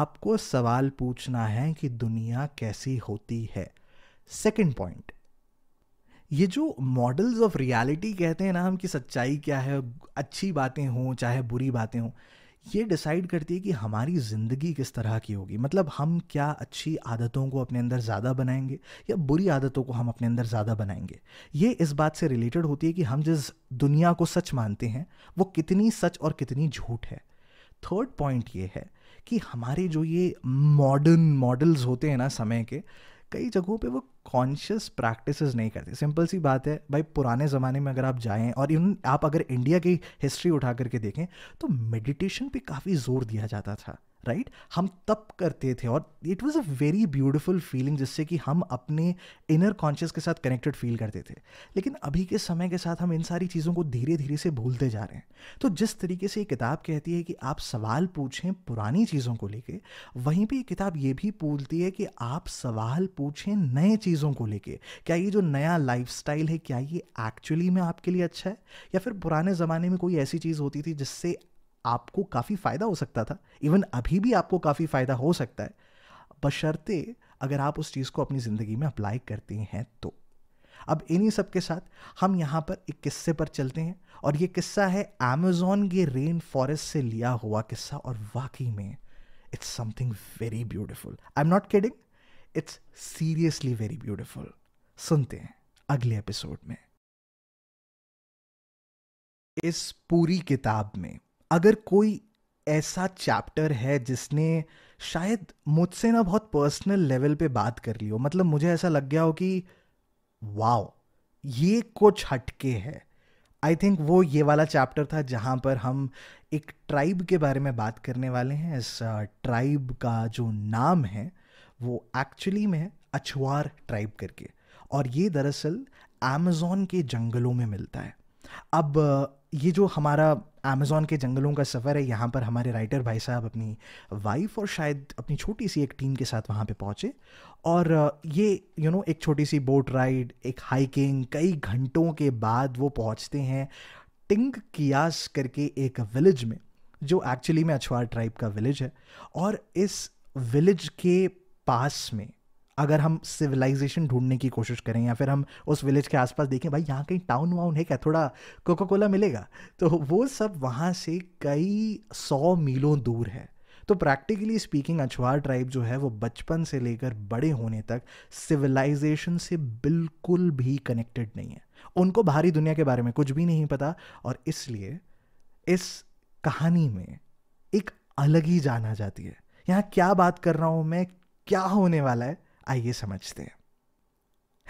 Speaker 1: आपको सवाल पूछना है कि दुनिया कैसी होती है सेकेंड पॉइंट ये जो मॉडल्स ऑफ रियलिटी कहते हैं ना हम कि सच्चाई क्या है अच्छी बातें हों चाहे बुरी बातें हों ये डिसाइड करती है कि हमारी ज़िंदगी किस तरह की होगी मतलब हम क्या अच्छी आदतों को अपने अंदर ज़्यादा बनाएंगे या बुरी आदतों को हम अपने अंदर ज़्यादा बनाएंगे ये इस बात से रिलेटेड होती है कि हम जिस दुनिया को सच मानते हैं वो कितनी सच और कितनी झूठ है थर्ड पॉइंट ये है कि हमारे जो ये मॉडर्न मॉडल्स होते हैं ना समय के कई जगहों पे वो कॉन्शियस प्रैक्टिस नहीं करते सिंपल सी बात है भाई पुराने ज़माने में अगर आप जाएँ और इवन आप अगर इंडिया की हिस्ट्री उठा करके देखें तो मेडिटेशन पे काफ़ी जोर दिया जाता था राइट right? हम तप करते थे और it was a very beautiful feeling जिससे कि हम अपने इनर कॉन्शियस के साथ कनेक्टेड फील करते थे लेकिन अभी के समय के साथ हम इन सारी चीज़ों को धीरे धीरे से भूलते जा रहे हैं तो जिस तरीके से ये किताब कहती है कि आप सवाल पूछें पुरानी चीज़ों को लेके वहीं पर ये किताब ये भी बोलती है कि आप सवाल पूछें नए चीज़ों को लेके क्या ये जो नया लाइफ है क्या ये एक्चुअली में आपके लिए अच्छा है या फिर पुराने ज़माने में कोई ऐसी चीज़ होती थी जिससे आपको काफ़ी फ़ायदा हो सकता था इवन अभी भी आपको काफ़ी फ़ायदा हो सकता है बशर्ते अगर आप उस चीज़ को अपनी ज़िंदगी में अप्लाई करते हैं तो अब इन्हीं सब के साथ हम यहाँ पर एक किस्से पर चलते हैं और ये किस्सा है अमेजोन के रेन फॉरेस्ट से लिया हुआ किस्सा और वाकई में it's something very beautiful I am not kidding it's seriously very beautiful सुनते हैं अगले एपिसोड में इस पूरी किताब में अगर कोई ऐसा चैप्टर है जिसने शायद मुझसे ना बहुत पर्सनल लेवल पे बात कर ली हो मतलब मुझे ऐसा लग गया हो कि वाओ ये कुछ हटके है आई थिंक वो ये वाला चैप्टर था जहाँ पर हम एक ट्राइब के बारे में बात करने वाले हैं इस ट्राइब का जो नाम है वो एक्चुअली में है अछुआर ट्राइब करके और ये दरअसल एमज़ोन के जंगलों में मिलता है अब ये जो हमारा अमेज़ोन के जंगलों का सफ़र है यहाँ पर हमारे राइटर भाई साहब अपनी वाइफ और शायद अपनी छोटी सी एक टीम के साथ वहाँ पे पहुँचे और ये यू you नो know, एक छोटी सी बोट राइड एक हाइकिंग कई घंटों के बाद वो पहुँचते हैं टिंग कियास करके एक विलेज में जो एक्चुअली में अछवार ट्राइब का विलेज है और इस विलेज के पास में अगर हम सिविलाइजेशन ढूंढने की कोशिश करें या फिर हम उस विलेज के आसपास देखें भाई यहाँ कहीं टाउन वाउन है क्या थोड़ा कोका कोला मिलेगा तो वो सब वहाँ से कई सौ मीलों दूर है तो प्रैक्टिकली स्पीकिंग अछवार ट्राइब जो है वो बचपन से लेकर बड़े होने तक सिविलाइजेशन से बिल्कुल भी कनेक्टेड नहीं है उनको बाहरी दुनिया के बारे में कुछ भी नहीं पता और इसलिए इस कहानी में एक अलग ही जाना जाती है यहाँ क्या बात कर रहा हूँ मैं क्या होने वाला है आइए समझते हैं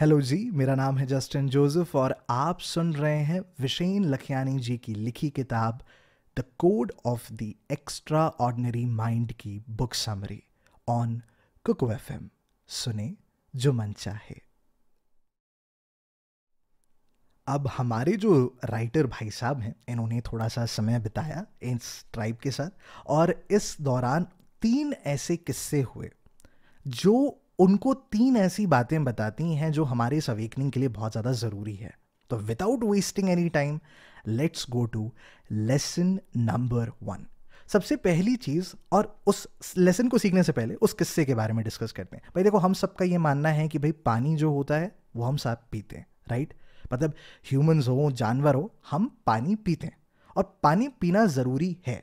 Speaker 1: हेलो जी मेरा नाम है जस्टिन जोसेफ और आप सुन रहे हैं विशेन लखियानी जी की लिखी किताब the code of the extraordinary mind की book summary on Kuku F सुने जो मन चाहे अब हमारे जो राइटर भाई साहब हैं इन्होंने थोड़ा सा समय बिताया इस ट्राइब के साथ और इस दौरान तीन ऐसे किस्से हुए जो उनको तीन ऐसी बातें बताती हैं जो हमारे इस अवेकनिंग के लिए बहुत ज़्यादा ज़रूरी है तो without wasting any time let's go to lesson number one सबसे पहली चीज़ और उस लेसन को सीखने से पहले उस किस्से के बारे में डिस्कस करते हैं भाई देखो हम सबका ये मानना है कि भाई पानी जो होता है वो हम सब पीते हैं राइट मतलब ह्यूमंस हो जानवर हो हम पानी पीते हैं और पानी पीना ज़रूरी है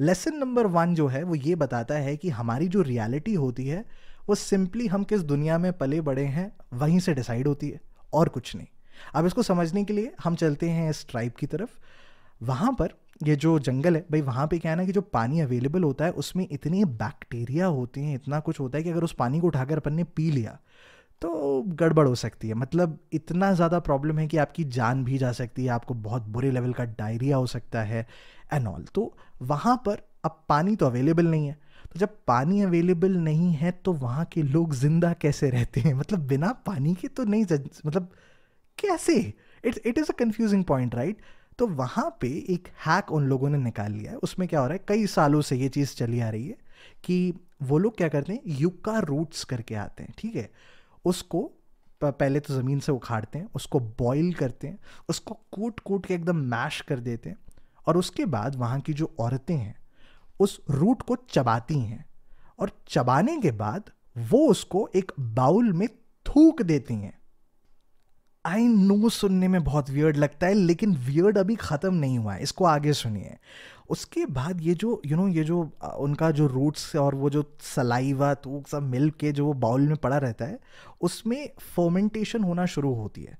Speaker 1: लेसन नंबर वन जो है वो ये बताता है कि हमारी जो रियलिटी होती है वो सिंपली हम किस दुनिया में पले बड़े हैं वहीं से डिसाइड होती है और कुछ नहीं अब इसको समझने के लिए हम चलते हैं इस ट्राइब की तरफ वहाँ पर ये जो जंगल है भाई वहाँ पे क्या है ना कि जो पानी अवेलेबल होता है उसमें इतनी बैक्टीरिया होते हैं इतना कुछ होता है कि अगर उस पानी को उठाकर अपन ने पी लिया तो गड़बड़ हो सकती है मतलब इतना ज़्यादा प्रॉब्लम है कि आपकी जान भी जा सकती है आपको बहुत बुरे लेवल का डायरिया हो सकता है एंड ऑल तो वहाँ पर अब पानी तो अवेलेबल नहीं है तो जब पानी अवेलेबल नहीं है तो वहाँ के लोग जिंदा कैसे रहते हैं मतलब बिना पानी के तो नहीं मतलब कैसे it's it is a confusing point right तो वहाँ पे एक हैक उन लोगों ने निकाल लिया है उसमें क्या हो रहा है कई सालों से ये चीज़ चली आ रही है कि वो लोग क्या करते हैं युक्का रूट्स करके आते हैं ठीक है उसको पहले तो ज़मीन से उखाड़ते हैं उसको बॉईल करते हैं उसको कूट कूट के एकदम मैश कर देते हैं और उसके बाद वहाँ की जो औरतें हैं उस रूट को चबाती हैं और चबाने के बाद वो उसको एक बाउल में थूक देती हैं आई नो सुनने में बहुत वियर्ड लगता है लेकिन वियर्ड अभी ख़त्म नहीं हुआ है इसको आगे सुनिए उसके बाद ये जो यू you नो know, ये जो उनका जो रूट्स और वो जो सलाइवा तो सब मिल के जो वो बाउल में पड़ा रहता है उसमें फर्मेंटेशन होना शुरू होती है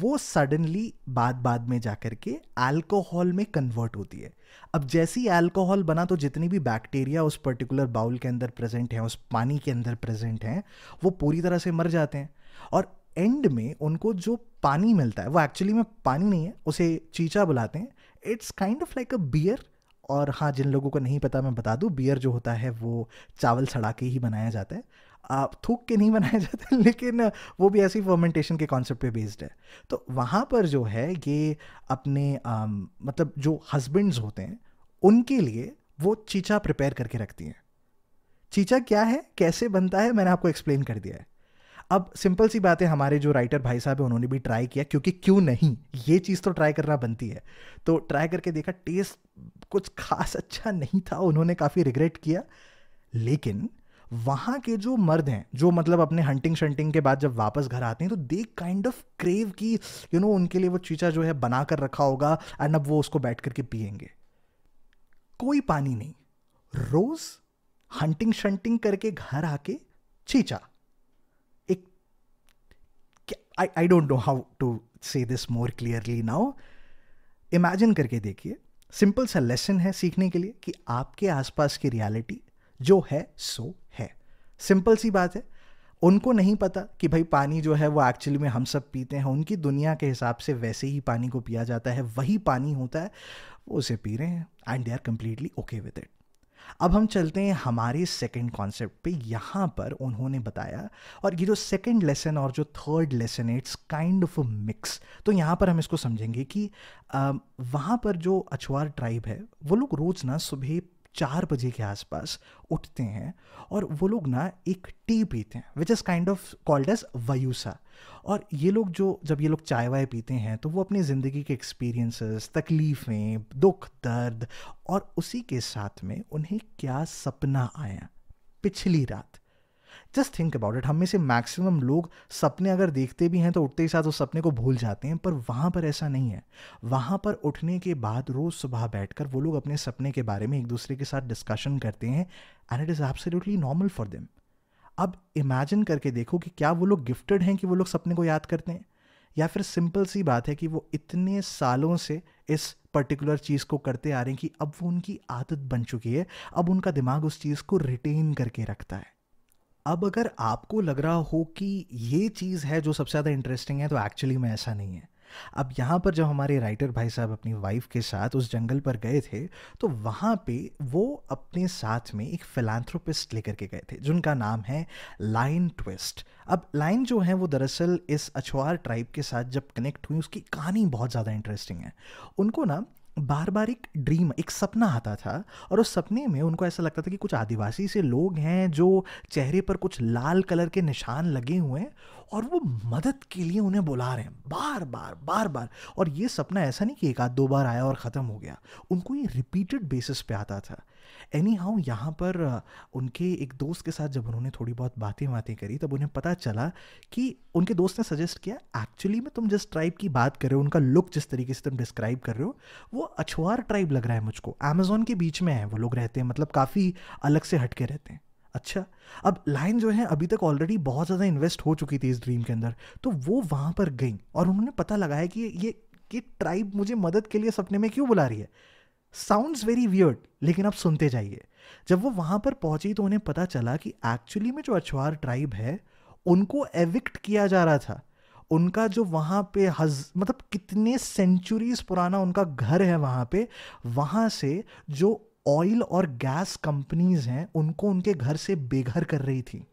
Speaker 1: वो सडनली बाद बाद में जा कर के एल्कोहल में कन्वर्ट होती है अब जैसे ही अल्कोहल बना तो जितनी भी बैक्टीरिया उस पर्टिकुलर बाउल के अंदर प्रेजेंट हैं उस पानी के अंदर प्रेजेंट हैं वो पूरी तरह से मर जाते हैं और एंड में उनको जो पानी मिलता है वो एक्चुअली में पानी नहीं है उसे चीचा बुलाते हैं it's kind of like a beer और हाँ जिन लोगों को नहीं पता मैं बता दूँ बियर जो होता है वो चावल सड़ा के ही बनाया जाता है आप थूक के नहीं बनाए जाते (laughs) लेकिन वो भी ऐसी फर्मेंटेशन के कॉन्सेप्ट पे बेस्ड है तो वहाँ पर जो है ये अपने आ, मतलब जो हस्बेंड्स होते हैं उनके लिए वो चीचा प्रिपेयर करके रखती हैं चीचा क्या है कैसे बनता है मैंने आपको एक्सप्लेन कर दिया है अब सिंपल सी बात है हमारे जो राइटर भाई साहब हैं उन्होंने भी ट्राई किया क्योंकि क्यों नहीं ये चीज़ तो ट्राई करना बनती है तो ट्राई करके देखा टेस्ट कुछ खास अच्छा नहीं था उन्होंने काफ़ी रिग्रेट किया लेकिन वहां के जो मर्द हैं जो मतलब अपने हंटिंग शंटिंग के बाद जब वापस घर आते हैं तो दे काइंड ऑफ क्रेव की यू you नो know, उनके लिए वो चीचा जो है बना कर रखा होगा एंड अब वो उसको बैठ करके पियेंगे कोई पानी नहीं रोज हंटिंग शंटिंग करके घर आके चीचा एक I I don't know how to say this more clearly now imagine करके देखिए सिंपल सा लेसन है सीखने के लिए कि आपके आसपास की रियलिटी जो है सो सिंपल सी बात है उनको नहीं पता कि भाई पानी जो है वो एक्चुअली में हम सब पीते हैं उनकी दुनिया के हिसाब से वैसे ही पानी को पिया जाता है वही पानी होता है वो उसे पी रहे हैं and they are completely okay with it अब हम चलते हैं हमारे सेकंड कॉन्सेप्ट पे यहाँ पर उन्होंने बताया और ये जो सेकंड लेसन और जो third lesson it's kind of a mix तो यहाँ पर हम इसको समझेंगे कि वहाँ पर जो अछवार ट्राइब है वो लोग रोज़ ना सुबह चार बजे के आसपास उठते हैं और वो लोग ना एक टी पीते हैं which is kind of called as वयूसा और ये लोग जो जब ये लोग चाय वाय पीते हैं तो वो अपनी ज़िंदगी के एक्सपीरियंसेस तकलीफ़ें दुख दर्द और उसी के साथ में उन्हें क्या सपना आया पिछली रात जस्ट थिंक अबाउट इट हम में से मैक्सिमम लोग सपने अगर देखते भी हैं तो उठते ही साथ उस सपने को भूल जाते हैं पर वहाँ पर ऐसा नहीं है वहाँ पर उठने के बाद रोज़ सुबह बैठकर वो लोग अपने सपने के बारे में एक दूसरे के साथ डिस्कशन करते हैं and it is absolutely normal for them अब इमेजिन करके देखो कि क्या वो लोग गिफ्टेड हैं कि वो लोग सपने को याद करते हैं या फिर सिंपल सी बात है कि वो इतने सालों से इस पर्टिकुलर चीज़ को करते आ रहे हैं कि अब वो उनकी आदत बन चुकी है अब उनका दिमाग उस चीज़ को रिटेन करके रखता है अब अगर आपको लग रहा हो कि ये चीज़ है जो सबसे ज़्यादा इंटरेस्टिंग है तो एक्चुअली में ऐसा नहीं है अब यहाँ पर जब हमारे राइटर भाई साहब अपनी वाइफ के साथ उस जंगल पर गए थे तो वहाँ पे वो अपने साथ में एक फिलानथ्रोपिस्ट लेकर के गए थे जिनका नाम है लाइन ट्विस्ट अब लाइन जो है वो दरअसल इस अछवार ट्राइब के साथ जब कनेक्ट हुई उसकी कहानी बहुत ज़्यादा इंटरेस्टिंग है उनको ना बार बार एक ड्रीम एक सपना आता था और उस सपने में उनको ऐसा लगता था कि कुछ आदिवासी से लोग हैं जो चेहरे पर कुछ लाल कलर के निशान लगे हुए हैं और वो मदद के लिए उन्हें बुला रहे हैं बार बार बार बार और ये सपना ऐसा नहीं कि एक आध दो बार आया और ख़त्म हो गया उनको ये रिपीटेड बेसिस पे आता था एनी हाउ यहाँ पर उनके एक दोस्त के साथ जब उन्होंने थोड़ी बहुत बातें बातें करी तब उन्हें पता चला कि उनके दोस्त ने सजेस्ट किया एक्चुअली में तुम जिस ट्राइब की बात कर रहे हो उनका लुक जिस तरीके से तुम डिस्क्राइब कर रहे हो वो अछुआर ट्राइब लग रहा है मुझको अमेजोन के बीच में है वो लोग रहते हैं मतलब काफ़ी अलग से हटके रहते हैं अच्छा अब लाइन जो है अभी तक ऑलरेडी बहुत ज़्यादा इन्वेस्ट हो चुकी थी इस ड्रीम के अंदर तो वो वहाँ पर गई और उन्होंने पता लगाया कि ये ये ट्राइब मुझे मदद के लिए सपने में क्यों बुला रही है साउंड्स वेरी वियर्ड लेकिन आप सुनते जाइए जब वो वहाँ पर पहुँची तो उन्हें पता चला कि एक्चुअली में जो अछवार ट्राइब है उनको एविक्ट किया जा रहा था उनका जो वहाँ पे हज मतलब कितने सेंचुरीज पुराना उनका घर है वहाँ पे वहाँ से जो ऑयल और गैस कंपनीज हैं उनको उनके घर से बेघर कर रही थी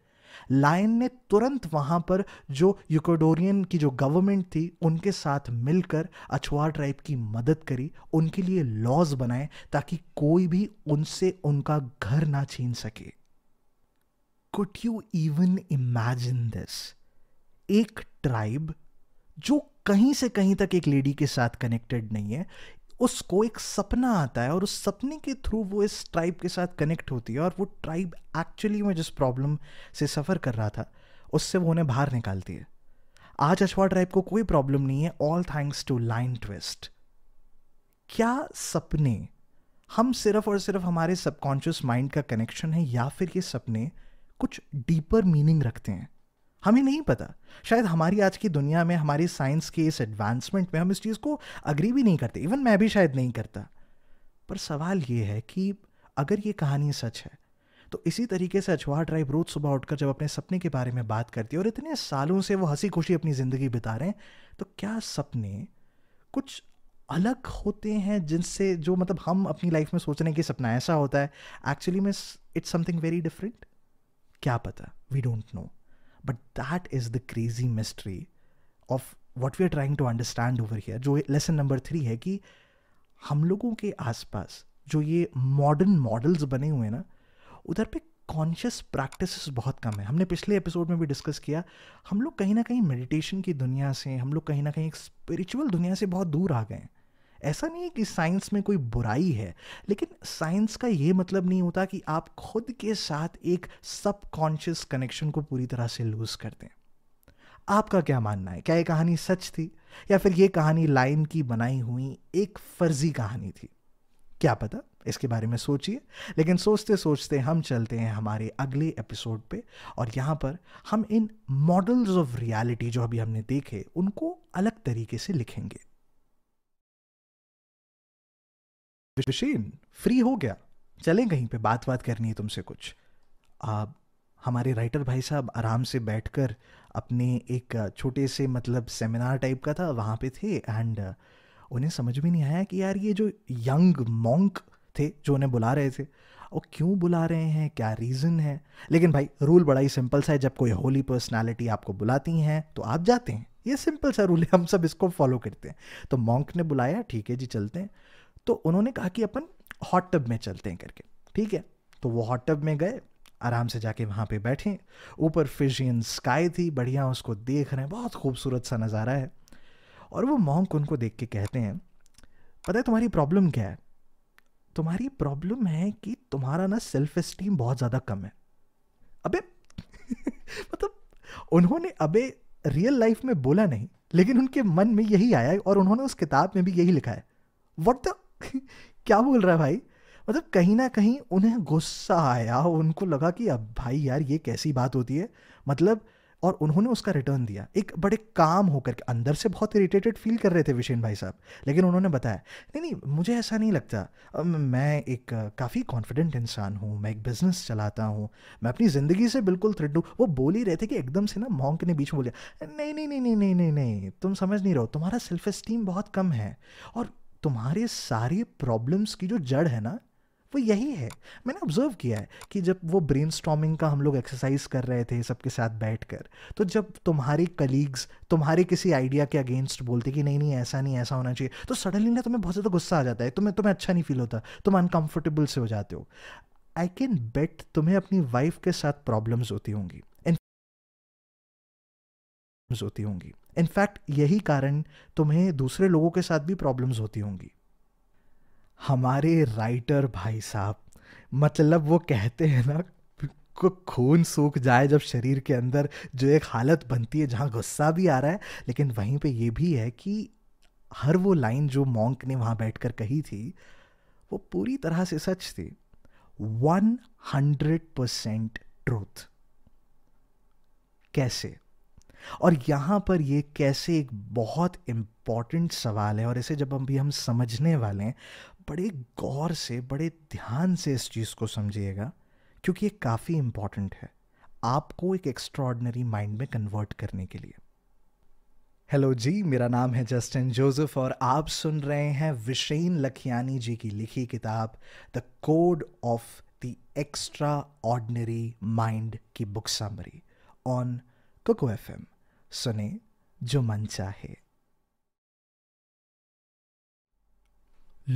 Speaker 1: लायन ने तुरंत वहाँ पर जो यूकोडोरियन की जो गवर्नमेंट थी उनके साथ मिलकर अछुआ ट्राइब की मदद करी उनके लिए लॉज बनाए ताकि कोई भी उनसे उनका घर ना छीन सके could you even imagine this एक ट्राइब जो कहीं से कहीं तक एक लेडी के साथ कनेक्टेड नहीं है उसको एक सपना आता है और उस सपने के थ्रू वो इस ट्राइब के साथ कनेक्ट होती है और वो ट्राइब एक्चुअली में जिस प्रॉब्लम से सफ़र कर रहा था उससे वो उन्हें बाहर निकालती है आज अशवा ट्राइब को कोई प्रॉब्लम नहीं है all thanks to line twist क्या सपने हम सिर्फ और सिर्फ हमारे सबकॉन्शियस माइंड का कनेक्शन है या फिर ये सपने कुछ डीपर मीनिंग रखते हैं हमें नहीं पता शायद हमारी आज की दुनिया में हमारी साइंस के इस एडवांसमेंट में हम इस चीज़ को अग्री भी नहीं करते इवन मैं भी शायद नहीं करता पर सवाल ये है कि अगर ये कहानी सच है तो इसी तरीके से अछवार ड्राइव रोज सुबह उठकर जब अपने सपने के बारे में बात करती है और इतने सालों से वो हंसी खुशी अपनी ज़िंदगी बिता रहे हैं तो क्या सपने कुछ अलग होते हैं जिनसे जो मतलब हम अपनी लाइफ में सोच रहे हैं कि सपना ऐसा होता है एक्चुअली में इट्स समथिंग वेरी डिफरेंट क्या पता we don't know but that is the crazy mystery of what we are trying to understand over here जो लेसन नंबर थ्री है कि हम लोगों के आसपास जो ये मॉडर्न मॉडल्स बने हुए हैं ना उधर पे कॉन्शियस प्रैक्टिस बहुत कम है हमने पिछले एपिसोड में भी डिस्कस किया हम लोग कहीं ना कहीं मेडिटेशन की दुनिया से हम लोग कहीं ना कहीं एक स्पिरिचुअल दुनिया से बहुत दूर आ गए हैं ऐसा नहीं है कि साइंस में कोई बुराई है लेकिन साइंस का ये मतलब नहीं होता कि आप खुद के साथ एक सबकॉन्शियस कनेक्शन को पूरी तरह से लूज़ कर दें आपका क्या मानना है क्या ये कहानी सच थी या फिर ये कहानी लाइन की बनाई हुई एक फर्जी कहानी थी क्या पता इसके बारे में सोचिए लेकिन सोचते सोचते हम चलते हैं हमारे अगले एपिसोड पे और यहाँ पर हम इन मॉडल्स ऑफ रियलिटी जो अभी हमने देखे उनको अलग तरीके से लिखेंगे विशेन फ्री हो गया चलें कहीं पे बात बात करनी है तुमसे कुछ आप हमारे राइटर भाई साहब आराम से बैठकर अपने एक छोटे से मतलब सेमिनार टाइप का था वहाँ पे थे एंड उन्हें समझ में नहीं आया कि यार ये जो यंग मॉन्क थे जो उन्हें बुला रहे थे वो क्यों बुला रहे हैं क्या रीज़न है लेकिन भाई रूल बड़ा ही सिंपल सा है जब कोई होली पर्सनैलिटी आपको बुलाती हैं तो आप जाते हैं ये सिंपल सा रूल है हम सब इसको फॉलो करते हैं तो मॉन्क ने बुलाया ठीक है जी चलते हैं तो उन्होंने कहा कि अपन हॉट टब में चलते हैं करके ठीक है तो वो हॉट टब में गए आराम से जाके वहाँ पे बैठे ऊपर फिशियन स्काई थी बढ़िया उसको देख रहे हैं बहुत खूबसूरत सा नज़ारा है और वो मॉन्क उनको देख के कहते हैं पता है तुम्हारी प्रॉब्लम क्या है तुम्हारी प्रॉब्लम है कि तुम्हारा ना सेल्फ इस्टीम बहुत ज़्यादा कम है अबे (laughs) मतलब उन्होंने अबे रियल लाइफ में बोला नहीं लेकिन उनके मन में यही आया और उन्होंने उस किताब में भी यही लिखा है वट द (laughs) क्या बोल रहा है भाई मतलब कहीं ना कहीं उन्हें गुस्सा आया उनको लगा कि अब भाई यार ये कैसी बात होती है मतलब और उन्होंने उसका रिटर्न दिया एक बड़े काम होकर के अंदर से बहुत इरिटेटेड फील कर रहे थे विशेन भाई साहब लेकिन उन्होंने बताया नहीं नहीं मुझे ऐसा नहीं लगता मैं एक काफ़ी कॉन्फिडेंट इंसान हूँ मैं एक बिज़नेस चलाता हूँ मैं अपनी ज़िंदगी से बिल्कुल थ्रेड हूँ वो बोल ही रहे थे कि एकदम से ना मॉन्क ने बीच में बोलिया नहीं नहीं नहीं नहीं नहीं नहीं नहीं तुम समझ नहीं रहो तुम्हारा सेल्फ स्टीम बहुत कम है और तुम्हारे सारे प्रॉब्लम्स की जो जड़ है ना वो यही है मैंने ऑब्जर्व किया है कि जब वो ब्रेन का हम लोग एक्सरसाइज कर रहे थे सबके साथ बैठ कर तो जब तुम्हारे कलीग्स तुम्हारे किसी आइडिया के अगेंस्ट बोलते कि नहीं नहीं ऐसा नहीं ऐसा होना चाहिए तो सडनली ना तुम्हें बहुत ज़्यादा गुस्सा आ जाता है तुम्हें तुम्हें अच्छा नहीं फील होता तुम अनकम्फर्टेबल से हो जाते हो आई कैन बेट तुम्हें अपनी वाइफ के साथ प्रॉब्लम्स होती होंगी होती होंगी इनफैक्ट यही कारण तुम्हें दूसरे लोगों के साथ भी प्रॉब्लम्स होती होंगी हमारे राइटर भाई साहब मतलब वो कहते हैं ना को खून सूख जाए जब शरीर के अंदर जो एक हालत बनती है जहाँ गुस्सा भी आ रहा है लेकिन वहीं पे ये भी है कि हर वो लाइन जो मॉन्क ने वहाँ बैठ कही थी वो पूरी तरह से सच थी वन हंड्रेड परसेंट ट्रूथ कैसे और यहाँ पर ये कैसे एक बहुत इम्पॉर्टेंट सवाल है और इसे जब अभी हम समझने वाले हैं बड़े गौर से बड़े ध्यान से इस चीज़ को समझिएगा क्योंकि ये काफ़ी इम्पॉर्टेंट है आपको एक एक्स्ट्रॉर्डनरी माइंड में कन्वर्ट करने के लिए हेलो जी मेरा नाम है जस्टिन जोसेफ और आप सुन रहे हैं विशेन लखियानी जी की लिखी किताब the code of the extraordinary mind की बुक समरी ऑन तो को एफ सुने जो मन चाहे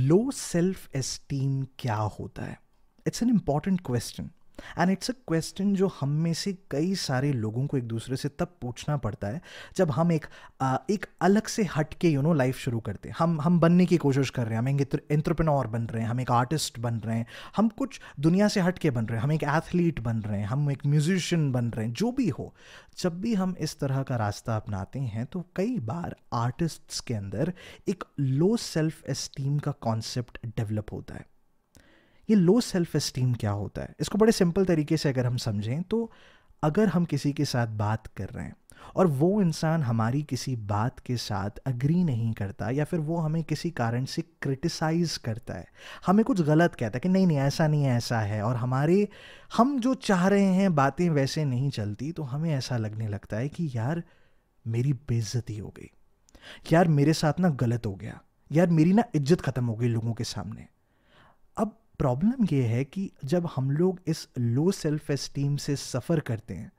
Speaker 1: लो सेल्फ एस्टीम क्या होता है it's an important question and it's a question जो हम में से कई सारे लोगों को एक दूसरे से तब पूछना पड़ता है जब हम एक आ, एक अलग से हट के यू नो लाइफ शुरू करते हैं हम हम बनने की कोशिश कर रहे हैं हम एक एंट्रप्रनोर बन रहे हैं हम एक आर्टिस्ट बन रहे हैं हम कुछ दुनिया से हट के बन रहे हैं हम एक एथलीट बन रहे हैं हम एक म्यूजिशियन बन रहे हैं जो भी हो जब भी हम इस तरह का रास्ता अपनाते हैं तो कई बार आर्टिस्ट्स के अंदर एक लो सेल्फ एस्टीम का कॉन्सेप्ट डेवलप होता है ये लो सेल्फ इस्टीम क्या होता है इसको बड़े सिंपल तरीके से अगर हम समझें तो अगर हम किसी के साथ बात कर रहे हैं और वो इंसान हमारी किसी बात के साथ अग्री नहीं करता या फिर वो हमें किसी कारण से क्रिटिसाइज़ करता है हमें कुछ गलत कहता है कि नहीं नहीं ऐसा नहीं है ऐसा है और हमारे हम जो चाह रहे हैं बातें वैसे नहीं चलती तो हमें ऐसा लगने लगता है कि यार मेरी बेइज्जती हो गई यार मेरे साथ ना गलत हो गया यार मेरी ना इज्जत ख़त्म हो गई लोगों के सामने प्रॉब्लम ये है कि जब हम लोग इस लो सेल्फ एस्टीम से सफ़र करते हैं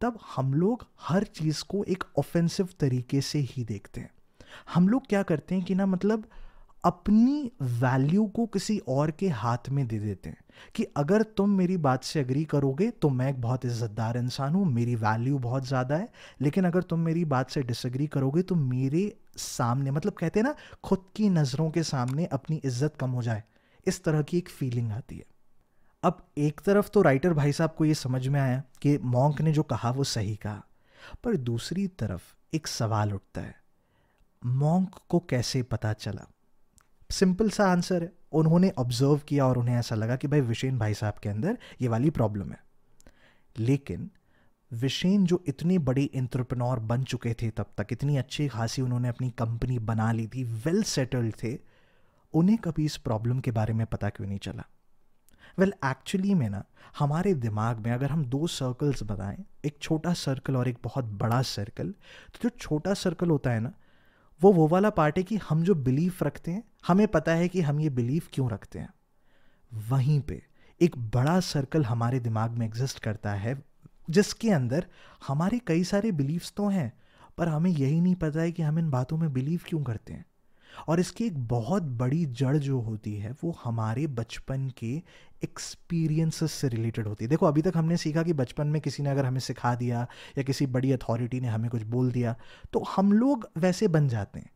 Speaker 1: तब हम लोग हर चीज़ को एक ऑफेंसिव तरीके से ही देखते हैं हम लोग क्या करते हैं कि ना मतलब अपनी वैल्यू को किसी और के हाथ में दे देते हैं कि अगर तुम मेरी बात से अग्री करोगे तो मैं एक बहुत इज़्ज़तदार इंसान हूँ मेरी वैल्यू बहुत ज़्यादा है लेकिन अगर तुम मेरी बात से डिसग्री करोगे तो मेरे सामने मतलब कहते हैं ना खुद की नज़रों के सामने अपनी इज्जत कम हो जाए इस तरह की एक फीलिंग आती है अब एक तरफ तो राइटर भाई साहब को ये समझ में आया कि मॉन्क ने जो कहा वो सही कहा पर दूसरी तरफ एक सवाल उठता है मॉन्क को कैसे पता चला सिंपल सा आंसर है उन्होंने ऑब्जर्व किया और उन्हें ऐसा लगा कि भाई विशेन भाई साहब के अंदर ये वाली प्रॉब्लम है लेकिन विशेन जो इतने बड़े इंटरप्रनोर बन चुके थे तब तक इतनी अच्छी खासी उन्होंने अपनी कंपनी बना ली थी वेल सेटल्ड थे उन्हें कभी इस प्रॉब्लम के बारे में पता क्यों नहीं चला वेल well, एक्चुअली में ना हमारे दिमाग में अगर हम दो सर्कल्स बताएं एक छोटा सर्कल और एक बहुत बड़ा सर्कल तो जो छोटा सर्कल होता है ना वो वो वाला पार्ट है कि हम जो बिलीफ रखते हैं हमें पता है कि हम ये बिलीफ क्यों रखते हैं वहीं पे एक बड़ा सर्कल हमारे दिमाग में एग्जिस्ट करता है जिसके अंदर हमारे कई सारे बिलीव्स तो हैं पर हमें यही नहीं पता है कि हम इन बातों में बिलीव क्यों करते हैं और इसकी एक बहुत बड़ी जड़ जो होती है वो हमारे बचपन के एक्सपीरियंसेस से रिलेटेड होती है देखो अभी तक हमने सीखा कि बचपन में किसी ने अगर हमें सिखा दिया या किसी बड़ी अथॉरिटी ने हमें कुछ बोल दिया तो हम लोग वैसे बन जाते हैं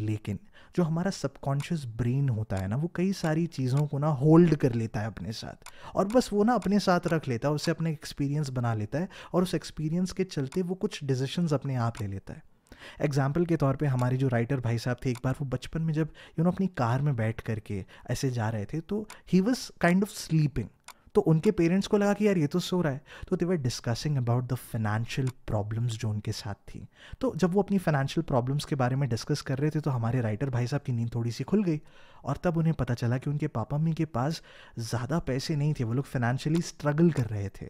Speaker 1: लेकिन जो हमारा सबकॉन्शियस ब्रेन होता है ना वो कई सारी चीज़ों को ना होल्ड कर लेता है अपने साथ और बस वो ना अपने साथ रख लेता है उसे अपने एक्सपीरियंस बना लेता है और उस एक्सपीरियंस के चलते वो कुछ डिसीशंस अपने आप ले लेता है एग्जाम्पल के तौर पे हमारे जो राइटर भाई साहब थे एक बार वो बचपन में जब यू you नो know, अपनी कार में बैठ करके ऐसे जा रहे थे तो he was kind of sleeping तो उनके पेरेंट्स को लगा कि यार ये तो सो रहा है तो they were discussing about the financial problems जो उनके साथ थी तो जब वो अपनी फाइनेंशियल प्रॉब्लम्स के बारे में डिस्कस कर रहे थे तो हमारे राइटर भाई साहब की नींद थोड़ी सी खुल गई और तब उन्हें पता चला कि उनके पापा मम्मी के पास ज़्यादा पैसे नहीं थे वो लोग फाइनेंशियली स्ट्रगल कर रहे थे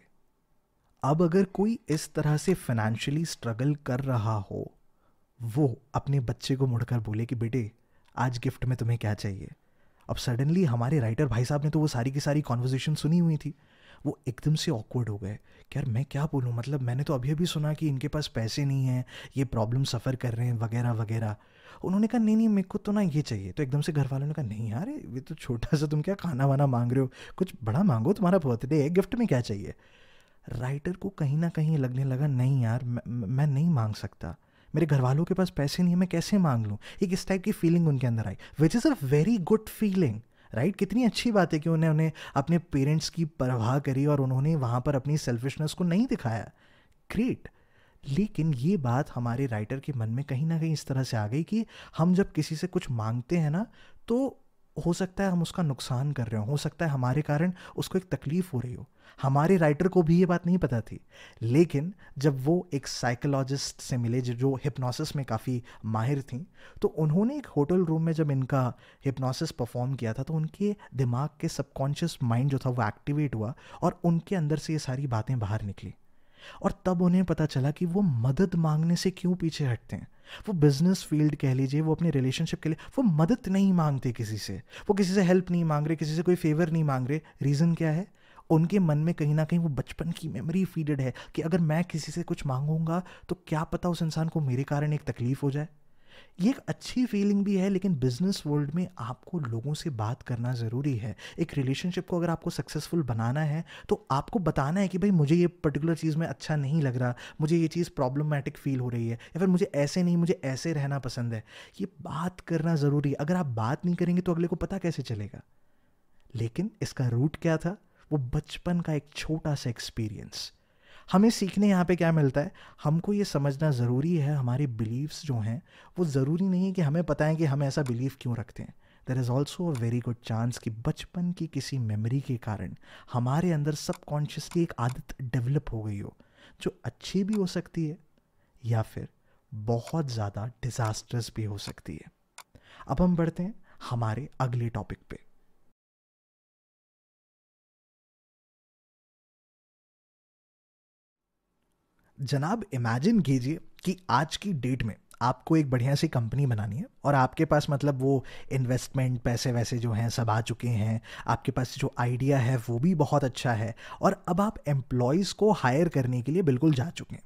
Speaker 1: अब अगर कोई इस तरह से फाइनेंशियली स्ट्रगल कर रहा हो वो अपने बच्चे को मुड़कर बोले कि बेटे आज गिफ्ट में तुम्हें क्या चाहिए अब सडनली हमारे राइटर भाई साहब ने तो वो सारी की सारी कॉन्वर्जेसन सुनी हुई थी वो एकदम से ऑकवर्ड हो गए कि यार मैं क्या बोलूँ मतलब मैंने तो अभी अभी सुना कि इनके पास पैसे नहीं हैं ये प्रॉब्लम सफ़र कर रहे हैं वगैरह वगैरह उन्होंने कहा नहीं नहीं मेरे को तो ना ये चाहिए तो एकदम से घर वालों ने कहा नहीं यार ये तो छोटा सा तुम क्या खाना वाना मांग रहे हो कुछ बड़ा मांगो तुम्हारा बर्थडे है गिफ्ट में क्या चाहिए राइटर को कहीं ना कहीं लगने लगा नहीं यार मैं, मैं नहीं मांग सकता मेरे घर वालों के पास पैसे नहीं है मैं कैसे मांग लूँ एक इस टाइप की फीलिंग उनके अंदर आई which is a very good feeling right right? कितनी अच्छी बात है कि उन्हें उन्हें अपने पेरेंट्स की परवाह करी और उन्होंने वहाँ पर अपनी सेल्फिशनेस को नहीं दिखाया ग्रेट लेकिन ये बात हमारे राइटर के मन में कहीं ना कहीं इस तरह से आ गई कि हम जब किसी से कुछ मांगते हैं ना तो हो सकता है हम उसका नुकसान कर रहे हो हो सकता है हमारे कारण उसको एक तकलीफ हो रही हो हमारे राइटर को भी ये बात नहीं पता थी लेकिन जब वो एक साइकोलॉजिस्ट से मिले जो हिप्नोसिस में काफ़ी माहिर थी तो उन्होंने एक होटल रूम में जब इनका हिप्नोसिस परफॉर्म किया था तो उनके दिमाग के सबकॉन्शियस माइंड जो था वो एक्टिवेट हुआ और उनके अंदर से ये सारी बातें बाहर निकली और तब उन्हें पता चला कि वो मदद मांगने से क्यों पीछे हटते हैं वो बिजनेस फील्ड कह लीजिए वो अपने रिलेशनशिप के लिए वो मदद नहीं मांगते किसी से वो किसी से हेल्प नहीं मांग रहे किसी से कोई फेवर नहीं मांग रहे रीज़न क्या है उनके मन में कहीं ना कहीं वो बचपन की मेमोरी फीडेड है कि अगर मैं किसी से कुछ मांगूंगा तो क्या पता उस इंसान को मेरे कारण एक तकलीफ हो जाए ये एक अच्छी फीलिंग भी है लेकिन बिजनेस वर्ल्ड में आपको लोगों से बात करना ज़रूरी है एक रिलेशनशिप को अगर आपको सक्सेसफुल बनाना है तो आपको बताना है कि भाई मुझे ये पर्टिकुलर चीज़ में अच्छा नहीं लग रहा मुझे ये चीज़ प्रॉब्लमेटिक फील हो रही है या फिर मुझे ऐसे नहीं मुझे ऐसे रहना पसंद है ये बात करना ज़रूरी है अगर आप बात नहीं करेंगे तो अगले को पता कैसे चलेगा लेकिन इसका रूट क्या था वो बचपन का एक छोटा सा एक्सपीरियंस हमें सीखने यहाँ पे क्या मिलता है हमको ये समझना ज़रूरी है हमारे बिलीव्स जो हैं वो ज़रूरी नहीं है कि हमें पता है कि हम ऐसा बिलीव क्यों रखते हैं there is also a very good chance कि बचपन की किसी मेमोरी के कारण हमारे अंदर सबकॉन्शियसली एक आदत डेवलप हो गई हो जो अच्छी भी हो सकती है या फिर बहुत ज़्यादा डिज़ास्टर्स भी हो सकती है अब हम बढ़ते हैं हमारे अगले टॉपिक पे जनाब इमेजिन कीजिए कि आज की डेट में आपको एक बढ़िया सी कंपनी बनानी है और आपके पास मतलब वो इन्वेस्टमेंट पैसे वैसे जो हैं सब आ चुके हैं आपके पास जो आइडिया है वो भी बहुत अच्छा है और अब आप एम्प्लॉयज़ को हायर करने के लिए बिल्कुल जा चुके हैं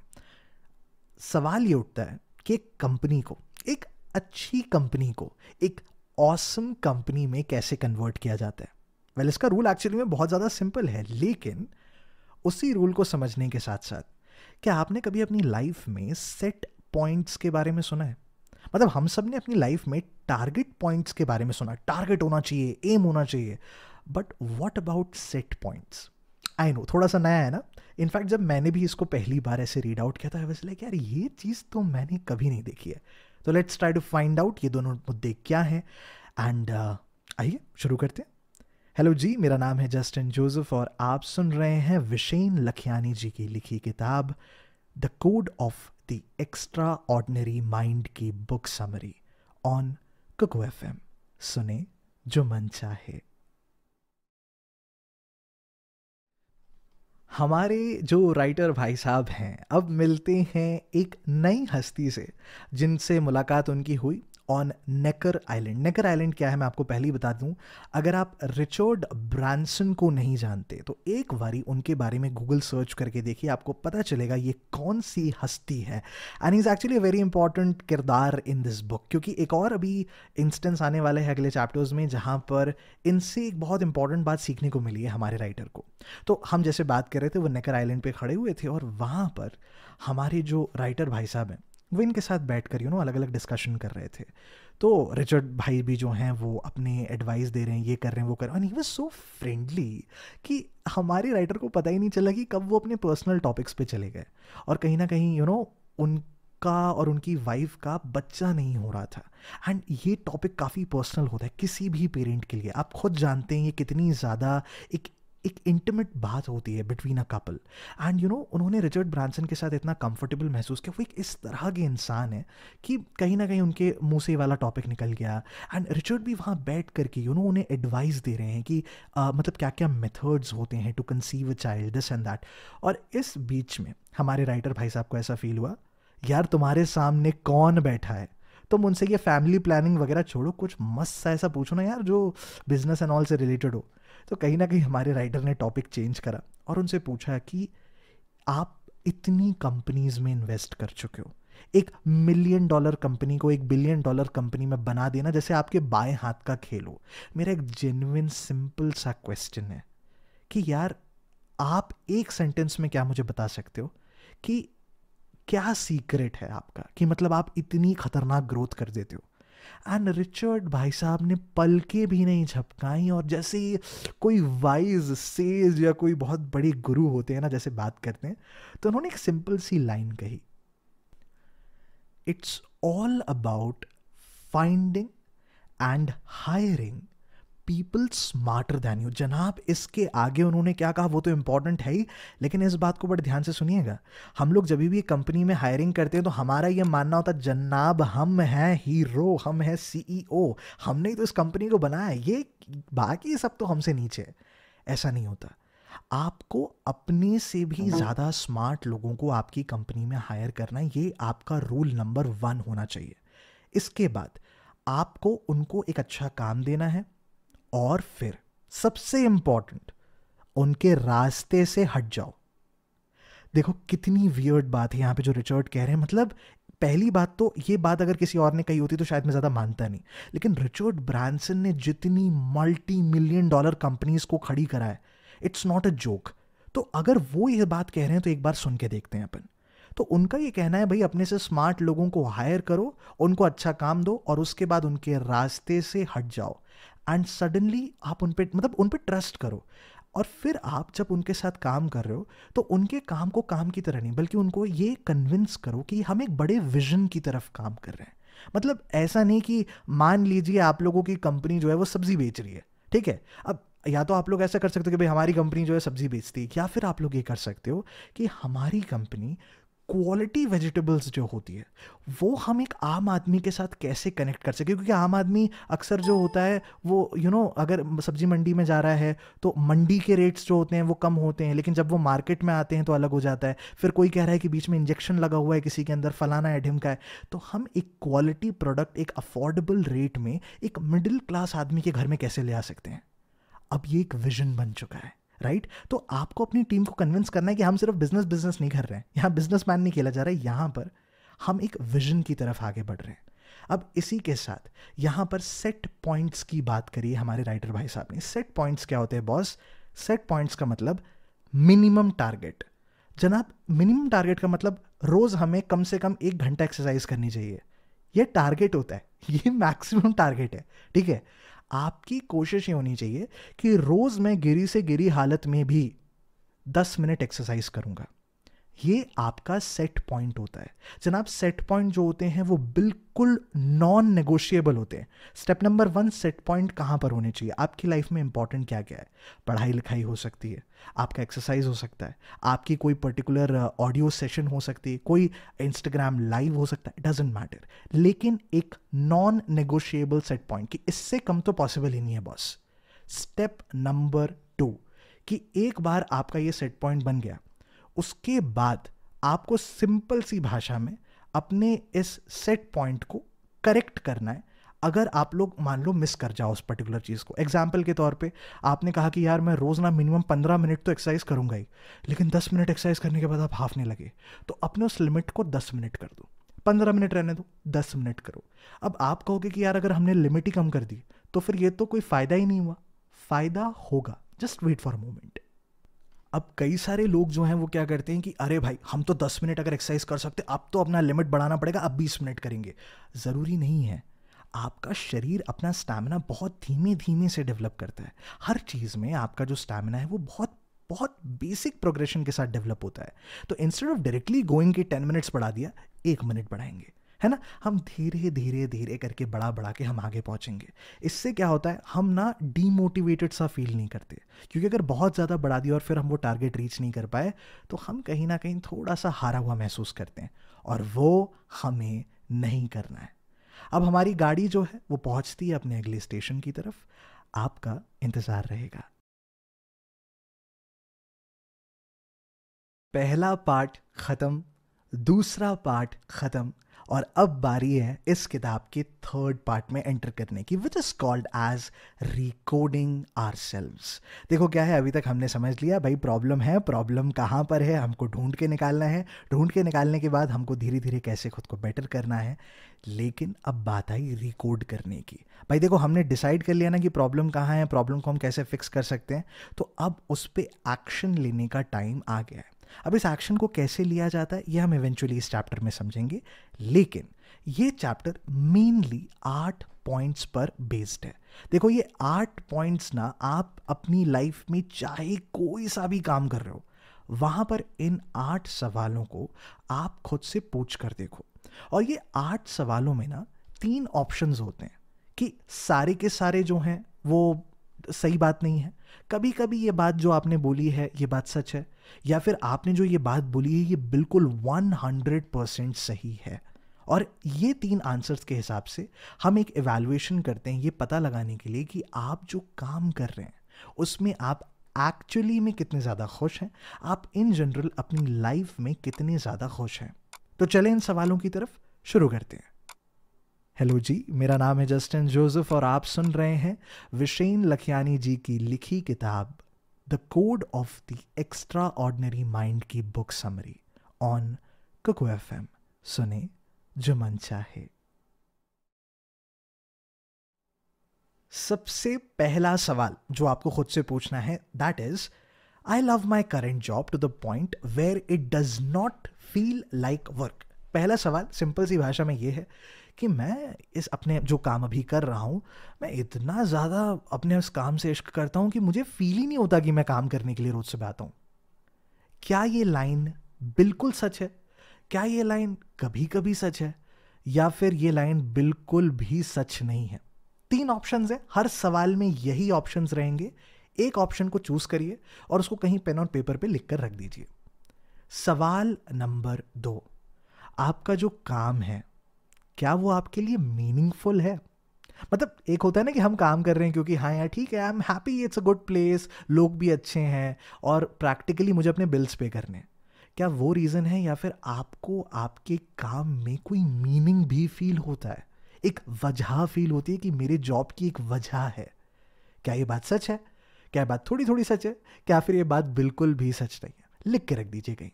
Speaker 1: सवाल ये उठता है कि एक कंपनी को एक अच्छी कंपनी को एक ऑसम कंपनी में कैसे कन्वर्ट किया जाता है वेल well, इसका रूल एक्चुअली में बहुत ज़्यादा सिंपल है लेकिन उसी रूल को समझने के साथ साथ क्या आपने कभी अपनी लाइफ में सेट पॉइंट्स के बारे में सुना है मतलब हम सब ने अपनी लाइफ में टारगेट पॉइंट्स के बारे में सुना टारगेट होना चाहिए एम होना चाहिए but what about set points I know थोड़ा सा नया है ना इनफैक्ट जब मैंने भी इसको पहली बार ऐसे रीड आउट किया था वैसे लाइक यार ये चीज़ तो मैंने कभी नहीं देखी है तो let's try to find out ये दोनों मुद्दे क्या हैं एंड uh, आइए शुरू करते हैं हेलो जी मेरा नाम है जस्टिन जोसेफ और आप सुन रहे हैं विशेन लखियानी जी की लिखी किताब the code of the extraordinary mind की book summary on Kuku F सुने जो मन चाहे हमारे जो राइटर भाई साहब हैं अब मिलते हैं एक नई हस्ती से जिनसे मुलाकात उनकी हुई on Necker Island Necker Island क्या है मैं आपको पहले ही बता दूं अगर आप रिचर्ड ब्रांसन को नहीं जानते तो एक बारी उनके बारे में गूगल सर्च करके देखिए आपको पता चलेगा ये कौन सी हस्ती है and is actually very important किरदार इन दिस बुक क्योंकि एक और अभी इंस्टेंस आने वाले हैं अगले चैप्टर्स में जहाँ पर इनसे एक बहुत इंपॉर्टेंट बात सीखने को मिली है हमारे राइटर को तो हम जैसे बात कर रहे थे वो नेकर आइलैंड पर खड़े हुए थे और वहाँ पर हमारे जो राइटर भाई साहब हैं वो इनके साथ बैठ कर यू नो अलग अलग डिस्कशन कर रहे थे तो रिचर्ड भाई भी जो हैं वो अपने एडवाइस दे रहे हैं ये कर रहे हैं वो कर रहे हैं ही वॉज सो फ्रेंडली कि हमारे राइटर को पता ही नहीं चला कि कब वो अपने पर्सनल टॉपिक्स पे चले गए और कहीं ना कहीं यू you नो know, उनका और उनकी वाइफ का बच्चा नहीं हो रहा था एंड ये टॉपिक काफ़ी पर्सनल होता है किसी भी पेरेंट के लिए आप खुद जानते हैं ये कितनी ज़्यादा एक एक इंटीमेट बात होती है between a couple and you know उन्होंने रिचर्ड ब्रांसन के साथ इतना कंफर्टेबल महसूस किया वो एक इस तरह के इंसान है कि कहीं ना कहीं उनके मुँह से वाला टॉपिक निकल गया एंड रिचर्ड भी वहाँ बैठ करके यू नो उन्हें एडवाइस दे रहे हैं कि uh, मतलब क्या क्या मेथड्स होते हैं to conceive a child this and that और इस बीच में हमारे राइटर भाई साहब को ऐसा फील हुआ यार तुम्हारे सामने कौन बैठा है तुम उनसे ये फैमिली प्लानिंग वगैरह छोड़ो कुछ मस्त सा ऐसा पूछो ना यार जो बिजनेस एंड ऑल से रिलेटेड हो तो कहीं ना कहीं हमारे राइटर ने टॉपिक चेंज करा और उनसे पूछा कि आप इतनी कंपनीज में इन्वेस्ट कर चुके हो एक मिलियन डॉलर कंपनी को एक बिलियन डॉलर कंपनी में बना देना जैसे आपके बाएं हाथ का खेल हो मेरा एक जेन्युन सिंपल सा क्वेश्चन है कि यार आप एक सेंटेंस में क्या मुझे बता सकते हो कि क्या सीक्रेट है आपका कि मतलब आप इतनी खतरनाक ग्रोथ कर देते हो एंड रिचर्ड भाई साहब ने पलके भी नहीं झपकाई और जैसे कोई वाइज सेज या कोई बहुत बड़े गुरु होते हैं ना जैसे बात करते हैं तो उन्होंने एक सिंपल सी लाइन कही it's all about finding and hiring people smarter than you जनाब इसके आगे उन्होंने क्या कहा वो तो इम्पॉर्टेंट है ही लेकिन इस बात को बड़े ध्यान से सुनिएगा हम लोग जब भी कंपनी में हायरिंग करते हैं तो हमारा ये मानना होता है जनाब हम हैं हीरो हम हैं सीईओ e हमने तो इस कंपनी को बनाया ये बाकी सब तो हमसे नीचे ऐसा नहीं होता आपको अपने से भी हम्म। ज़्यादा स्मार्ट लोगों को आपकी कंपनी में हायर करना ये आपका रूल नंबर वन होना चाहिए इसके बाद आपको उनको एक अच्छा काम देना है और फिर सबसे इंपॉर्टेंट उनके रास्ते से हट जाओ देखो कितनी वियर्ड बात है यहां पे जो रिचर्ड कह रहे हैं मतलब पहली बात तो ये बात अगर किसी और ने कही होती तो शायद मैं ज़्यादा मानता नहीं लेकिन रिचर्ड ब्रांसन ने जितनी मल्टी मिलियन डॉलर कंपनीज को खड़ी करा है इट्स नॉट अ जोक तो अगर वो ये बात कह रहे हैं तो एक बार सुन के देखते हैं अपन तो उनका ये कहना है भाई अपने से स्मार्ट लोगों को हायर करो उनको अच्छा काम दो और उसके बाद उनके रास्ते से हट जाओ एंड सडनली आप उन पर मतलब उन पर ट्रस्ट करो और फिर आप जब उनके साथ काम कर रहे हो तो उनके काम को काम की तरह नहीं बल्कि उनको ये कन्विंस करो कि हम एक बड़े विजन की तरफ काम कर रहे हैं मतलब ऐसा नहीं कि मान लीजिए आप लोगों की कंपनी जो है वो सब्जी बेच रही है ठीक है अब या तो आप लोग ऐसा कर सकते हो कि भाई हमारी कंपनी जो है सब्जी बेचती है या फिर आप लोग ये कर सकते हो कि हमारी कंपनी क्वालिटी वेजिटेबल्स जो होती है वो हम एक आम आदमी के साथ कैसे कनेक्ट कर सके क्योंकि आम आदमी अक्सर जो होता है वो यू you नो know, अगर सब्जी मंडी में जा रहा है तो मंडी के रेट्स जो होते हैं वो कम होते हैं लेकिन जब वो मार्केट में आते हैं तो अलग हो जाता है फिर कोई कह रहा है कि बीच में इंजेक्शन लगा हुआ है किसी के अंदर फलाना है ढिमका है तो हम एक क्वालिटी प्रोडक्ट एक अफोर्डेबल रेट में एक मिडिल क्लास आदमी के घर में कैसे ले आ सकते हैं अब ये एक विजन बन चुका है राइट right? तो आपको अपनी टीम को कन्विंस करना है कि हम सिर्फ बिजनेस बिजनेस नहीं कर रहे हैं यहाँ बिजनेस मैन नहीं खेला जा रहा है यहाँ पर हम एक विजन की तरफ आगे बढ़ रहे हैं अब इसी के साथ यहाँ पर सेट पॉइंट्स की बात करिए हमारे राइटर भाई साहब ने सेट पॉइंट्स क्या होते हैं बॉस सेट पॉइंट्स का मतलब मिनिमम टारगेट जनाब मिनिमम टारगेट का मतलब रोज़ हमें कम से कम एक घंटा एक्सरसाइज करनी चाहिए ये टारगेट होता है ये मैक्सिमम टारगेट है ठीक है आपकी कोशिश ये होनी चाहिए कि रोज़ मैं गिरी से गिरी हालत में भी दस मिनट एक्सरसाइज करूँगा ये आपका सेट पॉइंट होता है जनाब सेट पॉइंट जो होते हैं वो बिल्कुल नॉन नेगोशिएबल होते हैं step number one set point कहाँ पर होने चाहिए आपकी लाइफ में इंपॉर्टेंट क्या क्या है पढ़ाई लिखाई हो सकती है आपका एक्सरसाइज हो सकता है आपकी कोई पर्टिकुलर ऑडियो सेशन हो सकती है कोई इंस्टाग्राम लाइव हो सकता है डजेंट मैटर लेकिन एक नॉन नेगोशिएबल सेट पॉइंट कि इससे कम तो पॉसिबल ही नहीं है बॉस स्टेप नंबर टू कि एक बार आपका ये सेट पॉइंट बन गया उसके बाद आपको सिंपल सी भाषा में अपने इस सेट पॉइंट को करेक्ट करना है अगर आप लोग मान लो मिस कर जाओ उस पर्टिकुलर चीज़ को एग्जाम्पल के तौर पे आपने कहा कि यार मैं रोज़ ना मिनिमम पंद्रह मिनट तो एक्सरसाइज करूँगा ही लेकिन दस मिनट एक्सरसाइज करने के बाद आप हाफने लगे तो अपने उस लिमिट को दस मिनट कर दो पंद्रह मिनट रहने दो दस मिनट करो अब आप कहोगे कि यार अगर हमने लिमिट ही कम कर दी तो फिर ये तो कोई फ़ायदा ही नहीं हुआ फ़ायदा होगा just wait for a moment अब कई सारे लोग जो हैं वो क्या करते हैं कि अरे भाई हम तो दस मिनट अगर एक्सरसाइज कर सकते अब तो अपना लिमिट बढ़ाना पड़ेगा अब बीस मिनट करेंगे ज़रूरी नहीं है आपका शरीर अपना स्टैमिना बहुत धीमे धीमे से डेवलप करता है हर चीज़ में आपका जो स्टैमिना है वो बहुत बहुत बेसिक प्रोग्रेशन के साथ डेवलप होता है तो इंस्टेड ऑफ डायरेक्टली गोइंग के टेन मिनट्स बढ़ा दिया एक मिनट बढ़ाएंगे है ना हम धीरे धीरे धीरे करके बड़ा बड़ा के हम आगे पहुंचेंगे इससे क्या होता है हम ना डीमोटिवेटेड सा फील नहीं करते क्योंकि अगर बहुत ज़्यादा बढ़ा दिया और फिर हम वो टारगेट रीच नहीं कर पाए तो हम कहीं ना कहीं थोड़ा सा हारा हुआ महसूस करते हैं और वो हमें नहीं करना है अब हमारी गाड़ी जो है वो पहुंचती है अपने अगले स्टेशन की तरफ आपका इंतज़ार रहेगा पहला पार्ट ख़त्म दूसरा पार्ट ख़त्म और अब बारी है इस किताब के थर्ड पार्ट में एंटर करने की which is called as recoding or देखो क्या है अभी तक हमने समझ लिया भाई प्रॉब्लम है प्रॉब्लम कहाँ पर है हमको ढूंढ के निकालना है ढूंढ के निकालने के बाद हमको धीरे धीरे कैसे खुद को बेटर करना है लेकिन अब बात आई रिकोड करने की भाई देखो हमने डिसाइड कर लिया ना कि प्रॉब्लम कहाँ है प्रॉब्लम को हम कैसे फिक्स कर सकते हैं तो अब उस पर एक्शन लेने का टाइम आ गया है अब इस एक्शन को कैसे लिया जाता है ये हम इवेंचुअली इस चैप्टर में समझेंगे लेकिन ये चैप्टर मेनली आठ पॉइंट्स पर बेस्ड है देखो ये आठ पॉइंट्स ना आप अपनी लाइफ में चाहे कोई सा भी काम कर रहे हो वहां पर इन आठ सवालों को आप खुद से पूछ कर देखो और ये आठ सवालों में ना तीन ऑप्शंस होते हैं कि सारे के सारे जो हैं वो सही बात नहीं है कभी कभी ये बात जो आपने बोली है ये बात सच है या फिर आपने जो ये बात बोली है ये बिल्कुल वन हंड्रेड परसेंट सही है और ये तीन आंसर्स के हिसाब से हम एक इवेलुएशन करते हैं ये पता लगाने के लिए कि आप जो काम कर रहे हैं उसमें आप एक्चुअली में कितने ज़्यादा खुश हैं आप इन जनरल अपनी लाइफ में कितने ज़्यादा खुश हैं तो चलें इन सवालों की तरफ शुरू करते हैं हेलो जी मेरा नाम है जस्टिन जोसेफ और आप सुन रहे हैं विशेन लखियानी जी की लिखी किताब the code of the extraordinary mind की book summary on Kuku F M सुने जो मन चाहे सबसे पहला सवाल जो आपको खुद से पूछना है that is I love my current job to the point where it does not feel like work पहला सवाल सिंपल सी भाषा में यह है कि मैं इस अपने जो काम अभी कर रहा हूँ मैं इतना ज़्यादा अपने उस काम से इश्क करता हूँ कि मुझे फील ही नहीं होता कि मैं काम करने के लिए रोज़ सुबह आता हूँ क्या ये लाइन बिल्कुल सच है क्या ये लाइन कभी कभी सच है या फिर ये लाइन बिल्कुल भी सच नहीं है तीन ऑप्शन हैं हर सवाल में यही ऑप्शन रहेंगे एक ऑप्शन को चूज करिए और उसको कहीं पेन और पेपर पे लिख कर रख दीजिए सवाल नंबर दो आपका जो काम है क्या वो आपके लिए मीनिंगफुल है मतलब एक होता है ना कि हम काम कर रहे हैं क्योंकि हाँ यार ठीक है I am happy it's a good place लोग भी अच्छे हैं और प्रैक्टिकली मुझे अपने बिल्स पे करने हैं क्या वो रीज़न है या फिर आपको आपके काम में कोई मीनिंग भी फील होता है एक वजह फील होती है कि मेरे जॉब की एक वजह है क्या ये बात सच है क्या बात थोड़ी थोड़ी सच है क्या फिर ये बात बिल्कुल भी सच नहीं है लिख के रख दीजिए कहीं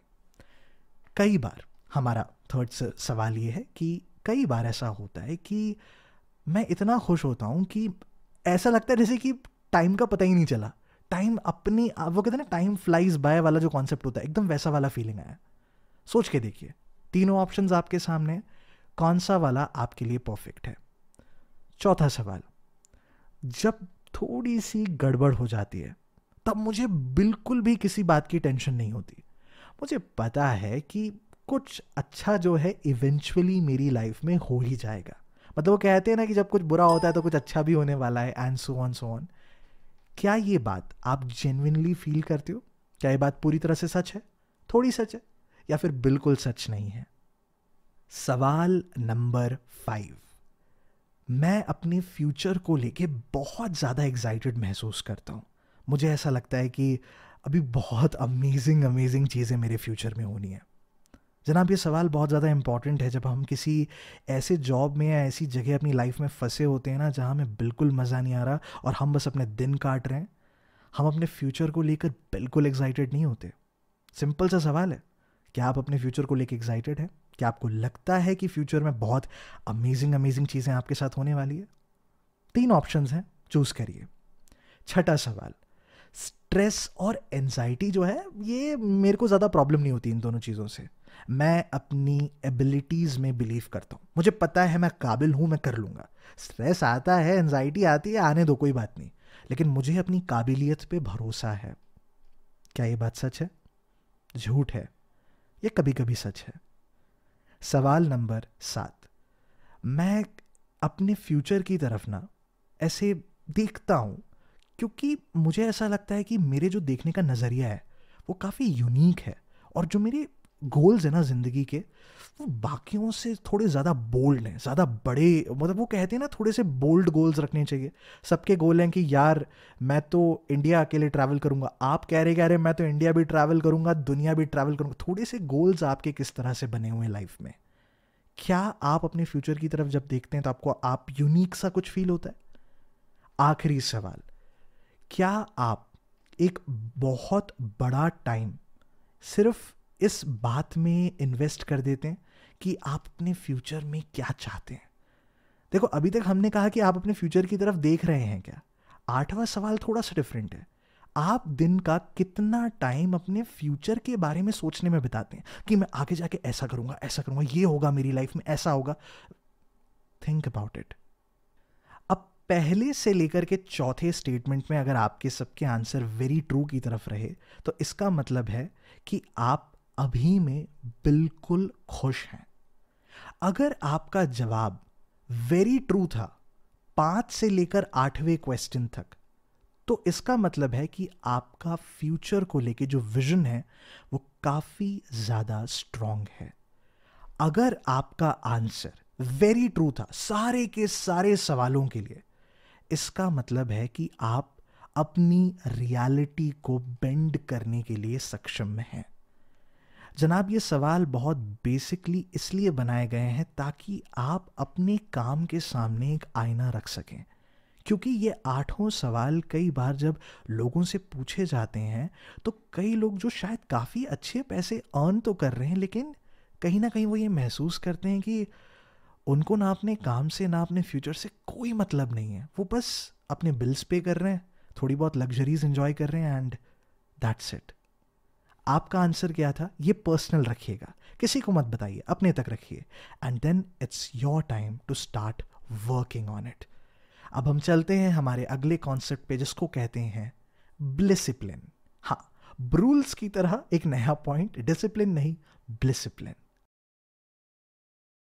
Speaker 1: कई बार हमारा थर्ड सवाल ये है कि कई बार ऐसा होता है कि मैं इतना खुश होता हूँ कि ऐसा लगता है जैसे कि टाइम का पता ही नहीं चला टाइम अपनी वो कहते हैं ना टाइम फ्लाइज बाय वाला जो कॉन्सेप्ट होता है एकदम वैसा वाला फीलिंग आया सोच के देखिए तीनों ऑप्शंस आपके सामने कौन सा वाला आपके लिए परफेक्ट है चौथा सवाल जब थोड़ी सी गड़बड़ हो जाती है तब मुझे बिल्कुल भी किसी बात की टेंशन नहीं होती मुझे पता है कि कुछ अच्छा जो है इवेंचुअली मेरी लाइफ में हो ही जाएगा मतलब वो कहते हैं ना कि जब कुछ बुरा होता है तो कुछ अच्छा भी होने वाला है and so on so on क्या ये बात आप जेनविनली फील करते हो क्या ये बात पूरी तरह से सच है थोड़ी सच है या फिर बिल्कुल सच नहीं है सवाल नंबर फाइव मैं अपने फ्यूचर को लेके बहुत ज़्यादा एक्साइटेड महसूस करता हूँ मुझे ऐसा लगता है कि अभी बहुत अमेजिंग अमेजिंग चीज़ें मेरे फ्यूचर में होनी है जनाब ये सवाल बहुत ज़्यादा इंपॉर्टेंट है जब हम किसी ऐसे जॉब में या ऐसी जगह अपनी लाइफ में फंसे होते हैं ना जहाँ हमें बिल्कुल मज़ा नहीं आ रहा और हम बस अपने दिन काट रहे हैं हम अपने फ्यूचर को लेकर बिल्कुल एक्साइटेड नहीं होते सिंपल सा सवाल है क्या आप अपने फ्यूचर को लेकर एक्साइटेड हैं क्या आपको लगता है कि फ्यूचर में बहुत अमेजिंग अमेजिंग चीज़ें आपके साथ होने वाली है तीन ऑप्शंस हैं चूज़ करिए छठा सवाल स्ट्रेस और एनजाइटी जो है ये मेरे को ज़्यादा प्रॉब्लम नहीं होती इन दोनों चीज़ों से मैं अपनी एबिलिटीज़ में बिलीव करता हूँ मुझे पता है मैं काबिल हूँ मैं कर लूँगा स्ट्रेस आता है एनजाइटी आती है आने दो कोई बात नहीं लेकिन मुझे अपनी काबिलियत पे भरोसा है क्या ये बात सच है झूठ है ये कभी कभी सच है सवाल नंबर सात मैं अपने फ्यूचर की तरफ ना ऐसे देखता हूँ क्योंकि मुझे ऐसा लगता है कि मेरे जो देखने का नज़रिया है वो काफ़ी यूनिक है और जो मेरे गोल्स हैं ना ज़िंदगी के वो बाकियों से थोड़े ज़्यादा बोल्ड हैं ज़्यादा बड़े मतलब वो कहते हैं ना थोड़े से बोल्ड गोल्स रखने चाहिए सबके गोल हैं कि यार मैं तो इंडिया अकेले ट्रैवल करूँगा आप कह रहे कह रहे मैं तो इंडिया भी ट्रैवल करूँगा दुनिया भी ट्रैवल करूँगा थोड़े से गोल्स आपके किस तरह से बने हुए हैं लाइफ में क्या आप अपने फ्यूचर की तरफ जब देखते हैं तो आपको आप यूनिक सा कुछ फील होता है आखिरी सवाल क्या आप एक बहुत बड़ा टाइम सिर्फ इस बात में इन्वेस्ट कर देते हैं कि आप अपने फ्यूचर में क्या चाहते हैं देखो अभी तक हमने कहा कि आप अपने फ्यूचर की तरफ देख रहे हैं क्या आठवां सवाल थोड़ा सा डिफरेंट है आप दिन का कितना टाइम अपने फ्यूचर के बारे में सोचने में बिताते हैं कि मैं आगे जाके ऐसा करूंगा ऐसा करूंगा ये होगा मेरी लाइफ में ऐसा होगा थिंक अबाउट इट अब पहले से लेकर के चौथे स्टेटमेंट में अगर आपके सबके आंसर वेरी ट्रू की तरफ रहे तो इसका मतलब है कि आप अभी में बिल्कुल खुश हैं अगर आपका जवाब वेरी ट्रू था पांच से लेकर आठवें क्वेश्चन तक तो इसका मतलब है कि आपका फ्यूचर को लेके जो विजन है वो काफ़ी ज़्यादा स्ट्रॉन्ग है अगर आपका आंसर वेरी ट्रू था सारे के सारे सवालों के लिए इसका मतलब है कि आप अपनी रियलिटी को बेंड करने के लिए सक्षम हैं जनाब ये सवाल बहुत बेसिकली इसलिए बनाए गए हैं ताकि आप अपने काम के सामने एक आईना रख सकें क्योंकि ये आठों सवाल कई बार जब लोगों से पूछे जाते हैं तो कई लोग जो शायद काफ़ी अच्छे पैसे अर्न तो कर रहे हैं लेकिन कहीं ना कहीं वो ये महसूस करते हैं कि उनको ना अपने काम से ना अपने फ्यूचर से कोई मतलब नहीं है वो बस अपने बिल्स पे कर रहे हैं थोड़ी बहुत लग्जरीज इन्जॉय कर रहे हैं एंड दैट्स इट आपका आंसर क्या था ये पर्सनल रखिएगा किसी को मत बताइए अपने तक रखिए and then it's your time to start working on it अब हम चलते हैं हमारे अगले कॉन्सेप्ट पे जिसको कहते हैं ब्लिसिप्लिन हाँ ब्रूल्स की तरह एक नया पॉइंट डिसिप्लिन नहीं ब्लिसिप्लिन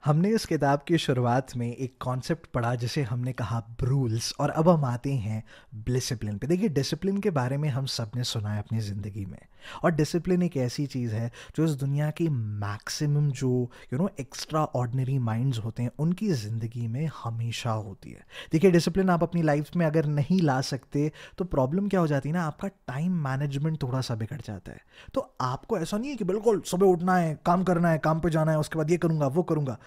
Speaker 1: हमने इस किताब की शुरुआत में एक कॉन्सेप्ट पढ़ा जिसे हमने कहा ब्रूल्स और अब हम आते हैं डिसिप्लिन पे देखिए डिसिप्लिन के बारे में हम सब ने सुना है अपनी ज़िंदगी में और डिसिप्लिन एक ऐसी चीज़ है जो इस दुनिया की मैक्सिमम जो you know extraordinary minds होते हैं उनकी ज़िंदगी में हमेशा होती है देखिए डिसिप्लिन आप अपनी लाइफ में अगर नहीं ला सकते तो प्रॉब्लम क्या हो जाती है ना आपका टाइम मैनेजमेंट थोड़ा सा बिगड़ जाता है तो आपको ऐसा नहीं है कि बिल्कुल सुबह उठना है काम करना है काम पर जाना है उसके बाद ये करूँगा वो करूँगा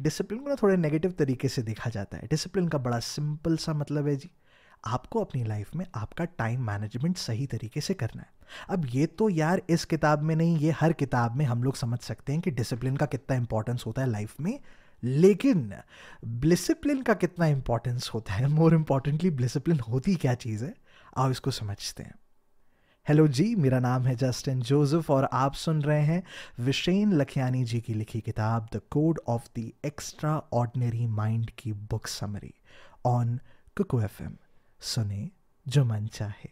Speaker 1: डिसिप्लिन को ना थोड़े नेगेटिव तरीके से देखा जाता है डिसिप्लिन का बड़ा सिंपल सा मतलब है जी आपको अपनी लाइफ में आपका टाइम मैनेजमेंट सही तरीके से करना है अब ये तो यार इस किताब में नहीं ये हर किताब में हम लोग समझ सकते हैं कि डिसिप्लिन का कितना इंपॉर्टेंस होता है लाइफ में लेकिन डिसिप्लिन का कितना इंपॉर्टेंस होता है मोर इंपॉर्टेंटली डिसिप्लिन होती क्या चीज़ है आओ इसको समझते हैं हेलो जी मेरा नाम है जस्टिन जोसेफ और आप सुन रहे हैं विशेन लखियानी जी की लिखी किताब the code of the extraordinary mind की book summary on Kuku F M सुने जो मन चाहे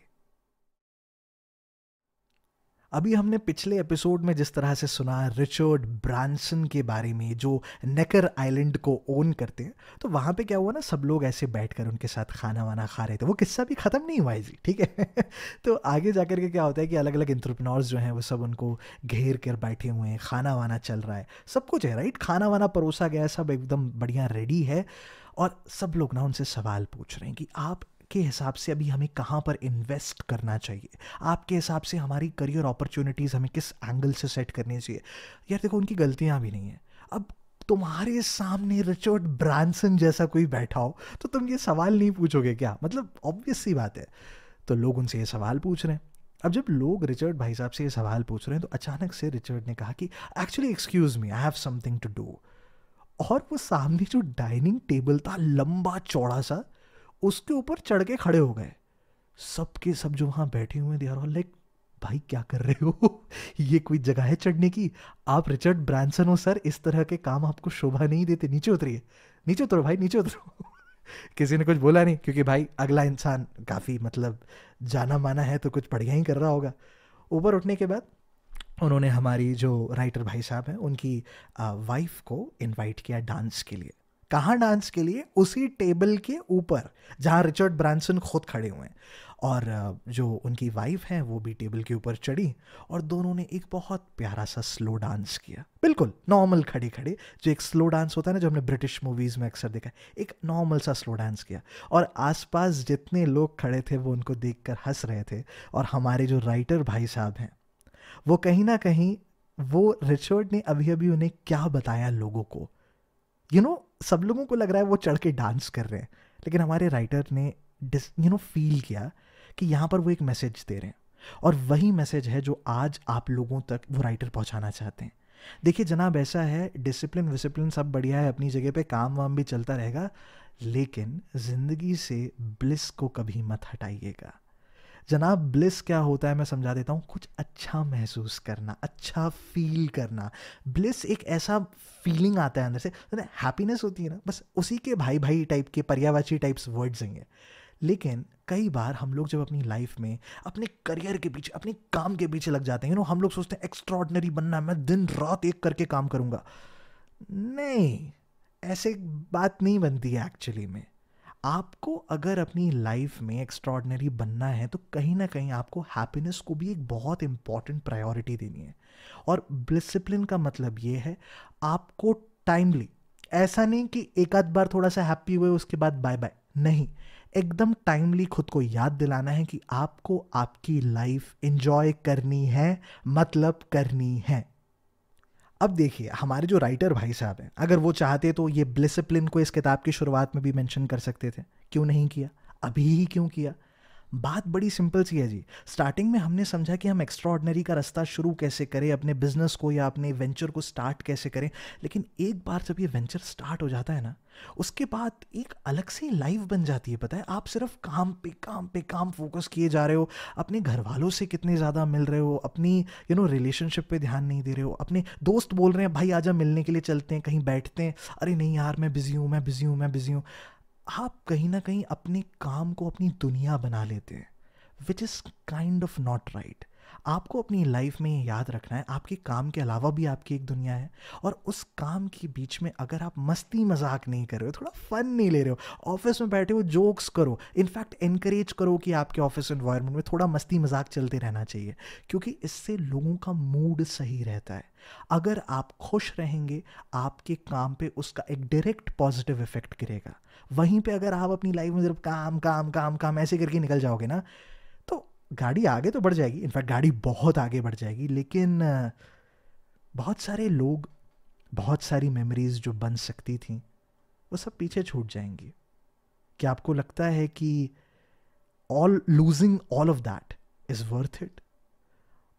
Speaker 1: अभी हमने पिछले एपिसोड में जिस तरह से सुना रिचर्ड ब्रांसन के बारे में जो नेकर आइलैंड को ओन करते हैं तो वहाँ पे क्या हुआ ना सब लोग ऐसे बैठकर उनके साथ खाना वाना खा रहे थे वो किस्सा भी ख़त्म नहीं हुआ जी ठीक है (laughs) तो आगे जाकर के क्या होता है कि अलग अलग इंटरप्रनोर्स जो हैं वो सब उनको घेर कर बैठे हुए हैं खाना वाना चल रहा है सब कुछ है राइट खाना वाना परोसा गया सब एकदम बढ़िया रेडी है और सब लोग ना उनसे सवाल पूछ रहे हैं कि आप आपके हिसाब से अभी हमें कहाँ पर इन्वेस्ट करना चाहिए आपके हिसाब से हमारी करियर अपॉर्चुनिटीज़ हमें किस एंगल से सेट करनी चाहिए यार देखो उनकी गलतियाँ भी नहीं हैं अब तुम्हारे सामने रिचर्ड ब्रांसन जैसा कोई बैठा हो तो तुम ये सवाल नहीं पूछोगे क्या मतलब ऑब्वियस सी बात है तो लोग उनसे ये सवाल पूछ रहे हैं अब जब लोग रिचर्ड भाई साहब से ये सवाल पूछ रहे हैं तो अचानक से रिचर्ड ने कहा कि actually excuse me I have something to do और वो सामने जो डाइनिंग टेबल था लंबा चौड़ा सा उसके ऊपर चढ़ के खड़े हो गए सबके सब जो वहां बैठे हुए दे आर ऑल लाइक भाई क्या कर रहे हो (laughs) ये कोई जगह है चढ़ने की आप रिचर्ड ब्रांसन हो सर इस तरह के काम आपको शोभा नहीं देते नीचे उतरिए नीचे उतरो भाई नीचे उतरो (laughs) किसी ने कुछ बोला नहीं क्योंकि भाई अगला इंसान काफ़ी मतलब जाना माना है तो कुछ बढ़िया ही कर रहा होगा ऊपर उठने के बाद उन्होंने हमारी जो राइटर भाई साहब हैं उनकी वाइफ को इनवाइट किया डांस के लिए कहाँ डांस के लिए उसी टेबल के ऊपर जहाँ रिचर्ड ब्रांसन खुद खड़े हुए हैं और जो उनकी वाइफ हैं वो भी टेबल के ऊपर चढ़ी और दोनों ने एक बहुत प्यारा सा स्लो डांस किया बिल्कुल नॉर्मल खड़े खड़े जो एक स्लो डांस होता है ना जो हमने ब्रिटिश मूवीज़ में अक्सर देखा है एक नॉर्मल सा स्लो डांस किया और आसपास जितने लोग खड़े थे वो उनको देख हंस रहे थे और हमारे जो राइटर भाई साहब हैं वो कहीं ना कहीं वो रिचर्ड ने अभी अभी उन्हें क्या बताया लोगों को यू नो सब लोगों को लग रहा है वो चढ़ के डांस कर रहे हैं लेकिन हमारे राइटर ने डिस यू नो फील किया कि यहाँ पर वो एक मैसेज दे रहे हैं और वही मैसेज है जो आज आप लोगों तक वो राइटर पहुँचाना चाहते हैं देखिए जनाब ऐसा है डिसिप्लिन विसिप्लिन सब बढ़िया है अपनी जगह पे काम वाम भी चलता रहेगा लेकिन ज़िंदगी से ब्लिस को कभी मत हटाइएगा जनाब ब्लिस क्या होता है मैं समझा देता हूँ कुछ अच्छा महसूस करना अच्छा फील करना ब्लिस एक ऐसा फीलिंग आता है अंदर से तो हैप्पीनेस होती है ना बस उसी के भाई भाई टाइप के पर्यावाची टाइप्स वर्ड्स हैं लेकिन कई बार हम लोग जब अपनी लाइफ में अपने करियर के पीछे अपने काम के पीछे लग जाते हैं यू नो हम लोग सोचते हैं एक्स्ट्रॉडनरी बनना है मैं दिन रात एक करके काम करूँगा नहीं ऐसे बात नहीं बनती है एक्चुअली में आपको अगर अपनी लाइफ में एक्स्ट्रॉडनरी बनना है तो कहीं ना कहीं आपको हैप्पीनेस को भी एक बहुत इंपॉर्टेंट प्रायोरिटी देनी है और डिसिप्लिन का मतलब ये है आपको टाइमली ऐसा नहीं कि एक आध बार थोड़ा सा हैप्पी हुए उसके बाद बाय बाय नहीं एकदम टाइमली खुद को याद दिलाना है कि आपको आपकी लाइफ इन्जॉय करनी है मतलब करनी है अब देखिए हमारे जो राइटर भाई साहब हैं अगर वो चाहते तो ये ब्लिसिप्लिन को इस किताब की शुरुआत में भी मेंशन कर सकते थे क्यों नहीं किया अभी ही क्यों किया बात बड़ी सिंपल सी है जी स्टार्टिंग में हमने समझा कि हम एक्स्ट्रॉडनरी का रास्ता शुरू कैसे करें अपने बिजनेस को या अपने वेंचर को स्टार्ट कैसे करें लेकिन एक बार जब ये वेंचर स्टार्ट हो जाता है ना उसके बाद एक अलग सी लाइफ बन जाती है पता है आप सिर्फ काम पे काम पे काम फोकस किए जा रहे हो अपने घर वालों से कितने ज़्यादा मिल रहे हो अपनी यू नो रिलेशनशिप पे ध्यान नहीं दे रहे हो अपने दोस्त बोल रहे हैं भाई आजा मिलने के लिए चलते हैं कहीं बैठते हैं अरे नहीं यार मैं बिज़ी हूँ मैं बिज़ी हूँ मैं बिज़ी हूँ आप कहीं ना कहीं अपने काम को अपनी दुनिया बना लेते हैं which is kind of not right आपको अपनी लाइफ में याद रखना है आपके काम के अलावा भी आपकी एक दुनिया है और उस काम के बीच में अगर आप मस्ती मजाक नहीं कर रहे हो थोड़ा फन नहीं ले रहे हो ऑफिस में बैठे हो जोक्स करो इनफैक्ट इनक्रेज करो कि आपके ऑफिस इन्वायरमेंट में थोड़ा मस्ती मजाक चलते रहना चाहिए क्योंकि इससे लोगों का मूड सही रहता है अगर आप खुश रहेंगे आपके काम पे उसका एक डायरेक्ट पॉजिटिव इफेक्ट गिरेगा वहीं पे अगर आप अपनी लाइफ में सिर्फ काम काम काम काम ऐसे करके निकल जाओगे ना गाड़ी आगे तो बढ़ जाएगी इनफैक्ट गाड़ी बहुत आगे बढ़ जाएगी लेकिन बहुत सारे लोग बहुत सारी मेमोरीज़ जो बन सकती थी वो सब पीछे छूट जाएंगी क्या आपको लगता है कि all losing all of that is worth it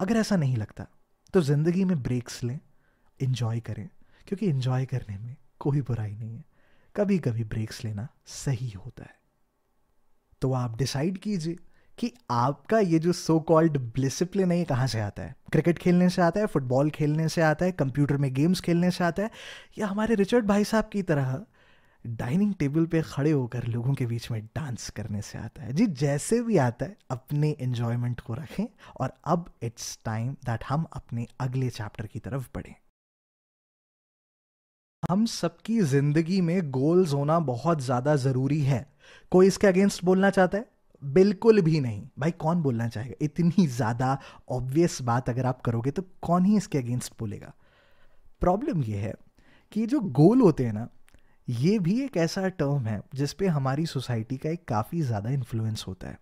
Speaker 1: अगर ऐसा नहीं लगता तो ज़िंदगी में ब्रेक्स लें इन्जॉय करें क्योंकि इन्जॉय करने में कोई बुराई नहीं है कभी कभी ब्रेक्स लेना सही होता है तो आप डिसाइड कीजिए कि आपका ये जो सो कॉल्ड डिसिप्लिन है ये कहाँ से आता है क्रिकेट खेलने से आता है फुटबॉल खेलने से आता है कंप्यूटर में गेम्स खेलने से आता है या हमारे रिचर्ड भाई साहब की तरह डाइनिंग टेबल पे खड़े होकर लोगों के बीच में डांस करने से आता है जी जैसे भी आता है अपने एंजॉयमेंट को रखें और अब इट्स टाइम दैट हम अपने अगले चैप्टर की तरफ बढ़ें हम सबकी ज़िंदगी में गोल्स होना बहुत ज़्यादा ज़रूरी है कोई इसके अगेंस्ट बोलना चाहता है बिल्कुल भी नहीं भाई कौन बोलना चाहेगा इतनी ज़्यादा ऑब्वियस बात अगर आप करोगे तो कौन ही इसके अगेंस्ट बोलेगा प्रॉब्लम यह है कि जो गोल होते हैं ना ये भी एक ऐसा टर्म है जिस पे हमारी सोसाइटी का एक काफ़ी ज़्यादा इन्फ्लुएंस होता है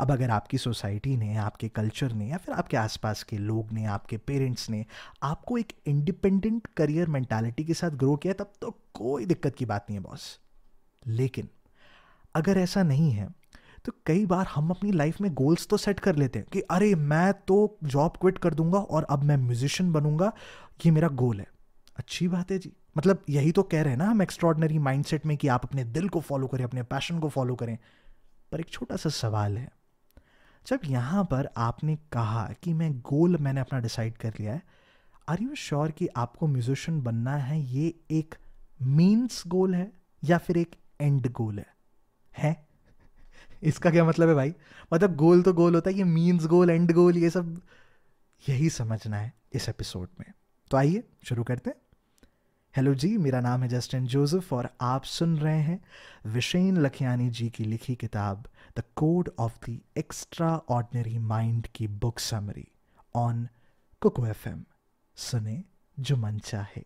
Speaker 1: अब अगर आपकी सोसाइटी ने आपके कल्चर ने या फिर आपके आसपास के लोग ने आपके पेरेंट्स ने आपको एक इंडिपेंडेंट करियर मेंटालिटी के साथ ग्रो किया तब तो कोई दिक्कत की बात नहीं है बॉस लेकिन अगर ऐसा नहीं है तो कई बार हम अपनी लाइफ में गोल्स तो सेट कर लेते हैं कि अरे मैं तो जॉब क्विट कर दूंगा और अब मैं म्यूजिशियन बनूंगा ये मेरा गोल है अच्छी बात है जी मतलब यही तो कह रहे हैं ना हम एक्स्ट्रॉडनरी माइंडसेट में कि आप अपने दिल को फॉलो करें अपने पैशन को फॉलो करें पर एक छोटा सा सवाल है जब यहाँ पर आपने कहा कि मैं गोल मैंने अपना डिसाइड कर लिया है आर यू श्योर कि आपको म्यूजिशियन बनना है ये एक मीन्स गोल है या फिर एक एंड गोल है है इसका क्या मतलब है भाई मतलब गोल तो गोल होता है ये मीन्स गोल एंड गोल ये सब यही समझना है इस एपिसोड में तो आइए शुरू करते हैं हेलो जी मेरा नाम है जस्टिन जोसेफ और आप सुन रहे हैं विशेन लखियानी जी की लिखी किताब the code of the extraordinary mind की book summary on Kuku F सुने जो मन चाहे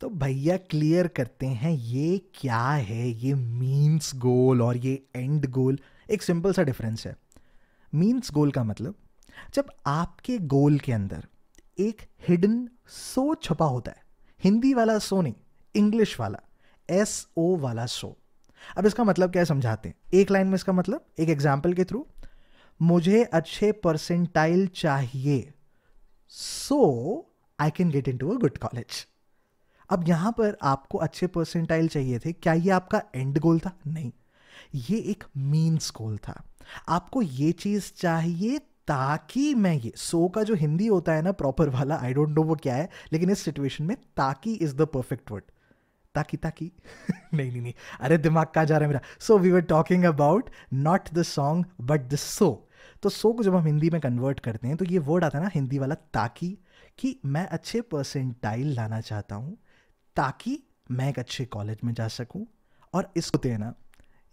Speaker 1: तो भैया क्लियर करते हैं ये क्या है ये मीन्स गोल और ये एंड गोल एक सिंपल सा डिफरेंस है मीन्स गोल का मतलब जब आपके गोल के अंदर एक हिडन सो छुपा होता है हिंदी वाला सो नहीं इंग्लिश वाला एस ओ वाला सो अब इसका मतलब क्या है समझाते हैं एक लाइन में इसका मतलब एक एग्जाम्पल के थ्रू मुझे अच्छे परसेंटाइल चाहिए so I can get into a good college अब यहां पर आपको अच्छे परसेंटाइल चाहिए थे क्या ये आपका एंड गोल था नहीं ये एक मीन्स गोल था आपको ये चीज़ चाहिए ताकि मैं ये सो का जो हिंदी होता है ना प्रॉपर वाला आई डोंट नो वो क्या है लेकिन इस सिचुएशन में ताकि इज़ द परफेक्ट वर्ड ताकि ताकि (laughs) नहीं नहीं नहीं अरे दिमाग कहाँ जा रहा है मेरा so we were talking about not the song but the so तो सो को जब हम हिंदी में कन्वर्ट करते हैं तो ये वर्ड आता है ना हिंदी वाला ताकि कि मैं अच्छे परसेंटाइल लाना चाहता हूँ ताकि मैं एक अच्छे कॉलेज में जा सकूं और इसको देना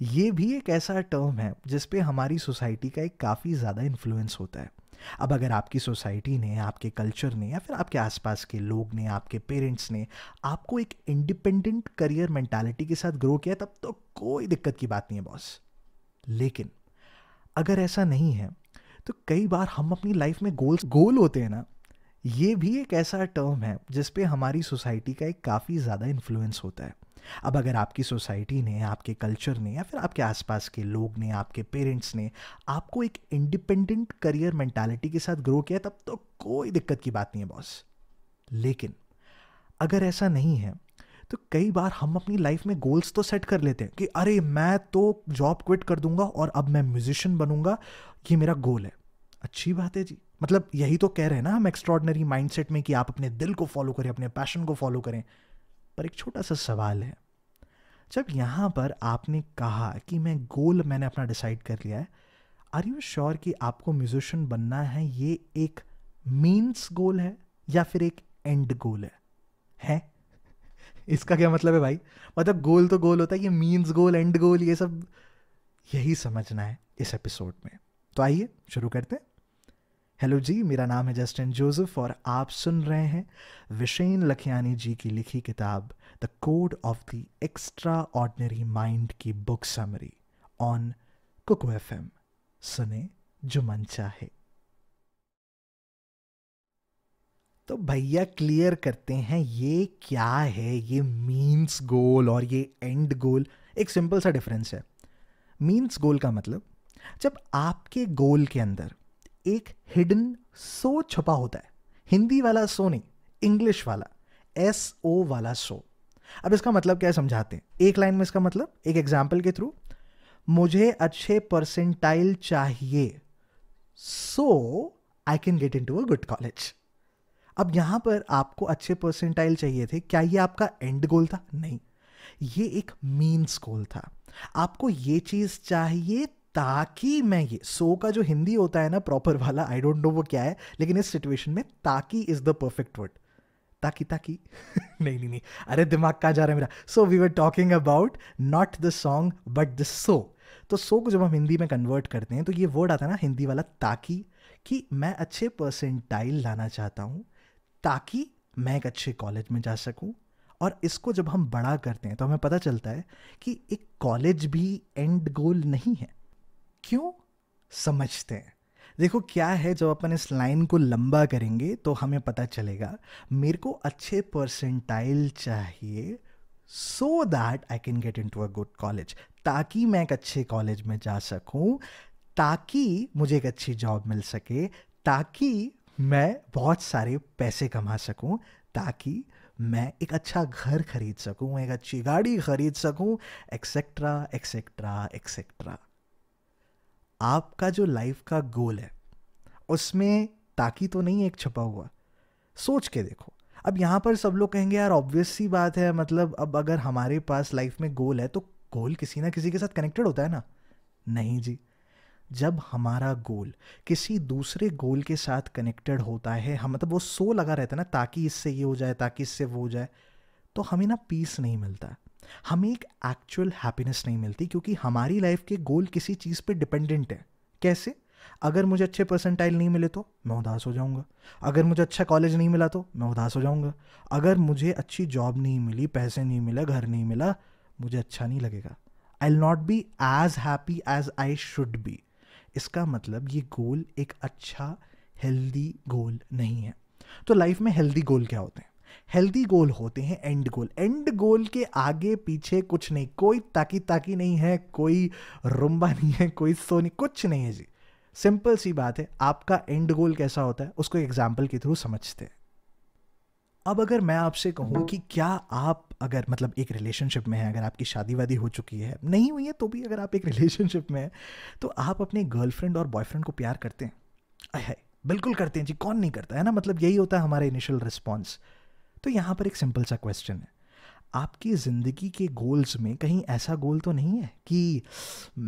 Speaker 1: ये भी एक ऐसा टर्म है जिस पे हमारी सोसाइटी का एक काफ़ी ज़्यादा इन्फ्लुएंस होता है अब अगर आपकी सोसाइटी ने आपके कल्चर ने या फिर आपके आसपास के लोग ने आपके पेरेंट्स ने आपको एक इंडिपेंडेंट करियर मेंटालिटी के साथ ग्रो किया तब तो कोई दिक्कत की बात नहीं है बॉस लेकिन अगर ऐसा नहीं है तो कई बार हम अपनी लाइफ में गोल्स गोल होते हैं ना ये भी एक ऐसा टर्म है जिस पे हमारी सोसाइटी का एक काफ़ी ज़्यादा इन्फ्लुएंस होता है अब अगर आपकी सोसाइटी ने आपके कल्चर ने या फिर आपके आसपास के लोग ने आपके पेरेंट्स ने आपको एक इंडिपेंडेंट करियर मेंटालिटी के साथ ग्रो किया तब तो कोई दिक्कत की बात नहीं है बॉस लेकिन अगर ऐसा नहीं है तो कई बार हम अपनी लाइफ में गोल्स तो सेट कर लेते हैं कि अरे मैं तो जॉब क्विट कर दूंगा और अब मैं म्यूजिशियन बनूंगा ये मेरा गोल है अच्छी बात है जी मतलब यही तो कह रहे हैं ना हम एक्स्ट्रॉडनरी माइंडसेट में कि आप अपने दिल को फॉलो करें अपने पैशन को फॉलो करें पर एक छोटा सा सवाल है जब यहाँ पर आपने कहा कि मैं गोल मैंने अपना डिसाइड कर लिया है आर यू श्योर कि आपको म्यूजिशियन बनना है ये एक मीन्स गोल है या फिर एक एंड गोल है हैं (laughs) इसका क्या मतलब है भाई मतलब गोल तो गोल होता है ये मीन्स गोल एंड गोल ये सब यही समझना है इस एपिसोड में तो आइए शुरू करते हैं हेलो जी मेरा नाम है जस्टिन जोसेफ और आप सुन रहे हैं विशेन लखियानी जी की लिखी किताब the code of the extraordinary mind की book summary on Kuku F M सुने जो मन चाहे तो भैया क्लियर करते हैं ये क्या है ये मीन्स गोल और ये एंड गोल एक सिंपल सा डिफरेंस है मींस गोल का मतलब जब आपके गोल के अंदर एक हिडन सो छुपा होता है हिंदी वाला सो नहीं इंग्लिश वाला एस ओ वाला सो अब इसका मतलब क्या समझाते हैं एक लाइन में इसका मतलब एक एग्जाम्पल के थ्रू मुझे अच्छे परसेंटाइल चाहिए so I can get into a good college अब यहां पर आपको अच्छे परसेंटाइल चाहिए थे क्या ये आपका एंड गोल था नहीं ये एक मीन्स गोल था आपको ये चीज़ चाहिए ताकि मैं ये सो का जो हिंदी होता है ना प्रॉपर वाला आई डोंट नो वो क्या है लेकिन इस सिचुएशन में ताकि इज द परफेक्ट वर्ड ताकि ताकि (laughs) नहीं नहीं नहीं अरे दिमाग कहाँ जा रहा है मेरा so we were talking about not the song but the so तो सो को जब हम हिंदी में कन्वर्ट करते हैं तो ये वर्ड आता है ना हिंदी वाला ताकि कि मैं अच्छे परसेंटाइल लाना चाहता हूँ ताकि मैं एक अच्छे कॉलेज में जा सकूँ और इसको जब हम बड़ा करते हैं तो हमें पता चलता है कि एक कॉलेज भी एंड गोल नहीं है क्यों समझते हैं देखो क्या है जब अपन इस लाइन को लंबा करेंगे तो हमें पता चलेगा मेरे को अच्छे परसेंटाइल चाहिए so that I can get into a good college ताकि मैं एक अच्छे कॉलेज में जा सकूं ताकि मुझे एक अच्छी जॉब मिल सके ताकि मैं बहुत सारे पैसे कमा सकूं ताकि मैं एक अच्छा घर खरीद सकूं एक अच्छी गाड़ी खरीद सकूं एक्सेट्रा एक्सेट्रा एक्सेट्रा आपका जो लाइफ का गोल है उसमें ताकि तो नहीं एक छपा हुआ सोच के देखो अब यहाँ पर सब लोग कहेंगे यार ऑब्वियस सी बात है मतलब अब अगर हमारे पास लाइफ में गोल है तो गोल किसी ना किसी के साथ कनेक्टेड होता है ना नहीं जी जब हमारा गोल किसी दूसरे गोल के साथ कनेक्टेड होता है हम मतलब वो सो लगा रहता है ना ताकि इससे ये हो जाए ताकि इससे वो हो जाए तो हमें ना पीस नहीं मिलता है हमें एक एक्चुअल हैप्पीनेस नहीं मिलती क्योंकि हमारी लाइफ के गोल किसी चीज़ पे डिपेंडेंट है कैसे अगर मुझे अच्छे परसेंटाइल नहीं मिले तो मैं उदास हो जाऊंगा अगर मुझे अच्छा कॉलेज नहीं मिला तो मैं उदास हो जाऊंगा अगर मुझे अच्छी जॉब नहीं मिली पैसे नहीं मिला घर नहीं मिला मुझे अच्छा नहीं लगेगा I'll not be as happy as I should be इसका मतलब ये गोल एक अच्छा हेल्दी गोल नहीं है तो लाइफ में हेल्दी गोल क्या होते हैं हेल्दी गोल होते हैं एंड गोल एंड गोल के आगे पीछे कुछ नहीं कोई ताकी ताकी नहीं है कोई रुम्बा नहीं है कोई सोनी कुछ नहीं है जी सिंपल सी बात है आपका एंड गोल कैसा होता है उसको एग्जाम्पल के थ्रू समझते हैं अब अगर मैं आपसे कहूँ कि क्या आप अगर मतलब एक रिलेशनशिप में हैं अगर आपकी शादी वादी हो चुकी है नहीं हुई है तो भी अगर आप एक रिलेशनशिप में हैं तो आप अपने गर्लफ्रेंड और बॉयफ्रेंड को प्यार करते हैं बिल्कुल करते हैं जी कौन नहीं करता है ना मतलब यही होता है हमारा इनिशियल रिस्पॉन्स तो यहाँ पर एक सिंपल सा क्वेश्चन है आपकी ज़िंदगी के गोल्स में कहीं ऐसा गोल तो नहीं है कि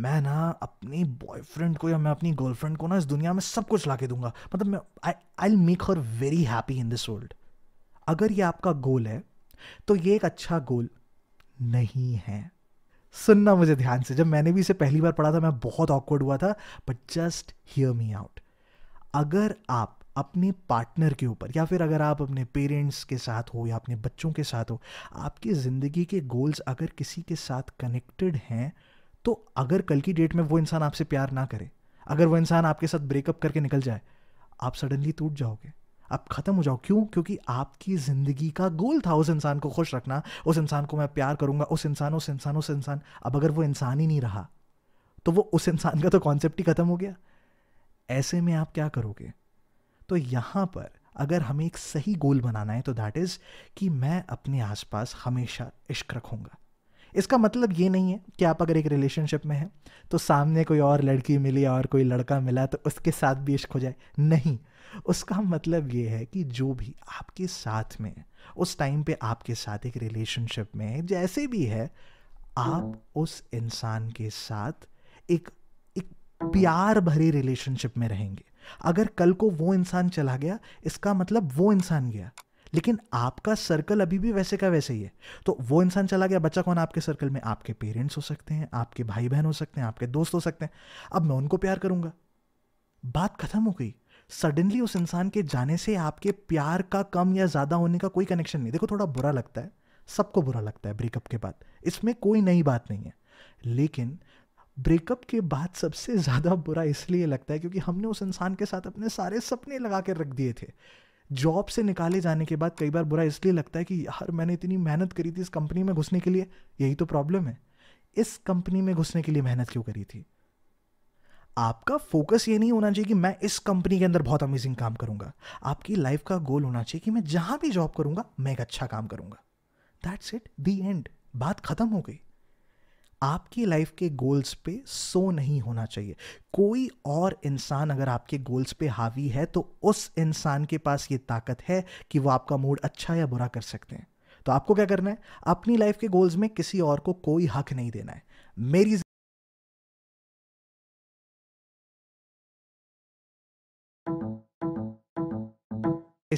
Speaker 1: मैं ना अपने बॉयफ्रेंड को या मैं अपनी गर्लफ्रेंड को ना इस दुनिया में सब कुछ ला के दूंगा मतलब मैं I make her very happy in this world अगर ये आपका गोल है तो ये एक अच्छा गोल नहीं है सुनना मुझे ध्यान से जब मैंने भी इसे पहली बार पढ़ा था मैं बहुत ऑकवर्ड हुआ था but just hear me out अगर आप अपने पार्टनर के ऊपर या फिर अगर आप अपने पेरेंट्स के साथ हो या अपने बच्चों के साथ हो आपकी ज़िंदगी के गोल्स अगर किसी के साथ कनेक्टेड हैं तो अगर कल की डेट में वो इंसान आपसे प्यार ना करे अगर वो इंसान आपके साथ ब्रेकअप करके निकल जाए आप सडनली टूट जाओगे आप ख़त्म हो जाओ क्यों क्योंकि आपकी ज़िंदगी का गोल था उस इंसान को खुश रखना उस इंसान को मैं प्यार करूंगा उस इंसान उस इंसान उस इंसान अब अगर वो इंसान ही नहीं रहा तो वो उस इंसान का तो कॉन्सेप्ट ही ख़त्म हो गया ऐसे में आप क्या करोगे तो यहाँ पर अगर हमें एक सही गोल बनाना है तो दैट इज़ कि मैं अपने आसपास हमेशा इश्क रखूँगा इसका मतलब ये नहीं है कि आप अगर एक रिलेशनशिप में हैं तो सामने कोई और लड़की मिली और कोई लड़का मिला तो उसके साथ भी इश्क हो जाए नहीं उसका मतलब ये है कि जो भी आपके साथ में उस टाइम पे आपके साथ एक रिलेशनशिप में जैसे भी है आप उस इंसान के साथ एक एक प्यार भरे रिलेशनशिप में रहेंगे अगर कल को वो इंसान चला गया इसका मतलब वो इंसान गया लेकिन आपका सर्कल अभी भी वैसे का वैसे ही है तो वो इंसान चला गया बच्चा कौन आपके सर्कल में आपके पेरेंट्स हो सकते हैं आपके भाई बहन हो सकते हैं आपके दोस्त हो सकते हैं अब मैं उनको प्यार करूंगा बात खत्म हो गई सडनली उस इंसान के जाने से आपके प्यार का कम या ज़्यादा होने का कोई कनेक्शन नहीं देखो थोड़ा बुरा लगता है सबको बुरा लगता है ब्रेकअप के बाद इसमें कोई नई बात नहीं है लेकिन ब्रेकअप के बाद सबसे ज़्यादा बुरा इसलिए लगता है क्योंकि हमने उस इंसान के साथ अपने सारे सपने लगा कर रख दिए थे जॉब से निकाले जाने के बाद कई बार बुरा इसलिए लगता है कि यार मैंने इतनी मेहनत करी थी इस कंपनी में घुसने के लिए यही तो प्रॉब्लम है इस कंपनी में घुसने के लिए मेहनत क्यों करी थी आपका फोकस ये नहीं होना चाहिए कि मैं इस कंपनी के अंदर बहुत अमेजिंग काम करूंगा आपकी लाइफ का गोल होना चाहिए कि मैं जहां भी जॉब करूंगा मैं एक अच्छा काम करूंगा दैट्स इट दी एंड बात खत्म हो गई आपकी लाइफ के गोल्स पे सो नहीं होना चाहिए कोई और इंसान अगर आपके गोल्स पे हावी है तो उस इंसान के पास ये ताकत है कि वो आपका मूड अच्छा या बुरा कर सकते हैं तो आपको क्या करना है अपनी लाइफ के गोल्स में किसी और को कोई हक नहीं देना है मेरी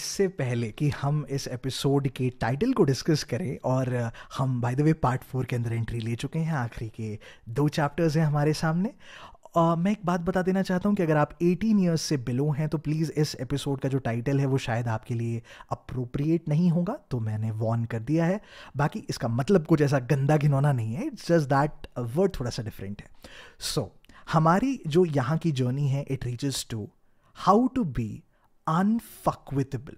Speaker 1: इससे पहले कि हम इस एपिसोड के टाइटल को डिस्कस करें और uh, हम by the way part four के अंदर एंट्री ले चुके हैं आखिरी के दो चैप्टर्स हैं हमारे सामने Uh, मैं एक बात बता देना चाहता हूँ कि अगर आप 18 ईयर्स से बिलो हैं तो प्लीज़ इस एपिसोड का जो टाइटल है वो शायद आपके लिए अप्रोप्रिएट नहीं होगा तो मैंने वॉर्न कर दिया है बाकी इसका मतलब कुछ ऐसा गंदा घिनौना नहीं है इट्स जस्ट दैट वर्ड थोड़ा सा डिफरेंट है सो so, हमारी जो यहाँ की जर्नी है it reaches to how to be unfuckwithable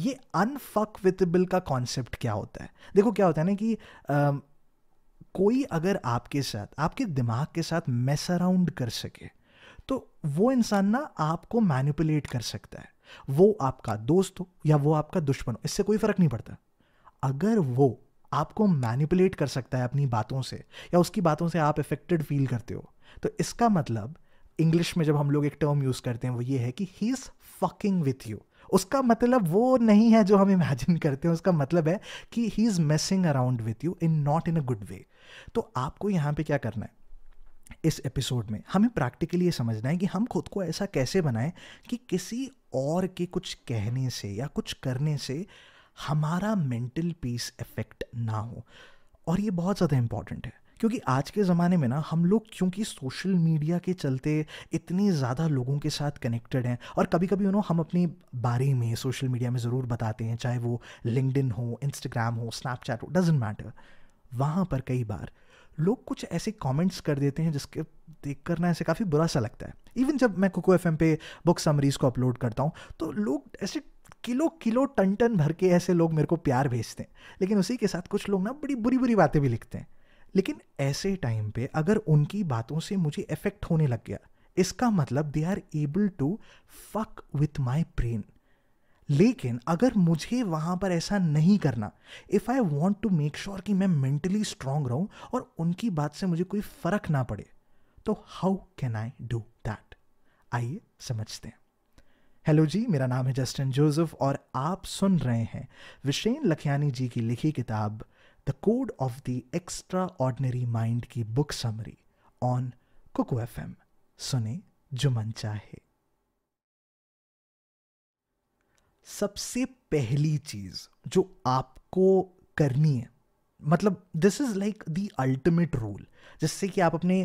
Speaker 1: ये अनफकविथबल का कॉन्सेप्ट क्या होता है देखो क्या होता है ना कि आ, कोई अगर आपके साथ आपके दिमाग के साथ मेस अराउंड कर सके तो वो इंसान ना आपको मैनिपुलेट कर सकता है वो आपका दोस्त हो या वो आपका दुश्मन हो इससे कोई फ़र्क नहीं पड़ता अगर वो आपको मैनिपुलेट कर सकता है अपनी बातों से या उसकी बातों से आप इफेक्टेड फील करते हो तो इसका मतलब इंग्लिश में जब हम लोग एक टर्म यूज़ करते हैं वो ये है कि he is fucking with you उसका मतलब वो नहीं है जो हम इमेजिन करते हैं उसका मतलब है कि he is messing around with you in not in a good way तो आपको यहाँ पे क्या करना है इस एपिसोड में हमें प्रैक्टिकली ये समझना है कि हम खुद को ऐसा कैसे बनाएं कि किसी और के कुछ कहने से या कुछ करने से हमारा मेंटल पीस इफेक्ट ना हो और ये बहुत ज़्यादा इम्पॉर्टेंट है क्योंकि आज के ज़माने में ना हम लोग क्योंकि सोशल मीडिया के चलते इतने ज़्यादा लोगों के साथ कनेक्टेड हैं और कभी कभी उन्होंने हम अपने बारे में सोशल मीडिया में ज़रूर बताते हैं चाहे वो लिंकड हो इंस्टाग्राम हो स्नैपचैट हो डजेंट मैटर वहाँ पर कई बार लोग कुछ ऐसे कमेंट्स कर देते हैं जिसके देख कर ना ऐसे काफ़ी बुरा सा लगता है इवन जब मैं कोको एफ पे बुक समरीज को अपलोड करता हूँ तो लोग ऐसे किलो किलो टन टन भर के ऐसे लोग मेरे को प्यार भेजते हैं लेकिन उसी के साथ कुछ लोग ना बड़ी बुरी बुरी बातें भी लिखते हैं लेकिन ऐसे टाइम पे अगर उनकी बातों से मुझे इफेक्ट होने लग गया इसका मतलब they are able to fuck with my brain लेकिन अगर मुझे वहां पर ऐसा नहीं करना if I want to make sure कि मैं मेंटली स्ट्रांग रहूं और उनकी बात से मुझे कोई फ़र्क ना पड़े तो how can I do that आइए समझते हैं हेलो जी मेरा नाम है जस्टिन जोसेफ और आप सुन रहे हैं विशेन लखियानी जी की लिखी किताब code of the extraordinary mind की book summary on Kuku F M सुने जो मन चाहे सबसे पहली चीज जो आपको करनी है मतलब this is like the ultimate rule जिससे कि आप अपने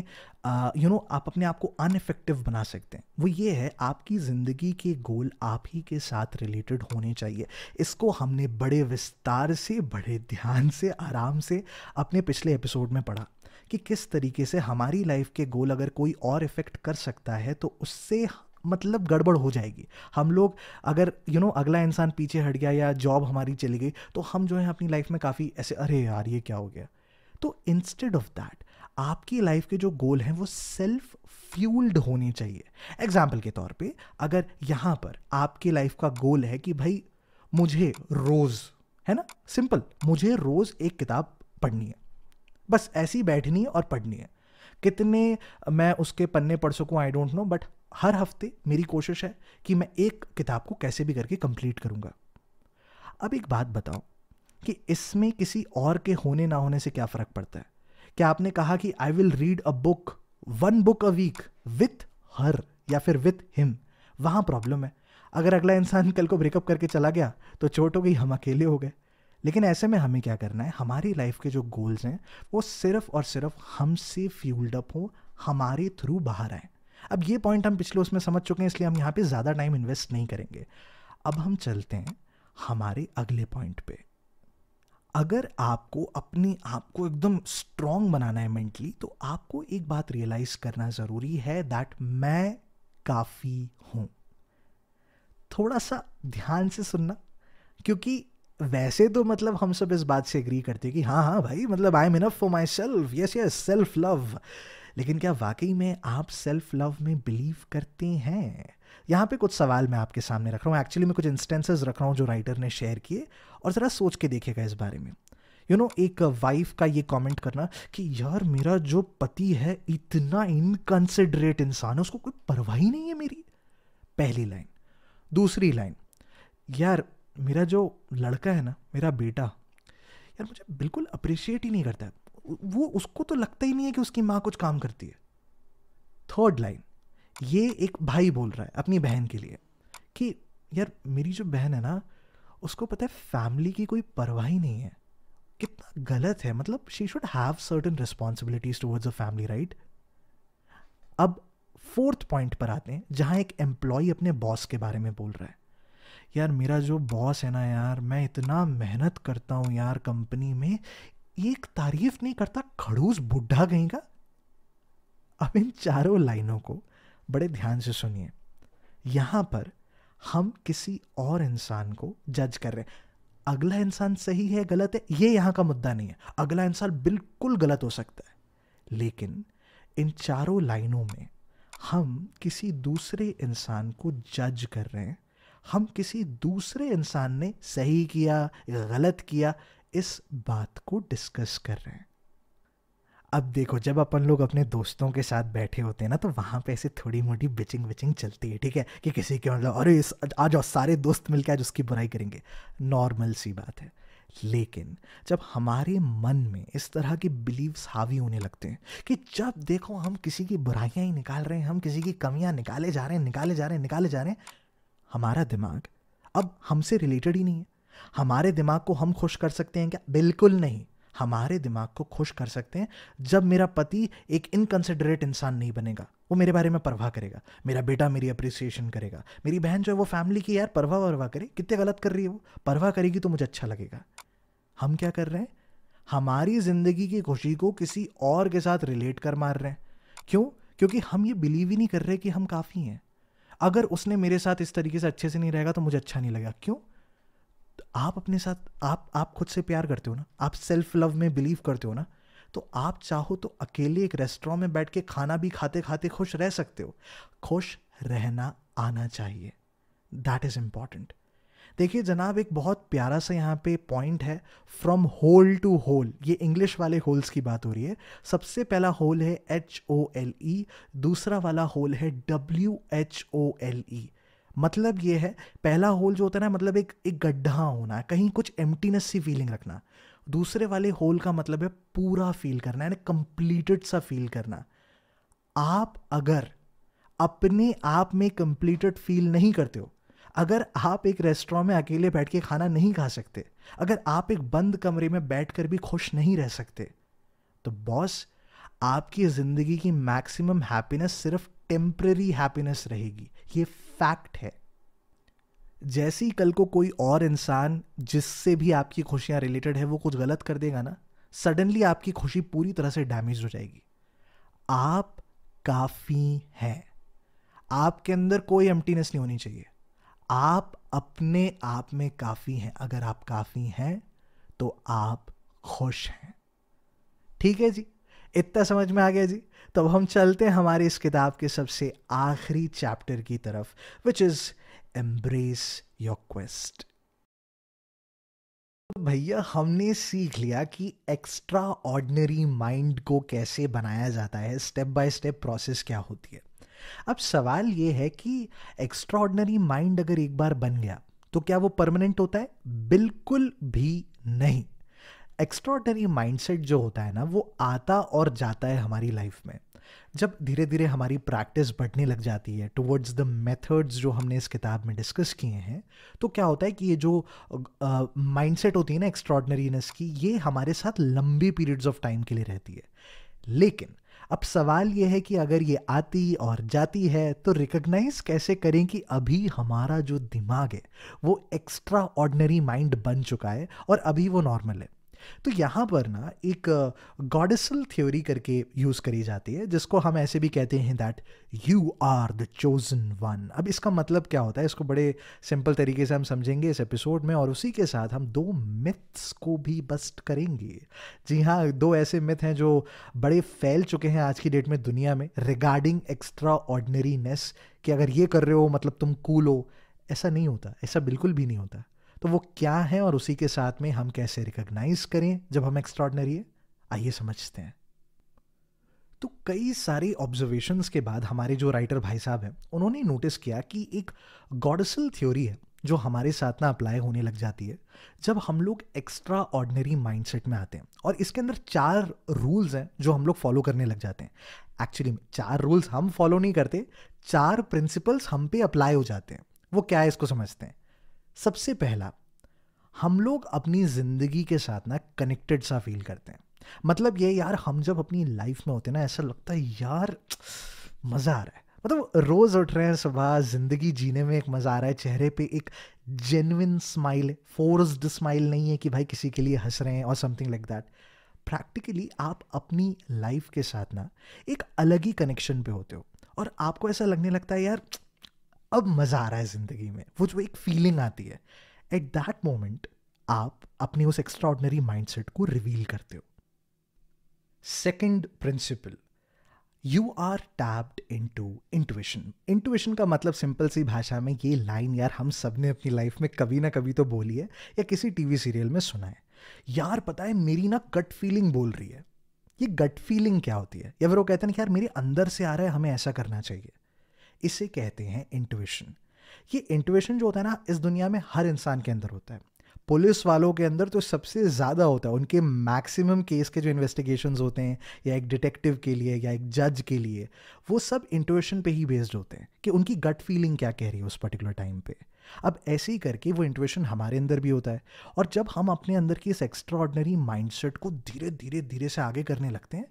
Speaker 1: यू नो आप अपने आप को अनइफेक्टिव बना सकते हैं वो ये है आपकी ज़िंदगी के गोल आप ही के साथ रिलेटेड होने चाहिए इसको हमने बड़े विस्तार से बड़े ध्यान से आराम से अपने पिछले एपिसोड में पढ़ा कि किस तरीके से हमारी लाइफ के गोल अगर कोई और इफ़ेक्ट कर सकता है तो उससे मतलब गड़बड़ हो जाएगी हम लोग अगर यू you नो know, अगला इंसान पीछे हट गया या जॉब हमारी चली गई तो हम जो है अपनी लाइफ में काफ़ी ऐसे अरे यार ये क्या हो गया तो इंस्टेड ऑफ दैट आपकी लाइफ के जो गोल हैं वो सेल्फ फ्यूल्ड होने चाहिए एग्जाम्पल के तौर पे अगर यहाँ पर आपकी लाइफ का गोल है कि भाई मुझे रोज़ है ना सिंपल मुझे रोज़ एक किताब पढ़नी है बस ऐसी बैठनी है और पढ़नी है कितने मैं उसके पन्ने पढ़ सकूँ आई डोंट नो बट हर हफ्ते मेरी कोशिश है कि मैं एक किताब को कैसे भी करके कंप्लीट करूँगा अब एक बात बताओ कि इसमें किसी और के होने ना होने से क्या फ़र्क पड़ता है कि आपने कहा कि I will read a book one book a week with her या फिर विथ हिम वहाँ प्रॉब्लम है अगर अगला इंसान कल को ब्रेकअप करके चला गया तो चोट हो गई हम अकेले हो गए लेकिन ऐसे में हमें क्या करना है हमारी लाइफ के जो गोल्स हैं वो सिर्फ और सिर्फ हमसे फ्यूल्ड अप हों हमारे थ्रू बाहर आए अब ये पॉइंट हम पिछले उसमें समझ चुके हैं इसलिए हम यहाँ पे ज़्यादा टाइम इन्वेस्ट नहीं करेंगे अब हम चलते हैं हमारे अगले पॉइंट पे अगर आपको अपने आप को एकदम स्ट्रांग बनाना है मेंटली तो आपको एक बात रियलाइज करना ज़रूरी है दैट मैं काफ़ी हूं थोड़ा सा ध्यान से सुनना क्योंकि वैसे तो मतलब हम सब इस बात से एग्री करते हैं कि हाँ हाँ भाई मतलब I am enough for myself yes yes self love लेकिन क्या वाकई में आप सेल्फ लव में बिलीव करते हैं यहाँ पे कुछ सवाल मैं आपके सामने रख रहा हूँ एक्चुअली मैं कुछ इंस्टेंसेस रख रहा हूँ जो राइटर ने शेयर किए और ज़रा सोच के देखेगा इस बारे में यू you नो know, एक वाइफ का ये कमेंट करना कि यार मेरा जो पति है इतना इनकन्सिडरेट इंसान है उसको कोई परवाह ही नहीं है मेरी पहली लाइन दूसरी लाइन यार मेरा जो लड़का है ना मेरा बेटा यार मुझे बिल्कुल अप्रिशिएट ही नहीं करता वो उसको तो लगता ही नहीं है कि उसकी माँ कुछ काम करती है थर्ड लाइन ये एक भाई बोल रहा है अपनी बहन के लिए कि यार मेरी जो बहन है ना उसको पता है फैमिली की कोई परवाह ही नहीं है कितना गलत है मतलब she should have certain responsibilities towards a family right अब फोर्थ पॉइंट पर आते हैं जहाँ एक एम्प्लॉय अपने बॉस के बारे में बोल रहा है यार मेरा जो बॉस है ना यार मैं इतना मेहनत करता हूँ यार कंपनी में एक तारीफ नहीं करता खड़ूस बुढ़ा कहीं का अब इन चारों लाइनों को बड़े ध्यान से सुनिए यहाँ पर हम किसी और इंसान को जज कर रहे हैं अगला इंसान सही है गलत है ये यहां का मुद्दा नहीं है अगला इंसान बिल्कुल गलत हो सकता है लेकिन इन चारों लाइनों में हम किसी दूसरे इंसान को जज कर रहे हैं हम किसी दूसरे इंसान ने सही किया गलत किया इस बात को डिस्कस कर रहे हैं अब देखो जब अपन लोग अपने दोस्तों के साथ बैठे होते हैं ना तो वहाँ पे ऐसे थोड़ी मोटी बिचिंग विचिंग चलती है ठीक है कि किसी के मतलब अरे आ जाओ सारे दोस्त मिलकर आज उसकी बुराई करेंगे नॉर्मल सी बात है लेकिन जब हमारे मन में इस तरह के बिलीव्स हावी होने लगते हैं कि जब देखो हम किसी की बुराइयाँ ही निकाल रहे हैं हम किसी की कमियाँ निकाले जा रहे हैं निकाले जा रहे हैं निकाले जा रहे हैं हमारा दिमाग अब हमसे रिलेटेड ही नहीं है हमारे दिमाग को हम खुश कर सकते हैं क्या बिल्कुल नहीं हमारे दिमाग को खुश कर सकते हैं जब मेरा पति एक इनकन्सिडरेट इंसान नहीं बनेगा वो मेरे बारे में परवाह करेगा मेरा बेटा मेरी अप्रिसिएशन करेगा मेरी बहन जो है वो फैमिली की यार परवाह वरवाह करे कितने गलत कर रही है वो परवाह करेगी तो मुझे अच्छा लगेगा हम क्या कर रहे हैं हमारी ज़िंदगी की खुशी को किसी और के साथ रिलेट कर मार रहे हैं क्यों क्योंकि हम ये बिलीव ही नहीं कर रहे कि हम काफ़ी हैं अगर उसने मेरे साथ इस तरीके से अच्छे से नहीं रहेगा तो मुझे अच्छा नहीं लगेगा क्यों आप अपने साथ आप आप खुद से प्यार करते हो ना आप सेल्फ लव में बिलीव करते हो ना तो आप चाहो तो अकेले एक रेस्टोरेंट में बैठ के खाना भी खाते खाते खुश रह सकते हो खुश रहना आना चाहिए दैट इज़ इम्पॉर्टेंट देखिए जनाब एक बहुत प्यारा सा यहाँ पे पॉइंट है फ्रॉम होल टू होल ये इंग्लिश वाले होल्स की बात हो रही है सबसे पहला होल है एच ओ एल ई दूसरा वाला होल है W H O L E मतलब ये है पहला होल जो होता है ना मतलब एक एक गड्ढा होना है कहीं कुछ एम्प्टीनेस सी फीलिंग रखना दूसरे वाले होल का मतलब है पूरा फील करना यानी कंप्लीटेड सा फील करना आप अगर अपने आप में कंप्लीटेड फील नहीं करते हो अगर आप एक रेस्टोरेंट में अकेले बैठ के खाना नहीं खा सकते अगर आप एक बंद कमरे में बैठ कर भी खुश नहीं रह सकते तो बॉस आपकी ज़िंदगी की मैक्सिमम हैप्पीनेस सिर्फ टेम्प्रेरी हैप्पीनेस रहेगी ये फैक्ट है जैसे ही कल को कोई और इंसान जिससे भी आपकी खुशियाँ रिलेटेड है वो कुछ गलत कर देगा ना सडनली आपकी खुशी पूरी तरह से डैमेज हो जाएगी आप काफ़ी हैं आपके अंदर कोई एम्प्टीनेस नहीं होनी चाहिए आप अपने आप में काफ़ी हैं अगर आप काफ़ी हैं तो आप खुश हैं ठीक है जी इतना समझ में आ गया जी तो अब हम चलते हैं हमारी इस किताब के सबसे आखिरी चैप्टर की तरफ which is embrace your quest भैया हमने सीख लिया कि एक्स्ट्रा ऑर्डनरी माइंड को कैसे बनाया जाता है स्टेप बाय स्टेप प्रोसेस क्या होती है अब सवाल यह है कि एक्स्ट्रा ऑर्डनरी माइंड अगर एक बार बन गया तो क्या वो परमानेंट होता है बिल्कुल भी नहीं एक्स्ट्रॉडनरी माइंडसेट जो होता है ना वो आता और जाता है हमारी लाइफ में जब धीरे धीरे हमारी प्रैक्टिस बढ़ने लग जाती है टुवर्ड्स द मेथड्स जो हमने इस किताब में डिस्कस किए हैं तो क्या होता है कि ये जो माइंडसेट uh, होती है ना एक्स्ट्रॉडनरीनेस की ये हमारे साथ लंबी पीरियड्स ऑफ टाइम के लिए रहती है लेकिन अब सवाल ये है कि अगर ये आती और जाती है तो रिकग्नाइज कैसे करें कि अभी हमारा जो दिमाग है वो एक्स्ट्रा ऑर्डनरी माइंड बन चुका है और अभी वो नॉर्मल है तो यहाँ पर ना एक गॉडसल थ्योरी करके यूज़ करी जाती है जिसको हम ऐसे भी कहते हैं that you are the chosen one अब इसका मतलब क्या होता है इसको बड़े सिंपल तरीके से हम समझेंगे इस एपिसोड में और उसी के साथ हम दो मिथ्स को भी बस्ट करेंगे जी हाँ दो ऐसे मिथ हैं जो बड़े फैल चुके हैं आज की डेट में दुनिया में रिगार्डिंग एक्स्ट्रा ऑर्डनरीनेस कि अगर ये कर रहे हो मतलब तुम कूल हो ऐसा नहीं होता ऐसा बिल्कुल भी नहीं होता तो वो क्या है और उसी के साथ में हम कैसे रिकग्नाइज करें जब हम एक्स्ट्रॉडनरी है आइए समझते हैं तो कई सारे ऑब्जर्वेशन के बाद हमारे जो राइटर भाई साहब हैं उन्होंने नोटिस किया कि एक गॉडसल थ्योरी है जो हमारे साथ ना अप्लाई होने लग जाती है जब हम लोग एक्स्ट्रा ऑर्डनरी माइंडसेट में आते हैं और इसके अंदर चार रूल्स हैं जो हम लोग फॉलो करने लग जाते हैं एक्चुअली चार रूल्स हम फॉलो नहीं करते चार प्रिंसिपल्स हम पे अप्लाई हो जाते हैं वो क्या है इसको समझते हैं सबसे पहला हम लोग अपनी ज़िंदगी के साथ ना कनेक्टेड सा फील करते हैं मतलब ये यार हम जब अपनी लाइफ में होते हैं ना ऐसा लगता है यार मज़ा आ रहा है मतलब रोज़ उठ रहे हैं सुबह ज़िंदगी जीने में एक मज़ा आ रहा है चेहरे पे एक जेनविन स्माइल फोर्स्ड स्माइल नहीं है कि भाई किसी के लिए हंस रहे हैं और समथिंग लाइक दैट प्रैक्टिकली आप अपनी लाइफ के साथ ना एक अलग ही कनेक्शन पे होते हो और आपको ऐसा लगने लगता है यार अब मज़ा आ रहा है ज़िंदगी में वो जो एक फीलिंग आती है एट दैट मोमेंट आप अपने उस एक्स्ट्राऑर्डनरी माइंडसेट को रिवील करते हो second principle you are tapped into intuition intuition का मतलब सिंपल सी भाषा में ये लाइन यार हम सब ने अपनी लाइफ में कभी ना कभी तो बोली है या किसी टीवी सीरियल में सुना है यार पता है मेरी ना गट फीलिंग बोल रही है ये गट फीलिंग क्या होती है या फिर वो कहते हैं कि यार मेरे अंदर से आ रहा है हमें ऐसा करना चाहिए इसे कहते हैं इंट्यूशन ये इंट्यूशन जो होता है ना इस दुनिया में हर इंसान के अंदर होता है पुलिस वालों के अंदर तो सबसे ज़्यादा होता है उनके मैक्सिमम केस के जो इन्वेस्टिगेशन होते हैं या एक डिटेक्टिव के लिए या एक जज के लिए वो सब इंट्यूशन पे ही बेस्ड होते हैं कि उनकी गट फीलिंग क्या कह रही है उस पर्टिकुलर टाइम पे अब ऐसे ही करके वो इंट्यूशन हमारे अंदर भी होता है और जब हम अपने अंदर की इस एक्स्ट्रा ऑर्डनरी माइंडसेट को धीरे धीरे धीरे से आगे करने लगते हैं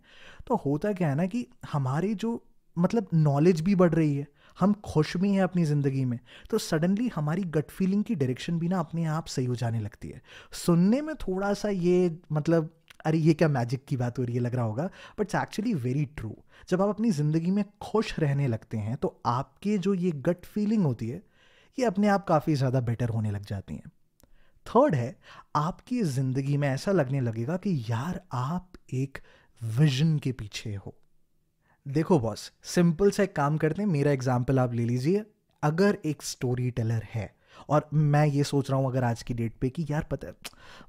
Speaker 1: तो होता क्या है ना कि हमारे जो मतलब नॉलेज भी बढ़ रही है हम खुश भी हैं अपनी ज़िंदगी में तो सडनली हमारी गट फीलिंग की डायरेक्शन भी ना अपने आप सही हो जाने लगती है सुनने में थोड़ा सा ये मतलब अरे ये क्या मैजिक की बात हो रही है लग रहा होगा but it's actually very true जब आप अपनी ज़िंदगी में खुश रहने लगते हैं तो आपके जो ये गट फीलिंग होती है ये अपने आप काफ़ी ज़्यादा बेटर होने लग जाती हैं थर्ड है आपकी ज़िंदगी में ऐसा लगने लगेगा कि यार आप एक विजन के पीछे हो देखो बॉस सिंपल सा एक काम करते हैं मेरा एग्जाम्पल आप ले लीजिए अगर एक स्टोरी टेलर है और मैं ये सोच रहा हूँ अगर आज की डेट पे कि यार पता है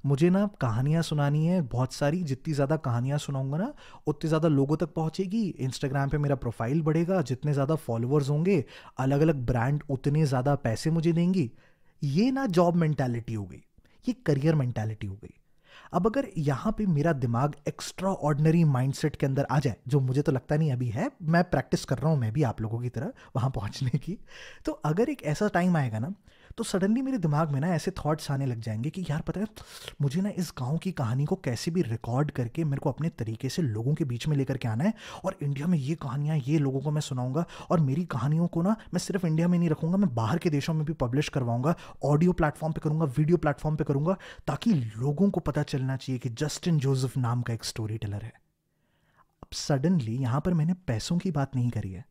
Speaker 1: मुझे ना कहानियाँ सुनानी है बहुत सारी जितनी ज़्यादा कहानियाँ सुनाऊंगा ना उतनी ज़्यादा लोगों तक पहुँचेगी इंस्टाग्राम पे मेरा प्रोफाइल बढ़ेगा जितने ज़्यादा फॉलोअर्स होंगे अलग अलग ब्रांड उतने ज़्यादा पैसे मुझे देंगी ये ना जॉब मैंटेलिटी हो गई ये करियर मैंटेलिटी हो गई अब अगर यहाँ पे मेरा दिमाग एक्स्ट्रा ऑर्डनरी माइंडसेट के अंदर आ जाए जो मुझे तो लगता नहीं अभी है मैं प्रैक्टिस कर रहा हूँ मैं भी आप लोगों की तरह वहाँ पहुँचने की तो अगर एक ऐसा टाइम आएगा ना तो सडनली मेरे दिमाग में ना ऐसे थॉट्स आने लग जाएंगे कि यार पता है मुझे ना इस गाँव की कहानी को कैसे भी रिकॉर्ड करके मेरे को अपने तरीके से लोगों के बीच में लेकर के आना है और इंडिया में ये कहानियाँ ये लोगों को मैं सुनाऊँगा और मेरी कहानियों को ना मैं सिर्फ इंडिया में नहीं रखूँगा मैं बाहर के देशों में भी पब्लिश करवाऊँगा ऑडियो प्लेटफॉर्म पर करूँगा वीडियो प्लेटफॉर्म पर करूँगा ताकि लोगों को पता चलना चाहिए कि जस्टिन जोसेफ नाम का एक स्टोरी टेलर है अब सडनली यहां पर मैंने पैसों की बात नहीं करी है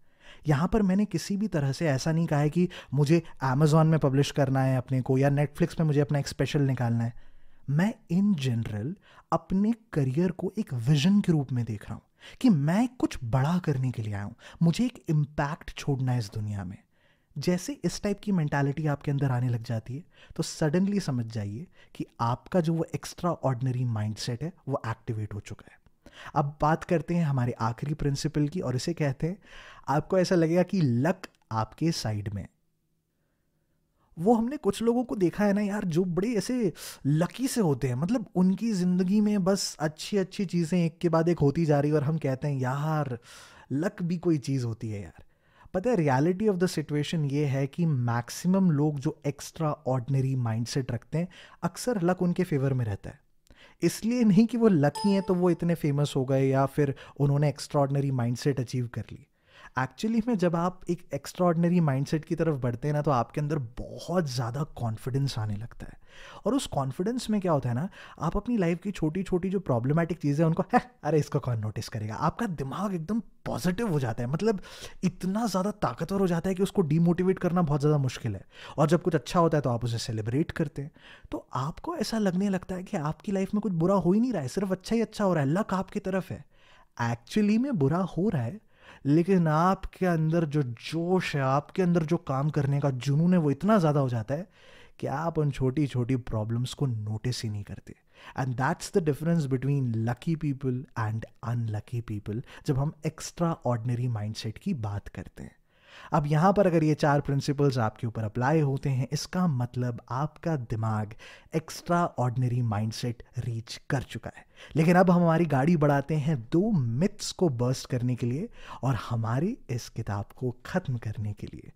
Speaker 1: यहाँ पर मैंने किसी भी तरह से ऐसा नहीं कहा है कि मुझे अमेजोन में पब्लिश करना है अपने को या नेटफ्लिक्स में मुझे अपना एक स्पेशल निकालना है मैं इन जनरल अपने करियर को एक विजन के रूप में देख रहा हूँ कि मैं कुछ बड़ा करने के लिए आया हूँ मुझे एक इम्पैक्ट छोड़ना है इस दुनिया में जैसे इस टाइप की मैंटेलिटी आपके अंदर आने लग जाती है तो सडनली समझ जाइए कि आपका जो वो एक्स्ट्रा ऑर्डनरी माइंड है वो एक्टिवेट हो चुका है अब बात करते हैं हमारे आखिरी प्रिंसिपल की और इसे कहते हैं आपको ऐसा लगेगा कि लक आपके साइड में वो हमने कुछ लोगों को देखा है ना यार जो बड़े ऐसे लकी से होते हैं मतलब उनकी ज़िंदगी में बस अच्छी अच्छी चीज़ें एक के बाद एक होती जा रही है और हम कहते हैं यार लक भी कोई चीज़ होती है यार पता है रियलिटी ऑफ द सिचुएशन ये है कि मैक्सिमम लोग जो एक्स्ट्रा ऑर्डनरी माइंडसेट रखते हैं अक्सर लक उनके फेवर में रहता है इसलिए नहीं कि वो लकी हैं तो वो इतने फेमस हो गए या फिर उन्होंने एक्स्ट्रॉडनरी माइंड अचीव कर ली एक्चुअली में जब आप एक एक्स्ट्रॉडनरी माइंडसेट की तरफ बढ़ते हैं ना तो आपके अंदर बहुत ज़्यादा कॉन्फिडेंस आने लगता है और उस कॉन्फिडेंस में क्या होता है ना आप अपनी लाइफ की छोटी छोटी जो प्रॉब्लमेटिक चीज़ें हैं उनको है अरे इसको कौन नोटिस करेगा आपका दिमाग एकदम पॉजिटिव हो जाता है मतलब इतना ज़्यादा ताकतवर हो जाता है कि उसको डीमोटिवेट करना बहुत ज़्यादा मुश्किल है और जब कुछ अच्छा होता है तो आप उसे सेलिब्रेट करते हैं तो आपको ऐसा लगने लगता है कि आपकी लाइफ में कुछ बुरा हो ही नहीं रहा है सिर्फ अच्छा ही अच्छा हो रहा है लक आपकी तरफ है एक्चुअली में बुरा हो रहा है लेकिन आपके अंदर जो जोश है आपके अंदर जो काम करने का जुनून है वो इतना ज़्यादा हो जाता है कि आप उन छोटी छोटी प्रॉब्लम्स को नोटिस ही नहीं करते and that's the difference between lucky people and unlucky people जब हम एक्स्ट्रा ऑर्डनरी माइंडसेट की बात करते हैं अब यहाँ पर अगर ये चार प्रिंसिपल्स आपके ऊपर अप्लाई होते हैं इसका मतलब आपका दिमाग एक्स्ट्रा ऑर्डनरी माइंडसेट रीच कर चुका है लेकिन अब हम हमारी गाड़ी बढ़ाते हैं दो मिथ्स को बर्स्ट करने के लिए और हमारी इस किताब को ख़त्म करने के लिए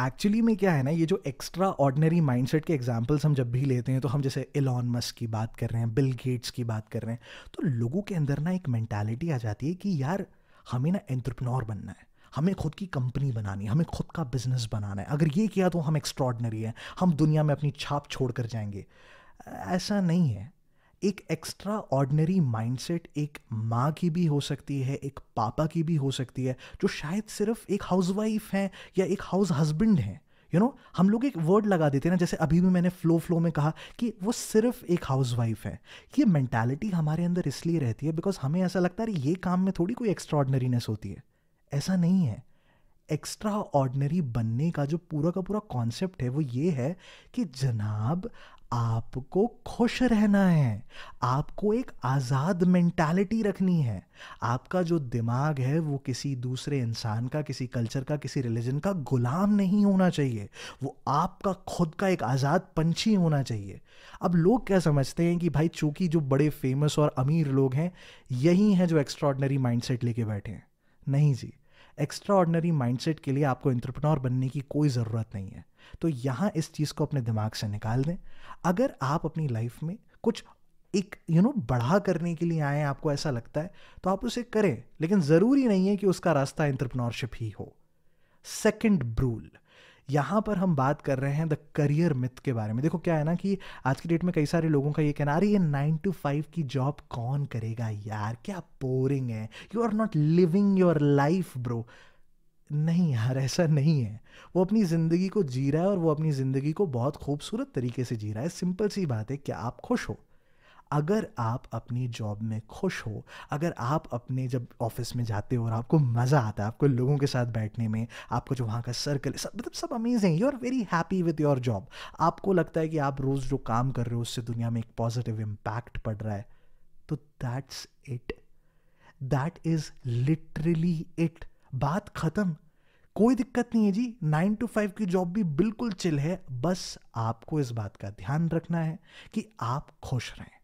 Speaker 1: एक्चुअली में क्या है ना ये जो एक्स्ट्रा ऑर्डनरी माइंडसेट के एग्जाम्पल्स हम जब भी लेते हैं तो हम जैसे एलॉन मस्क की बात कर रहे हैं बिल गेट्स की बात कर रहे हैं तो लोगों के अंदर ना एक मैंटेलिटी आ जाती है कि यार हमें ना एंट्रप्रनोर बनना है हमें खुद की कंपनी बनानी है हमें खुद का बिजनेस बनाना है अगर ये किया तो हम एक्स्ट्रॉडनरी हैं हम दुनिया में अपनी छाप छोड़ कर जाएंगे ऐसा नहीं है एक एक्स्ट्रा ऑर्डनरी माइंडसेट एक माँ की भी हो सकती है एक पापा की भी हो सकती है जो शायद सिर्फ एक हाउस वाइफ़ हैं या एक हाउस हस्बैंड हैं यू नो हम लोग एक वर्ड लगा देते हैं ना जैसे अभी भी मैंने फ्लो फ्लो में कहा कि वो सिर्फ एक हाउस वाइफ है ये मैंटालिटी हमारे अंदर इसलिए रहती है बिकॉज हमें ऐसा लगता है ये काम में थोड़ी कोई एक्स्ट्रॉडनरीनेस होती है ऐसा नहीं है एक्स्ट्रा ऑर्डनरी बनने का जो पूरा का पूरा कॉन्सेप्ट है वो ये है कि जनाब आपको खुश रहना है आपको एक आज़ाद मेंटालिटी रखनी है आपका जो दिमाग है वो किसी दूसरे इंसान का किसी कल्चर का किसी रिलीजन का गुलाम नहीं होना चाहिए वो आपका खुद का एक आज़ाद पंछी होना चाहिए अब लोग क्या समझते हैं कि भाई चूँकि जो बड़े फेमस और अमीर लोग हैं यही हैं जो एक्स्ट्रॉडनरी माइंडसेट लेके बैठे हैं नहीं जी एक्स्ट्रा ऑर्डनरी माइंडसेट के लिए आपको इंटरप्रनोर बनने की कोई ज़रूरत नहीं है तो यहाँ इस चीज़ को अपने दिमाग से निकाल दें अगर आप अपनी लाइफ में कुछ एक यू you नो know, बढ़ा करने के लिए आए आपको ऐसा लगता है तो आप उसे करें लेकिन ज़रूरी नहीं है कि उसका रास्ता इंटरप्रनोरशिप ही हो सेकेंड ब्रूल यहाँ पर हम बात कर रहे हैं द करियर मिथ के बारे में देखो क्या है ना कि आज की डेट में कई सारे लोगों का ये कहना अरे ये नाइन टू फाइव की जॉब कौन करेगा यार क्या बोरिंग है you are not living your life bro नहीं यार ऐसा नहीं है वो अपनी ज़िंदगी को जी रहा है और वो अपनी ज़िंदगी को बहुत खूबसूरत तरीके से जी रहा है सिंपल सी बात है क्या आप खुश हो अगर आप अपनी जॉब में खुश हो अगर आप अपने जब ऑफिस में जाते हो और आपको मज़ा आता है आपको लोगों के साथ बैठने में आपको जो वहाँ का सर्कल सब मतलब सब amazing you are very happy with your job आपको लगता है कि आप रोज़ जो काम कर रहे हो उससे दुनिया में एक पॉजिटिव इम्पैक्ट पड़ रहा है तो that's it that is literally it बात ख़त्म कोई दिक्कत नहीं है जी नाइन टू फाइव की जॉब भी बिल्कुल चिल है बस आपको इस बात का ध्यान रखना है कि आप खुश रहें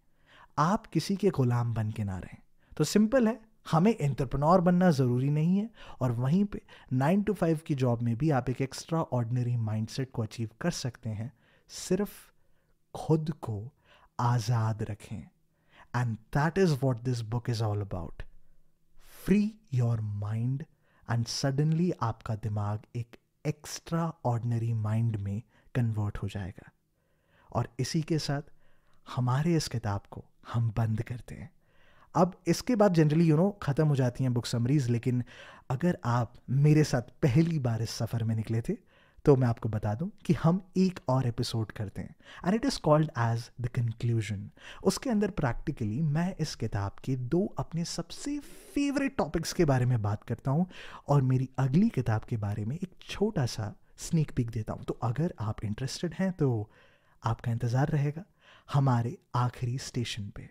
Speaker 1: आप किसी के गुलाम बन के ना रहें तो सिंपल है हमें एंटरप्रेन्योर बनना ज़रूरी नहीं है और वहीं पे नाइन टू फाइव की जॉब में भी आप एक एक्स्ट्रा ऑर्डनरी माइंडसेट को अचीव कर सकते हैं सिर्फ खुद को आज़ाद रखें and that is what this book is all about free your mind and suddenly आपका दिमाग एक एक्स्ट्रा ऑर्डनरी माइंड में कन्वर्ट हो जाएगा और इसी के साथ हमारे इस किताब को हम बंद करते हैं अब इसके बाद जनरली यू नो ख़त्म हो जाती हैं बुक समरीज लेकिन अगर आप मेरे साथ पहली बार इस सफ़र में निकले थे तो मैं आपको बता दूं कि हम एक और एपिसोड करते हैं and it is called as the conclusion उसके अंदर प्रैक्टिकली मैं इस किताब के दो अपने सबसे फेवरेट टॉपिक्स के बारे में बात करता हूँ और मेरी अगली किताब के बारे में एक छोटा सा स्नीक पिक देता हूँ तो अगर आप इंटरेस्टेड हैं तो आपका इंतज़ार रहेगा हमारे आखिरी स्टेशन पे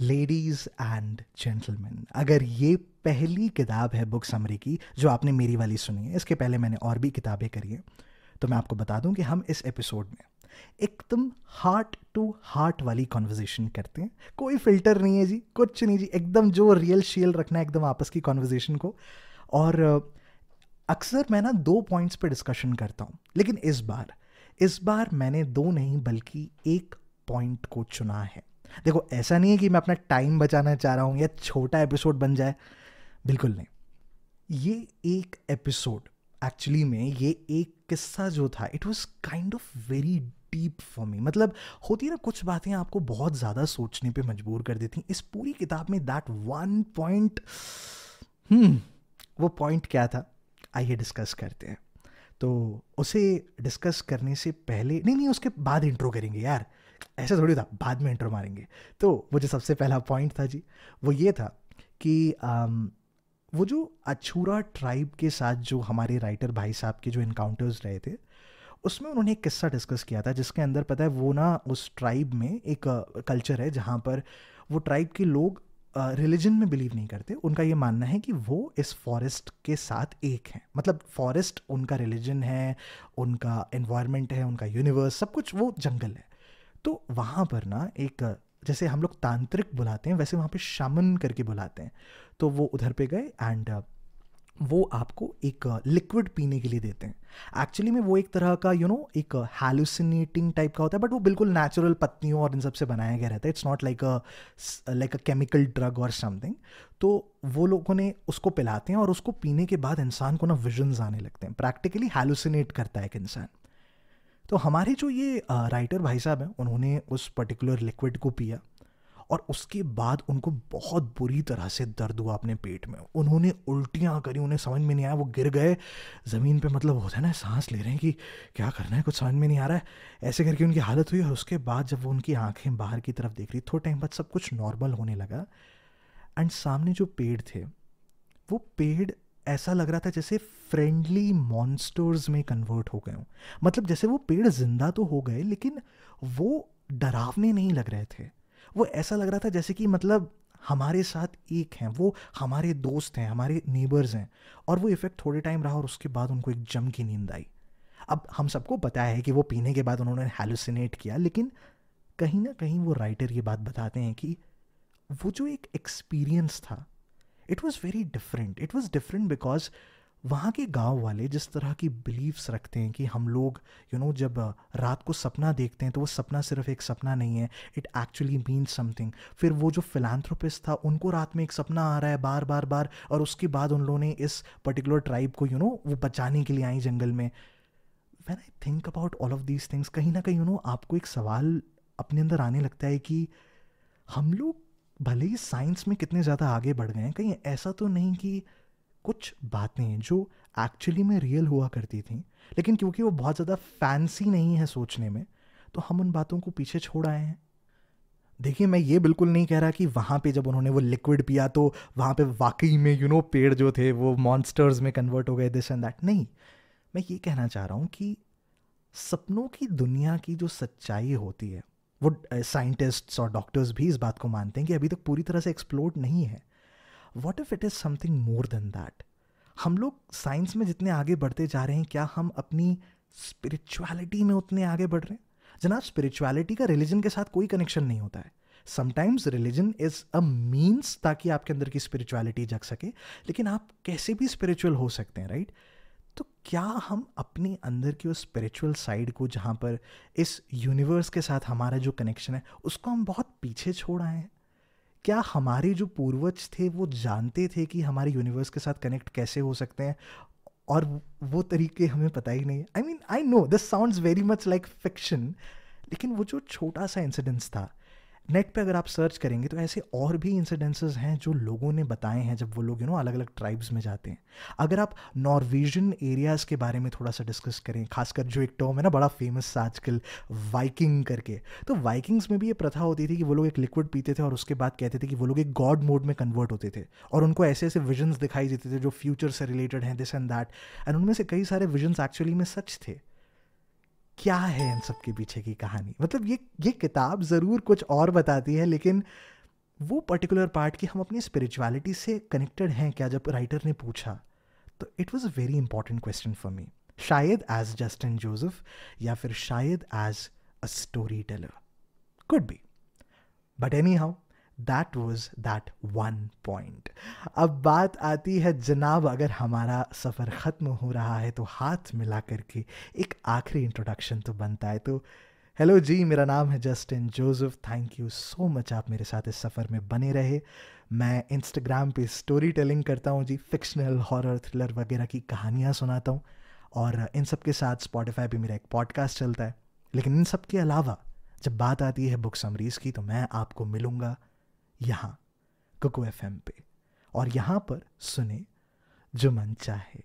Speaker 1: लेडीज एंड जेंटलमैन अगर ये पहली किताब है बुक समरी की जो आपने मेरी वाली सुनी है इसके पहले मैंने और भी किताबें करी हैं तो मैं आपको बता दूं कि हम इस एपिसोड में एकदम हार्ट टू हार्ट वाली कॉन्वर्जेशन करते हैं कोई फिल्टर नहीं है जी कुछ नहीं जी एकदम जो रियल शील रखना है एकदम आपस की कॉन्वर्जेशन को और अक्सर मैं ना दो पॉइंट्स पे डिस्कशन करता हूँ लेकिन इस बार इस बार मैंने दो नहीं बल्कि एक पॉइंट को चुना है देखो ऐसा नहीं है कि मैं अपना टाइम बचाना चाह रहा हूं या छोटा एपिसोड बन जाए बिल्कुल नहीं ये एक एपिसोड एक्चुअली में ये एक किस्सा जो था it was kind of very deep for me मतलब होती है ना कुछ बातें आपको बहुत ज़्यादा सोचने पे मजबूर कर देती इस पूरी किताब में दैट वन पॉइंट वो पॉइंट क्या था आइए डिस्कस करते हैं तो उसे डिस्कस करने से पहले नहीं नहीं उसके बाद इंट्रो करेंगे यार ऐसा थोड़ी था बाद में इंट्रो मारेंगे तो वो जो सबसे पहला पॉइंट था जी वो ये था कि आम, वो जो अछूरा ट्राइब के साथ जो हमारे राइटर भाई साहब के जो इनकाउंटर्स रहे थे उसमें उन्होंने एक किस्सा डिस्कस किया था जिसके अंदर पता है वो ना उस ट्राइब में एक कल्चर है जहाँ पर वो ट्राइब के लोग रिलीजन में बिलीव नहीं करते उनका ये मानना है कि वो इस फॉरेस्ट के साथ एक हैं मतलब फॉरेस्ट उनका रिलीजन है उनका इन्वायरमेंट है उनका यूनिवर्स सब कुछ वो जंगल है तो वहाँ पर ना एक जैसे हम लोग तांत्रिक बुलाते हैं वैसे वहाँ पे शामन करके बुलाते हैं तो वो उधर पे गए एंड वो आपको एक लिक्विड पीने के लिए देते हैं एक्चुअली में वो एक तरह का यू you नो know, एक हैलुसिनेटिंग टाइप का होता है बट वो बिल्कुल नेचुरल पत्नियों और इन सब से बनाया गया रहता है it's not like a like a chemical drug और समथिंग तो वो लोगों ने उसको पिलाते हैं और उसको पीने के बाद इंसान को ना विजन्स आने लगते हैं प्रैक्टिकली हैलुसिनेट करता है एक इंसान तो हमारे जो ये राइटर भाई साहब हैं उन्होंने उस पर्टिकुलर लिक्विड को पिया और उसके बाद उनको बहुत बुरी तरह से दर्द हुआ अपने पेट में उन्होंने उल्टियाँ करी उन्हें समझ में नहीं आया वो गिर गए ज़मीन पे मतलब होता है ना सांस ले रहे हैं कि क्या करना है कुछ समझ में नहीं आ रहा है ऐसे करके उनकी हालत हुई और उसके बाद जब वो उनकी आँखें बाहर की तरफ देख रही थोड़े टाइम बाद सब कुछ नॉर्मल होने लगा एंड सामने जो पेड़ थे वो पेड़ ऐसा लग रहा था जैसे फ्रेंडली मॉन्स्टर्स में कन्वर्ट हो गए हों मतलब जैसे वो पेड़ जिंदा तो हो गए लेकिन वो डरावने नहीं लग रहे थे वो ऐसा लग रहा था जैसे कि मतलब हमारे साथ एक हैं वो हमारे दोस्त हैं हमारे नेबर्स हैं और वो इफ़ेक्ट थोड़े टाइम रहा और उसके बाद उनको एक जम की नींद आई अब हम सबको पता है कि वो पीने के बाद उन्होंने हेलुसिनेट किया लेकिन कहीं ना कहीं वो राइटर ये बात बताते हैं कि वो जो एक एक्सपीरियंस था it was very different it was different because वहाँ के गांव वाले जिस तरह की बिलीव्स रखते हैं कि हम लोग यू you नो know, जब रात को सपना देखते हैं तो वो सपना सिर्फ एक सपना नहीं है इट एक्चुअली मीन्स समथिंग फिर वो जो फिलानथ्रोपिस्ट था उनको रात में एक सपना आ रहा है बार बार बार और उसके बाद उन लोगों ने इस पर्टिकुलर ट्राइब को यू you नो know, वो बचाने के लिए आई जंगल में when I think about all of these things कहीं ना कहीं यू you नो know, आपको एक सवाल अपने अंदर आने लगता है कि हम लोग भले ही साइंस में कितने ज़्यादा आगे बढ़ गए हैं कहीं ऐसा तो नहीं कि कुछ बातें जो एक्चुअली में रियल हुआ करती थी लेकिन क्योंकि वो बहुत ज़्यादा फैंसी नहीं है सोचने में तो हम उन बातों को पीछे छोड़ आए हैं देखिए मैं ये बिल्कुल नहीं कह रहा कि वहाँ पे जब उन्होंने वो लिक्विड पिया तो वहाँ पे वाकई में यू नो पेड़ जो थे वो मॉन्स्टर्स में कन्वर्ट हो गए दिस एंड दैट नहीं मैं ये कहना चाह रहा हूँ कि सपनों की दुनिया की जो सच्चाई होती है वो साइंटिस्ट्स और डॉक्टर्स भी इस बात को मानते हैं कि अभी तक पूरी तरह से एक्सप्लोर्ड नहीं है what if it is something more than that हम लोग साइंस में जितने आगे बढ़ते जा रहे हैं क्या हम अपनी स्पिरिचुअलिटी में उतने आगे बढ़ रहे हैं जनाब स्पिरिचुअलिटी का रिलीजन के साथ कोई कनेक्शन नहीं होता है sometimes religion is a means ताकि आपके अंदर की स्पिरिचुअलिटी जग सके लेकिन आप कैसे भी स्पिरिचुअल हो सकते हैं राइट तो क्या हम अपने अंदर की उस स्पिरिचुअल साइड को जहाँ पर इस यूनिवर्स के साथ हमारा जो कनेक्शन है उसको हम बहुत पीछे छोड़ आए हैं क्या हमारे जो पूर्वज थे वो जानते थे कि हमारे यूनिवर्स के साथ कनेक्ट कैसे हो सकते हैं और वो तरीके हमें पता ही नहीं I mean I know this sounds very much like fiction लेकिन वो जो छोटा सा इंसिडेंस था नेट पे अगर आप सर्च करेंगे तो ऐसे और भी इंसिडेंसेस हैं जो लोगों ने बताए हैं जब वो लोग यू नो अलग अलग ट्राइब्स में जाते हैं अगर आप नॉर्वेजन एरियाज़ के बारे में थोड़ा सा डिस्कस करें खासकर जो एक टर्म है ना बड़ा फेमस आजकल वाइकिंग करके तो वाइकिंग्स में भी ये प्रथा होती थी कि वो लोग एक लिक्विड पीते थे और उसके बाद कहते थे कि वो लोग एक गॉड मोड में कन्वर्ट होते थे और उनको ऐसे ऐसे विजन्स दिखाई देते थे जो फ्यूचर से रिलेटेड हैं दिस एंड दैट एंड उनमें से कई सारे विजन्स एक्चुअली में सच थे क्या है इन सब के पीछे की कहानी मतलब ये ये किताब ज़रूर कुछ और बताती है लेकिन वो पर्टिकुलर पार्ट कि हम अपनी स्पिरिचुअलिटी से कनेक्टेड हैं क्या जब राइटर ने पूछा तो it was a very important question for me शायद एज जस्टिन जोसेफ या फिर शायद as a storyteller could be but anyhow that was that one point अब बात आती है जनाब अगर हमारा सफ़र ख़त्म हो रहा है तो हाथ मिला करके एक आखिरी इंट्रोडक्शन तो बनता है तो हेलो जी मेरा नाम है Justin Joseph thank you so much आप मेरे साथ इस सफ़र में बने रहे मैं इंस्टाग्राम पे स्टोरी टेलिंग करता हूँ जी फिक्शनल हॉरर थ्रिलर वगैरह की कहानियाँ सुनाता हूँ और इन सब के साथ स्पॉटिफाई पे मेरा एक पॉडकास्ट चलता है लेकिन इन सब के अलावा जब बात आती है बुक समरीज़ की तो मैं आपको मिलूँगा यहाँ कुको एफ पे और यहाँ पर सुने जो मन चाहे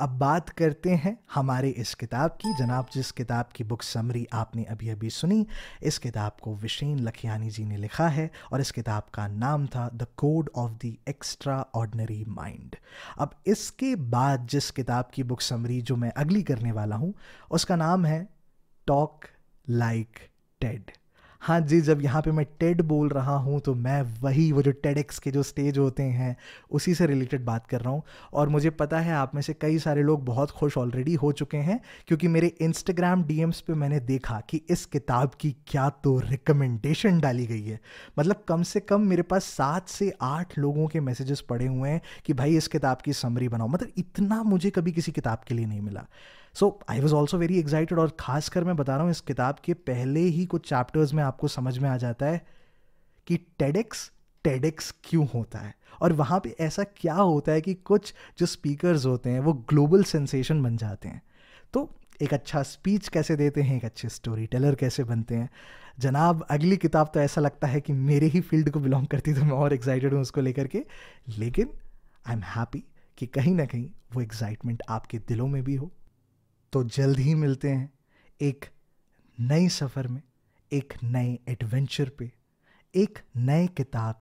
Speaker 1: अब बात करते हैं हमारे इस किताब की जनाब जिस किताब की बुक समरी आपने अभी अभी सुनी इस किताब को विशेन लखियानी जी ने लिखा है और इस किताब का नाम था the code of the extraordinary mind अब इसके बाद जिस किताब की बुक समरी जो मैं अगली करने वाला हूँ उसका नाम है टॉक लाइक टेड हाँ जी जब यहाँ पे मैं टेड बोल रहा हूँ तो मैं वही वो जो टेड एक्स के जो स्टेज होते हैं उसी से रिलेटेड बात कर रहा हूँ और मुझे पता है आप में से कई सारे लोग बहुत खुश ऑलरेडी हो चुके हैं क्योंकि मेरे इंस्टाग्राम डी पे मैंने देखा कि इस किताब की क्या तो रिकमेंडेशन डाली गई है मतलब कम से कम मेरे पास सात से आठ लोगों के मैसेजेस पड़े हुए हैं कि भाई इस किताब की समरी बनाओ मतलब इतना मुझे कभी किसी किताब के लिए नहीं मिला so I was also very excited और ख़ासकर मैं बता रहा हूँ इस किताब के पहले ही कुछ चैप्टर्स में आपको समझ में आ जाता है कि टेडेक्स टेडेक्स क्यों होता है और वहाँ पे ऐसा क्या होता है कि कुछ जो स्पीकर्स होते हैं वो ग्लोबल सेंसेशन बन जाते हैं तो एक अच्छा स्पीच कैसे देते हैं एक अच्छे स्टोरी टेलर कैसे बनते हैं जनाब अगली किताब तो ऐसा लगता है कि मेरे ही फील्ड को बिलोंग करती तो मैं और एक्साइटेड हूँ उसको लेकर के लेकिन आई एम हैप्पी कि कहीं ना कहीं वो एक्साइटमेंट आपके दिलों में भी हो तो जल्द ही मिलते हैं एक नए सफ़र में एक नए एडवेंचर पे एक नए किताब